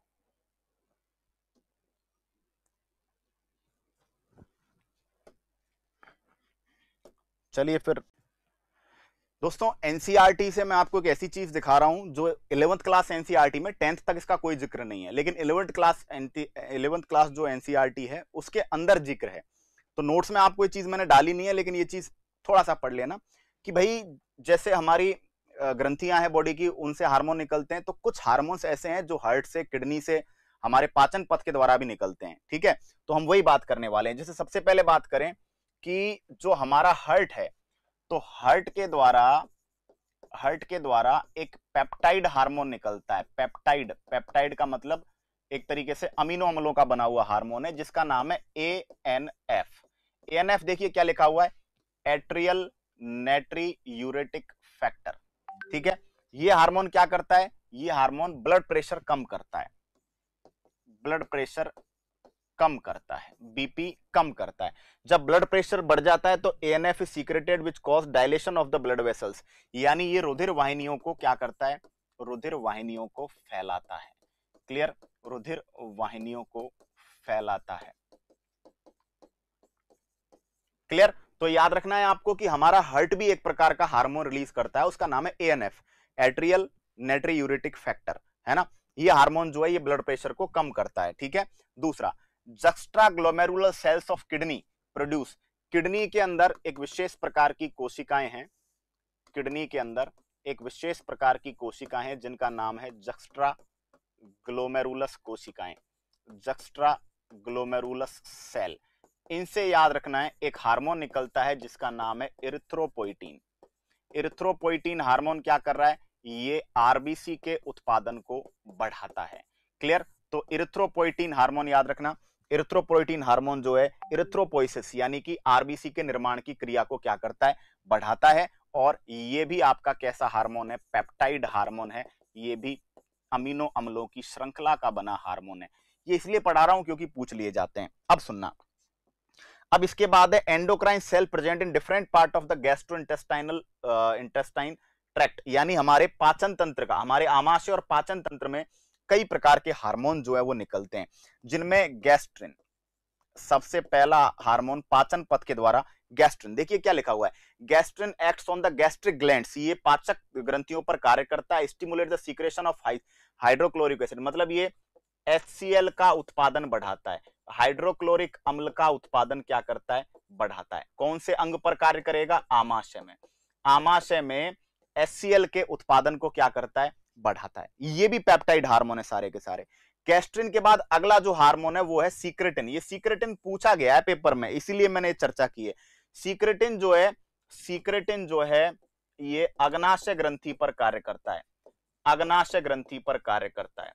चलिए फिर दोस्तों एनसीईआरटी e से मैं आपको एक ऐसी चीज दिखा रहा हूं जो इलेवंथ क्लास एनसीईआरटी में टेंथ तक इसका कोई जिक्र नहीं है लेकिन इलेवंथ क्लास इलेवंथ क्लास जो एनसीईआरटी e है उसके अंदर जिक्र है तो नोट्स में आपको ये चीज मैंने डाली नहीं है लेकिन ये चीज थोड़ा सा पढ़ लेना कि भाई जैसे हमारी ग्रंथियां हैं बॉडी की उनसे हार्मोन निकलते हैं तो कुछ हार्मोन्स ऐसे हैं जो हार्ट से किडनी से हमारे पाचन पथ के द्वारा भी निकलते हैं ठीक है तो हम वही बात करने वाले हैं जैसे सबसे पहले बात करें कि जो हमारा हर्ट है तो हर्ट के द्वारा हर्ट के द्वारा एक पेप्टाइड हार्मोन निकलता है पेप्टाइड पेप्टाइड का मतलब एक तरीके से अमीनो अम्लों का बना हुआ हार्मोन है जिसका नाम है A N F A N F देखिए क्या लिखा हुआ है एट्रियल नेट्री यूरेटिक फैक्टर ठीक है ये हार्मोन क्या करता है ये हार्मोन ब्लड प्रेशर कम करता है ब्लड प्रेशर कम करता है बीपी कम करता है जब ब्लड प्रेशर बढ़ जाता है तो A N F is secreted which cause dilation of the blood vessels यानी ये रुधिर वाहिनियों को क्या करता है रुधिर वाहिनियों को फैलाता है क्लियर रुधिर वाहिनियों को फैलाता है क्लियर तो याद रखना है आपको कि हमारा हर्ट भी एक प्रकार का हार्मोन रिलीज करता है उसका नाम है A N F atrial natriuretic factor है ना ये हार्मोन जो है ये ब्लड प्रेशर को कम करता है ठीक है दूसरा juxta glomerular cells of kidney produce kidney के अंदर एक विशेष प्रकार की कोशिकाएं हैं किडनी के अंदर एक विशेष प्रकार की कोशिकाएं हैं जिनका नाम है जक्स्ट्रा ग्लोमेरुलस कोशिकाएं जक्स्ट्रा ग्लोमेरुलस सेल इनसे याद रखना है एक हार्मोन निकलता है जिसका नाम है इरिथ्रोपोइटिन इरिथ्रोपोइटिन हार्मोन क्या कर रहा है ये आरबीसी के उत्पादन को बढ़ाता है क्लियर तो इरिथ्रोपोइटिन हार्मोन याद रखना इरिथ्रोपोइटिन हार्मोन जो है इरिथ्रोपोइसिस यानी कि आरबीसी के निर्माण की क्रिया को क्या करता है बढ़ाता है और ये भी आपका कैसा हार्मोन है पेप्टाइड हार्मोन है ये भी अमीनो अम्लों की श्रृंखला का बना हार्मोन है ये इसलिए पढ़ा रहा हूं क्योंकि पूछ लिए जाते हैं अब सुनना अब इसके बाद है endocrine cell present in different part of the gastro intestinal intestine tract यानी हमारे पाचन तंत्र का हमारे आमाशय और पाचन तंत्र में कई प्रकार के हार्मोन जो है वो निकलते हैं जिनमें गैस्ट्रिन सबसे पहला हार्मोन पाचन पथ के द्वारा गैस्ट्रिन देखिए क्या लिखा हुआ है gastrin acts on the gastric gland ये पाचक ग्रंथियों पर कार्य करता है stimulate the secretion of hydrochloric acid मतलब ये एच का उत्पादन बढ़ाता है हाइड्रोक्लोरिक अम्ल का उत्पादन क्या करता है बढ़ाता है कौन से अंग पर कार्य करेगा आमाशय में आमाशय में एस के उत्पादन को क्या करता है बढ़ाता है ये भी पैप्टाइड हार्मोन है सारे के सारे कैस्ट्रिन के बाद अगला जो हार्मोन है वो है सीक्रेटिन ये सीक्रेटिन पूछा गया है पेपर में इसीलिए मैंने चर्चा की है सीक्रेटिन जो है सीक्रेटिन जो है ये अग्नाशय ग्रंथि पर कार्य करता है अग्नाशय ग्रंथि पर कार्य करता है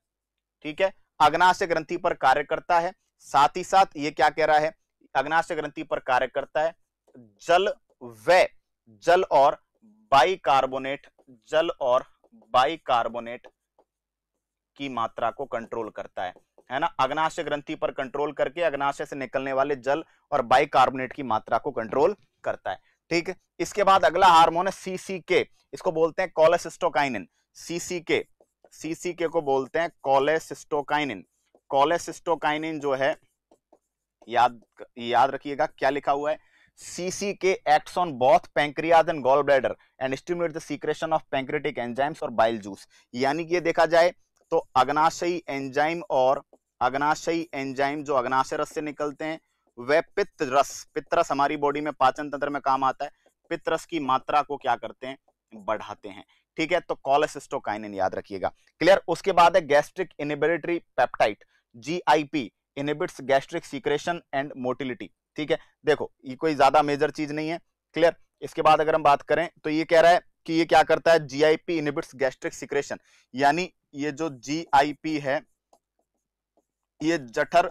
ठीक है अग्नाशय ग्रंथि पर कार्य करता है साथ ही साथ ये क्या कह रहा है अग्नाशय ग्रंथि पर कार्य करता है जल व जल और बाइकार्बोनेट जल और बाइकार्बोनेट की मात्रा को कंट्रोल करता है है ना अग्नाशय ग्रंथि पर कंट्रोल करके अग्नाशय से निकलने वाले जल और बाइकार्बोनेट की मात्रा को कंट्रोल करता है ठीक है इसके बाद अगला हार्मोन है सीसीके इसको बोलते हैं कॉलेसिस्टोकाइनिन सीसीके सीसीके को बोलते हैं कॉलेसिस्टोकाइनिन कोलेसिस्टोकाइनिन जो है याद याद रखिएगा क्या लिखा हुआ है CC K act on both pancreas and gall bladder and stimulate the secretion of pancreatic enzymes और बाइल जूस यानी कि ये देखा जाए तो अग्नाशयी एंजाइम और अग्नाशयी एंजाइम जो अग्नाशय रस से निकलते हैं वे पित्त रस पित्त रस हमारी बॉडी में पाचन तंत्र में काम आता है पित्त रस की मात्रा को क्या करते हैं बढ़ाते हैं ठीक है तो कॉलेसिस्टोकाइनिन याद रखिएगा क्लियर उसके बाद है gastric inhibitory peptide GIP inhibits gastric secretion and motility ठीक है देखो ये कोई ज्यादा मेजर चीज नहीं है क्लियर इसके बाद अगर हम बात करें तो ये कह रहा है कि ये क्या करता है जीआईपी इनिबिट्स गैस्ट्रिक सिक्रेशन यानी ये जो जीआईपी है ये जठर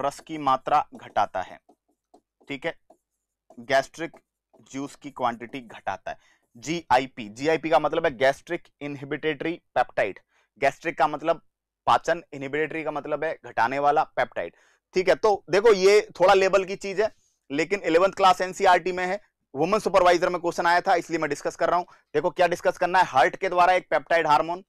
रस की मात्रा घटाता है ठीक है गैस्ट्रिक जूस की क्वांटिटी घटाता है जीआईपी जीआईपी का मतलब है गैस्ट्रिक इनहिबिटेटरी पेप्टाइड गैस्ट्रिक का मतलब पाचन इनिबिटेटरी का मतलब है घटाने वाला पेप्टाइड ठीक है तो देखो ये थोड़ा लेवल की चीज है लेकिन इलेवंथ क्लास एनसीआरटी में है वुमन सुपरवाइजर में क्वेश्चन आया था इसलिए मैं डिस्कस कर रहा हूं देखो क्या डिस्कस करना है हार्ट के द्वारा एक पेप्टाइड हार्मोन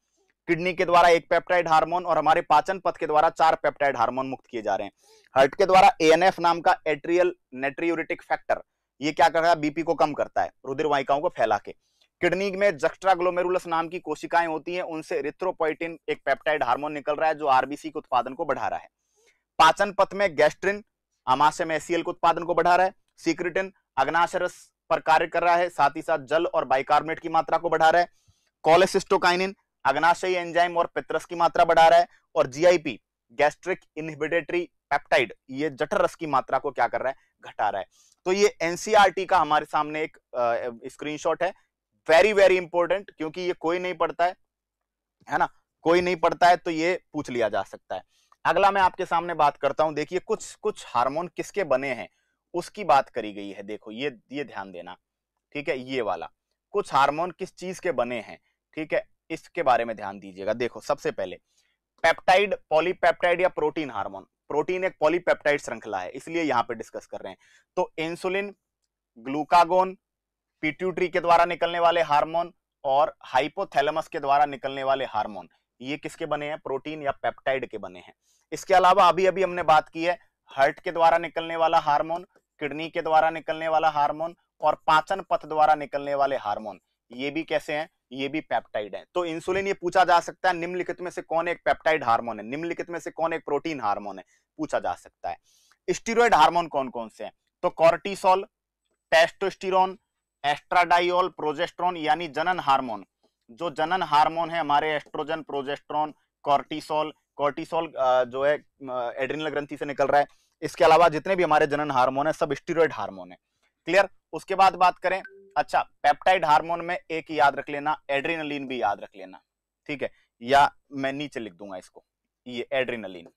किडनी के द्वारा एक पेप्टाइड हार्मोन और हमारे पाचन पथ के द्वारा चार पेप्टाइड हार्मोन मुक्त किए जा रहे हैं हार्ट के द्वारा एएनएफ नाम का एट्रियल नेट्रियोरिटिक फैक्टर ये क्या करता है बीपी को कम करता है रुधिर वाहिकाओं को फैला के किडनी में जक्स्ट्रा ग्लोमेरुलस नाम की कोशिकाएं होती हैं उनसे रिथ्रोपोइटिन एक पेप्टाइड हार्मोन निकल रहा है जो आरबीसी के उत्पादन को बढ़ा रहा है पाचन पथ में गैस्ट्रिन अमाशय में एसीएल के उत्पादन को बढ़ा रहा है सीक्रेटिन अग्नाशरस पर कार्य कर रहा है साथ ही साथ जल और बाइकार्बोनेट की मात्रा को बढ़ा रहा है कोलेसिस्टोकाइनिन अग्नाशयी एंजाइम और पित्रस की मात्रा बढ़ा रहा है और जीआईपी गैस्ट्रिक इनहिबिटेटरी पेप्टाइड ये जठर रस की मात्रा को क्या कर रहा है घटा रहा है तो ये एनसीआरटी e का हमारे सामने एक स्क्रीनशॉट है वेरी वेरी इंपॉर्टेंट क्योंकि ये कोई नहीं पढ़ता है है ना कोई नहीं पढ़ता है तो ये पूछ लिया जा सकता है अगला मैं आपके सामने बात करता हूं देखिए कुछ कुछ हार्मोन किसके बने हैं उसकी बात करी गई है देखो ये ये ध्यान देना ठीक है ये वाला कुछ हार्मोन किस चीज के बने हैं ठीक है इसके बारे में ध्यान दीजिएगा देखो सबसे पहले पेप्टाइड पॉलीपेप्टाइड या प्रोटीन हार्मोन प्रोटीन एक पॉलीपेप्टाइड श्रृंखला है इसलिए यहां पे डिस्कस कर रहे हैं तो इंसुलिन ग्लूकागोन पिट्यूटरी के द्वारा निकलने वाले हार्मोन और हाइपोथैलेमस के द्वारा निकलने वाले हार्मोन ये किसके बने हैं प्रोटीन या पेप्टाइड के बने हैं इसके अलावा अभी अभी हमने बात की है हर्ट के द्वारा निकलने वाला हार्मोन किडनी के द्वारा निकलने वाला हार्मोन और पाचन पथ द्वारा निकलने वाले हार्मोन ये भी कैसे हैं ये भी पेप्टाइड है तो इंसुलिन ये पूछा जा सकता है निम्नलिखित में से कौन एक पेप्टाइड हार्मोन है निम्नलिखित में से कौन एक प्रोटीन हार्मोन है पूछा जा सकता है स्टीरोइड हार्मोन कौन कौन से हैं तो कॉर्टिसोल टेस्टोस्टिरोन एस्ट्राडाइल प्रोजेस्ट्रॉन यानी जनन हार्मोन जो जनन हार्मोन है हमारे एस्ट्रोजन प्रोजेस्ट्रॉन कॉर्टिसोल कॉर्टिसोल जो है एड्रिनल ग्रंथि से निकल रहा है इसके अलावा जितने भी हमारे जनन हार्मोन है सब स्टीरोड हार्मोन है क्लियर उसके बाद बात करें अच्छा पेप्टाइड हार्मोन में एक याद रख लेना एड्रीनलिन भी याद रख लेना ठीक है या मैं नीचे लिख दूंगा इसको ये एड्रीनलिन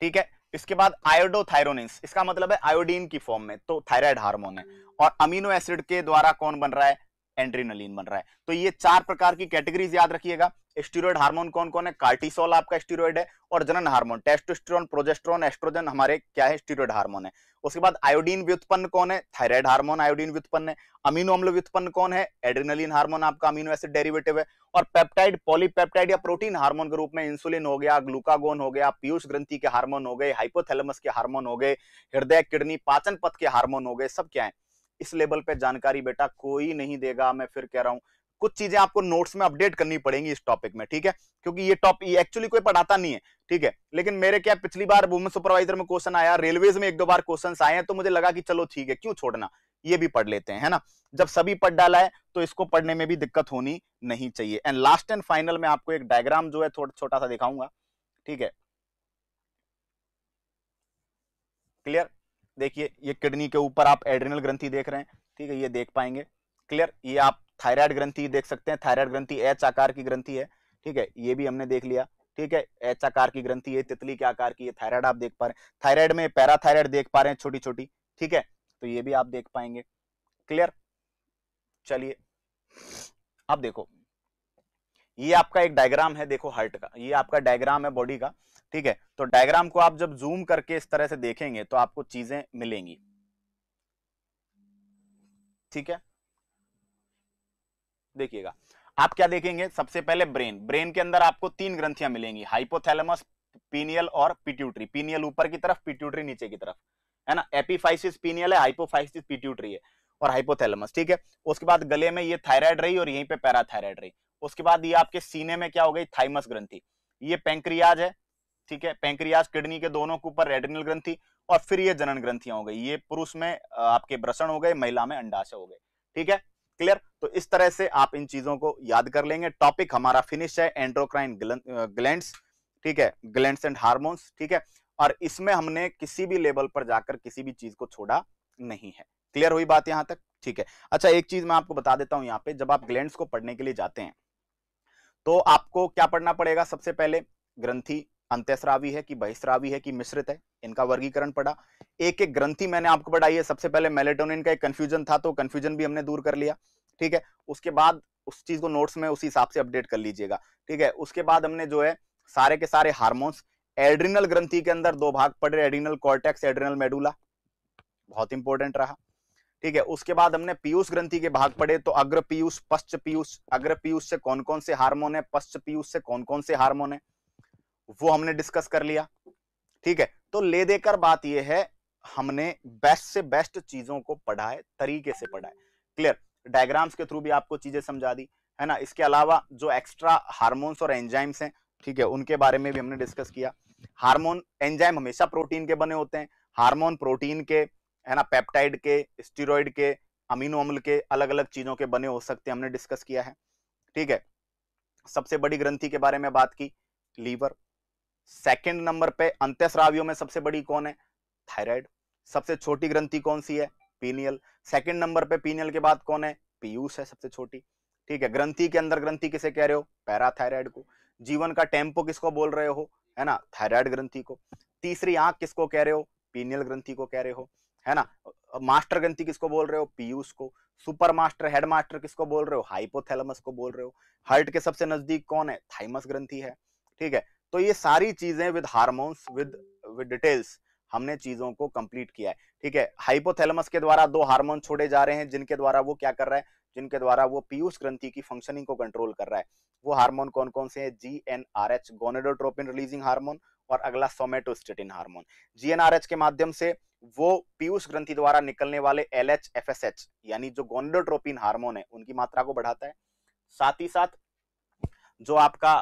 ठीक है इसके बाद आयोडोथायरोनिन्स इसका मतलब है आयोडीन की फॉर्म में तो थायराइड हार्मोन है और अमीनो एसिड के द्वारा कौन बन रहा है एंड्रीनलिन बन रहा है तो ये चार प्रकार की कैटेगरीज याद रखिएगा स्टीरोड हार्मोन कौन कौन है कार्टिसोल आपका स्टीरोड है और जनन हार्मोन टेस्टोस्टेरोन प्रोजेस्ट्रॉन एस्ट्रोजन हमारे क्या है स्टीरोड हार्मोन है उसके बाद आयोडीन व्युत्पन्न कौन है थायराइड हार्मोन आयोडीन व्युत्पन्न है अमीनो अम्ल व्युत्पन्न कौन है एड्रेनलिन हार्मोन आपका अमीनो एसिड डेरिवेटिव है और पेप्टाइड पॉलीपेप्टाइड या प्रोटीन हार्मोन के रूप में इंसुलिन हो गया ग्लूकागोन हो गया पीयूष ग्रंथि के हार्मोन हो गए हाइपोथेलमस के हार्मोन हो गए हृदय किडनी पाचन पथ के हार्मोन हो गए सब क्या है इस लेवल पे जानकारी बेटा कोई नहीं देगा मैं फिर कह रहा हूं कुछ चीजें आपको नोट्स में अपडेट करनी पड़ेंगी इस टॉपिक में ठीक है क्योंकि ये टॉपिक एक्चुअली कोई पढ़ाता नहीं है ठीक है लेकिन मेरे क्या पिछली बार वुमेन सुपरवाइजर में क्वेश्चन आया रेलवेज में एक दो बार क्वेश्चन आए हैं तो मुझे लगा कि चलो ठीक है क्यों छोड़ना ये भी पढ़ लेते हैं है ना जब सभी पढ़ डाला है तो इसको पढ़ने में भी दिक्कत होनी नहीं चाहिए एंड लास्ट एंड फाइनल में आपको एक डायग्राम जो है थोड़ा छोटा सा दिखाऊंगा ठीक है क्लियर देखिए ये किडनी के ऊपर आप एड्रिनल ग्रंथि देख रहे हैं ठीक है ये देख पाएंगे क्लियर ये आप थायराइड ग्रंथि देख सकते हैं थायराइड ग्रंथि एच आकार की ग्रंथि है ठीक है ये भी हमने देख लिया ठीक है एच आकार की ग्रंथि है तितली के आकार की थायराइड आप देख पा रहे हैं थायराइड में पैराथायराइड देख पा रहे हैं छोटी छोटी ठीक है तो ये भी आप देख पाएंगे क्लियर चलिए आप देखो ये आपका एक डायग्राम है देखो हार्ट का ये आपका डायग्राम है बॉडी का ठीक है तो डायग्राम को आप जब जूम करके इस तरह से देखेंगे तो आपको चीजें मिलेंगी ठीक है देखिएगा आप क्या देखेंगे सबसे पहले ब्रेन ब्रेन के अंदर आपको तीन ग्रंथियां मिलेंगी हाइपोथैलेमस पीनियल और पिट्यूटरी पीनियल ऊपर की तरफ पिट्यूटरी नीचे की तरफ है ना एपीफाइसिस पीनियल है हाइपोफाइसिस पिट्यूटरी है और हाइपोथैलेमस ठीक है उसके बाद गले में ये थायराइड रही और यहीं पे पैराथायराइड रही उसके बाद ये आपके सीने में क्या हो गई थाइमस ग्रंथि ये पेंक्रियाज है ठीक है पेंक्रियाज किडनी के दोनों के ऊपर रेडिनल ग्रंथि और फिर ये जनन ग्रंथियां हो गई ये पुरुष में आपके ब्रसण हो गए महिला में अंडाशय हो गए ठीक है क्लियर तो इस तरह से आप इन चीजों को याद कर लेंगे टॉपिक हमारा फिनिश है एंड्रोक्राइन ग्लैंड ठीक है ग्लैंड एंड हार्मोन्स ठीक है और इसमें हमने किसी भी लेवल पर जाकर किसी भी चीज को छोड़ा नहीं है क्लियर हुई बात यहां तक ठीक है अच्छा एक चीज मैं आपको बता देता हूं यहाँ पे जब आप ग्लैंड को पढ़ने के लिए जाते हैं तो आपको क्या पढ़ना पड़ेगा सबसे पहले ग्रंथि अंत्यस्रावी है कि बहिस्रावी है कि मिश्रित है इनका वर्गीकरण पड़ा एक एक ग्रंथि मैंने आपको पढ़ाई है सबसे पहले मेलेटोनिन का एक कंफ्यूजन था तो कंफ्यूजन भी हमने दूर कर लिया ठीक है उसके बाद उस चीज को नोट्स में उसी हिसाब से अपडेट कर लीजिएगा ठीक है उसके बाद हमने जो है सारे के सारे हार्मोन्स एड्रिनल ग्रंथि के अंदर दो भाग पड़े एड्रिनल कॉर्टेक्स एड्रिनल मेडुला बहुत इंपॉर्टेंट रहा ठीक है उसके बाद हमने पीयूष ग्रंथि के भाग पड़े तो अग्र पीयूष पश्च पीयूष अग्र पीयूष से कौन कौन से हार्मोन है पश्च पीयूष से कौन कौन से हार्मोन है वो हमने डिस्कस कर लिया ठीक है तो ले देकर बात यह है हमने बेस्ट से बेस्ट चीजों को पढ़ा है तरीके से पढ़ा है क्लियर डायग्राम्स के थ्रू भी आपको चीजें समझा दी है ना इसके अलावा जो एक्स्ट्रा हार्मोन्स और एंजाइम्स हैं ठीक है उनके बारे में भी हमने डिस्कस किया हार्मोन एंजाइम हमेशा प्रोटीन के बने होते हैं हार्मोन प्रोटीन के है ना पेप्टाइड के स्टीरोइड के अमीनो अम्ल के अलग अलग चीजों के बने हो सकते हैं हमने डिस्कस किया है ठीक है सबसे बड़ी ग्रंथि के बारे में बात की लीवर सेकंड नंबर पे अंत्यस्रावियों में सबसे बड़ी कौन है थायराइड सबसे छोटी ग्रंथि कौन सी है पीनियल सेकंड नंबर पे पीनियल के बाद कौन है पीयूष है सबसे छोटी ठीक है ग्रंथि के अंदर ग्रंथि किसे कह रहे हो पैराथायराइड को जीवन का टेम्पो किसको बोल रहे हो है ना थायराइड ग्रंथि को तीसरी आंख किसको कह रहे हो पीनियल ग्रंथि को कह रहे हो है ना मास्टर ग्रंथि किसको बोल रहे हो पीयूष को सुपर मास्टर हेड मास्टर किसको बोल रहे हो हाइपोथैलमस को बोल रहे हो हार्ट के सबसे नजदीक कौन है थाइमस ग्रंथि है ठीक है तो ये सारी चीजें with hormones with with details हमने चीजों को कंप्लीट किया है ठीक है हाइपोथैलेमस के द्वारा दो हार्मोन छोड़े जा रहे हैं जिनके द्वारा वो क्या कर रहा है जिनके द्वारा वो पीयूष ग्रंथि की फंक्शनिंग को कंट्रोल कर रहा है वो हार्मोन कौन कौन से हैं G N R H gonadotropin releasing hormone और अगला सोमेटोस्टेटिन हार्मोन जीएनआरएच के माध्यम से वो पीयूष ग्रंथि द्वारा निकलने वाले L H F S H यानी जो गोनेडोट्रोपिन हार्मोन है उनकी मात्रा को बढ़ाता है साथ ही साथ जो आपका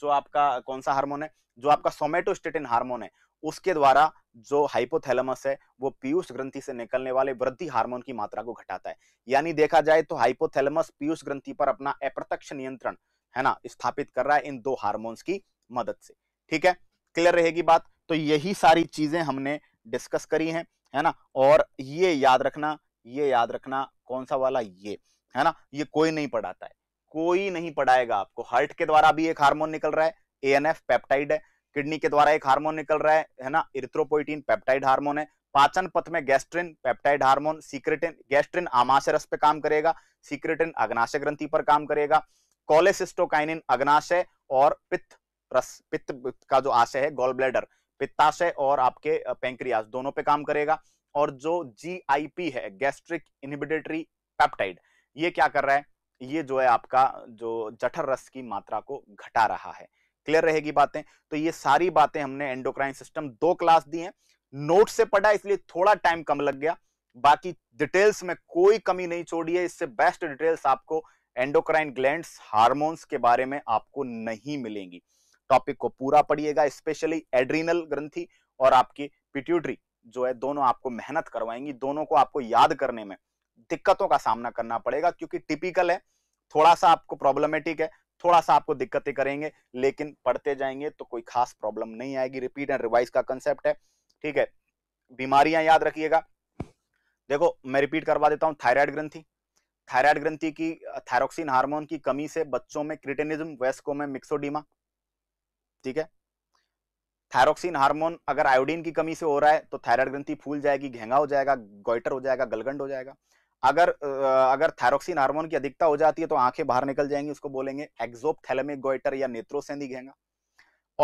जो आपका कौन सा हार्मोन है जो आपका सोमेटोस्टेटिन हार्मोन है उसके द्वारा जो हाइपोथैलेमस है वो पीयूष ग्रंथि से निकलने वाले वृद्धि हार्मोन की मात्रा को घटाता है यानी देखा जाए तो हाइपोथैलेमस पीयूष ग्रंथि पर अपना अप्रत्यक्ष नियंत्रण है ना स्थापित कर रहा है इन दो हार्मोन्स की मदद से ठीक है क्लियर रहेगी बात तो यही सारी चीजें हमने डिस्कस करी है है ना और ये याद रखना ये याद रखना कौन सा वाला ये है ना ये कोई नहीं पढ़ाता है कोई नहीं पढ़ाएगा आपको हार्ट के द्वारा भी एक हार्मोन निकल रहा है एएनएफ पेप्टाइड है किडनी के द्वारा एक हार्मोन निकल रहा है है ना इरिथ्रोपोइटिन पेप्टाइड हार्मोन है पाचन पथ में gastrin peptide hormone secretin gastrin आमाशय रस पे काम करेगा सीक्रेटिन अग्नाशय ग्रंथि पर काम करेगा कोलेसिस्टोकाइनिन अग्नाशय और पित्त रस पित्त का जो आशय है गोल ब्लैडर पित्ताशय और आपके पेंक्रियास दोनों पे काम करेगा और जो पी है गैस्ट्रिक इनहिबिटेटरी पेप्टाइड ये क्या कर रहा है ये जो है आपका जो जठर रस की मात्रा को घटा रहा है क्लियर रहेगी बातें तो ये सारी बातें हमने एंडोक्राइन सिस्टम दो क्लास दी है नोट से पढ़ा इसलिए थोड़ा टाइम कम लग गया बाकी डिटेल्स में कोई कमी नहीं छोड़ी है इससे बेस्ट डिटेल्स आपको एंडोक्राइन ग्लैंड हार्मोन्स के बारे में आपको नहीं मिलेंगी टॉपिक को पूरा पढ़िएगा स्पेशली एड्रीनल ग्रंथि और आपकी पिट्यूटरी जो है दोनों आपको मेहनत करवाएंगी दोनों को आपको याद करने में दिक्कतों का सामना करना पड़ेगा क्योंकि टिपिकल है थोड़ा सा आपको प्रॉब्लमेटिक है थोड़ा सा आपको दिक्कतें करेंगे लेकिन पढ़ते जाएंगे तो कोई खास प्रॉब्लम नहीं आएगी रिपीट एंड रिवाइज का कंसेप्ट है ठीक है बीमारियां याद रखिएगा देखो मैं रिपीट करवा देता हूँ थायराइड ग्रंथि थायराइड ग्रंथि की थायरोक्सिन हार्मोन की कमी से बच्चों में क्रिटेनिज्म वयस्कों में मिक्सोडीमा ठीक है थायरोक्सिन हार्मोन अगर आयोडीन की कमी से हो रहा है तो थायराइड ग्रंथि फूल जाएगी घेंगा हो जाएगा गोइटर हो जाएगा गलगंड हो जाएगा अगर अगर थायरोक्सिन हार्मोन की अधिकता हो जाती है तो आंखें बाहर निकल जाएंगी उसको बोलेंगे एक्सोपथैलेमिक गोइटर या नेत्रों से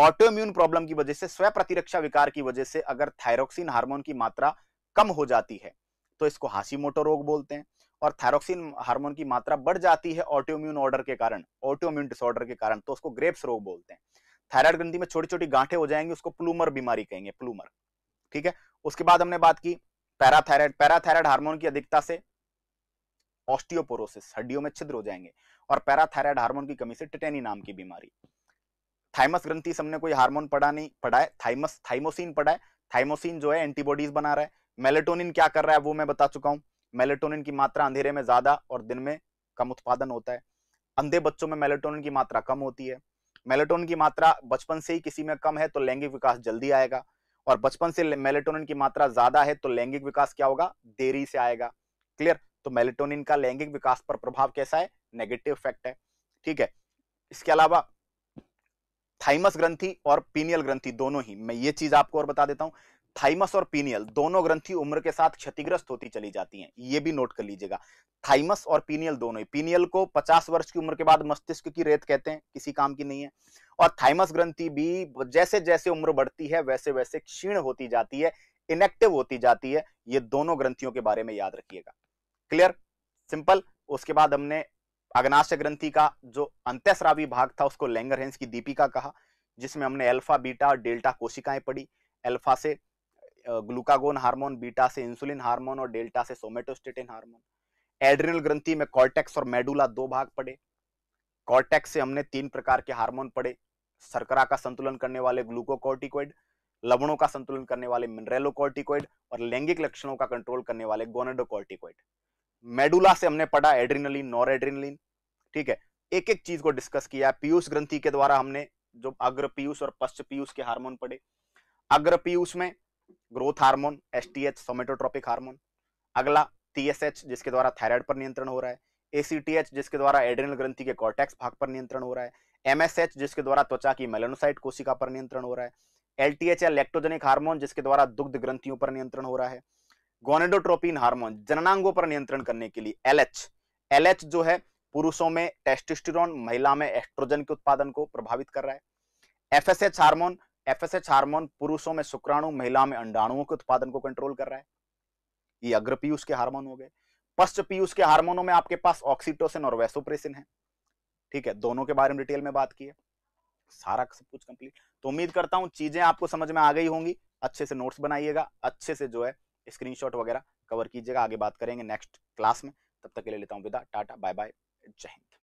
ऑटोइम्यून प्रॉब्लम की वजह से स्व प्रतिरक्षा विकार की वजह से अगर थायरोक्सिन हार्मोन की मात्रा कम हो जाती है तो इसको हासी मोटो रोग बोलते हैं और थायरोक्सिन हार्मोन की मात्रा बढ़ जाती है ऑटोम्यून ऑर्डर के कारण ऑटोम्यून डिसऑर्डर के कारण तो उसको ग्रेप्स रोग बोलते हैं थायराइड ग्रंथि में छोटी छोटी गांठें हो जाएंगी उसको प्लूमर बीमारी कहेंगे प्लूमर ठीक है उसके बाद हमने बात की पैराथायराइड पैराथायराइड हार्मोन की अधिकता से ऑस्टियोपोरोसिस हड्डियों में छिद्र हो जाएंगे और पैराथायराइड हार्मोन की कमी से टिटेनी नाम की बीमारी थाइमस ग्रंथि से हमने कोई हार्मोन पढ़ा नहीं पढ़ा है थाइमस थाइमोसिन पढ़ा है थाइमोसिन जो है एंटीबॉडीज बना रहा है मेलेटोनिन क्या कर रहा है वो मैं बता चुका हूँ मेलेटोनिन की मात्रा अंधेरे में ज्यादा और दिन में कम उत्पादन होता है अंधे बच्चों में मेलेटोनिन की मात्रा कम होती है मेलेटोनिन की मात्रा बचपन से ही किसी में कम है तो लैंगिक विकास जल्दी आएगा और बचपन से मेलेटोनिन की मात्रा ज्यादा है तो लैंगिक विकास क्या होगा देरी से आएगा क्लियर तो मेलेटोनिन का लैंगिक विकास पर प्रभाव कैसा है नेगेटिव इफेक्ट है ठीक है इसके अलावा थाइमस ग्रंथि और पीनियल ग्रंथि दोनों ही मैं ये चीज आपको और बता देता हूं थाइमस और पीनियल दोनों ग्रंथि उम्र के साथ क्षतिग्रस्त होती चली जाती हैं ये भी नोट कर लीजिएगा थाइमस और पीनियल दोनों ही पीनियल को 50 वर्ष की उम्र के बाद मस्तिष्क की रेत कहते हैं किसी काम की नहीं है और थाइमस ग्रंथि भी जैसे जैसे उम्र बढ़ती है वैसे वैसे क्षीण होती जाती है इनेक्टिव होती जाती है ये दोनों ग्रंथियों के बारे में याद रखिएगा क्लियर सिंपल उसके बाद हमने अग्नाश्य ग्रंथि का जो अंत्यश्रावी भाग था उसको लैंगर हेंस की दीपिका कहा जिसमें हमने अल्फा बीटा और डेल्टा कोशिकाएं पढ़ी अल्फा से ग्लूकागोन हार्मोन बीटा से इंसुलिन हार्मोन और डेल्टा से सोमेटोस्टेटिन हार्मोन एड्रिनल ग्रंथि में कॉर्टेक्स और मेडुला दो भाग पड़े कॉर्टेक्स से हमने तीन प्रकार के हार्मोन पड़े सरकरा का संतुलन करने वाले ग्लूकोकोर्टिकोइड लवणों का संतुलन करने वाले मिनरेलोकोर्टिकोइड और लैंगिक लक्षणों का कंट्रोल करने वाले गोनेडोकोर्टिकोइड मेडुला से हमने पढ़ा एड्रीनलिन नॉर एड्रीनलिन ठीक है एक एक चीज को डिस्कस किया पीयूष ग्रंथि के द्वारा हमने जो अग्र पीयूष और पश्च पीयूष के हार्मोन पढ़े अग्र पीयूष में growth hormone S T H somatotropic hormone अगला टीएसएच जिसके द्वारा थायराइड पर नियंत्रण हो रहा है एसीटीएच जिसके द्वारा एड्रिनल ग्रंथि के कॉर्टेक्स भाग पर नियंत्रण हो रहा है एमएसएच जिसके द्वारा त्वचा की मेलेनोसाइट कोशिका पर नियंत्रण हो रहा है एलटीएच या लेक्टोजेनिक हार्मोन जिसके द्वारा दुग्ध ग्रंथियों पर नियंत्रण हो रहा है गोनेडोट्रोपिन हार्मोन जननांगों पर नियंत्रण करने के लिए एलएच एलएच जो है पुरुषों में टेस्टोस्टेरोन महिला में एस्ट्रोजन के उत्पादन को प्रभावित कर रहा है एफएसएच हार्मोन एफएसएच हार्मोन पुरुषों में शुक्राणु महिला में अंडाणुओं के उत्पादन को कंट्रोल कर रहा है ये अग्र पीयूष के हार्मोन हो गए पश्च पीयूष के हार्मोनों में आपके पास ऑक्सीटोसिन और वेसोप्रेसिन है ठीक है दोनों के बारे में डिटेल में बात की है सारा सब कुछ कंप्लीट तो उम्मीद करता हूँ चीजें आपको समझ में आ गई होंगी अच्छे से नोट्स बनाइएगा अच्छे से जो है स्क्रीनशॉट वगैरह कवर कीजिएगा आगे बात करेंगे नेक्स्ट क्लास में तब तक के लिए लेता हूँ विदा टाटा बाय बाय जय हिंद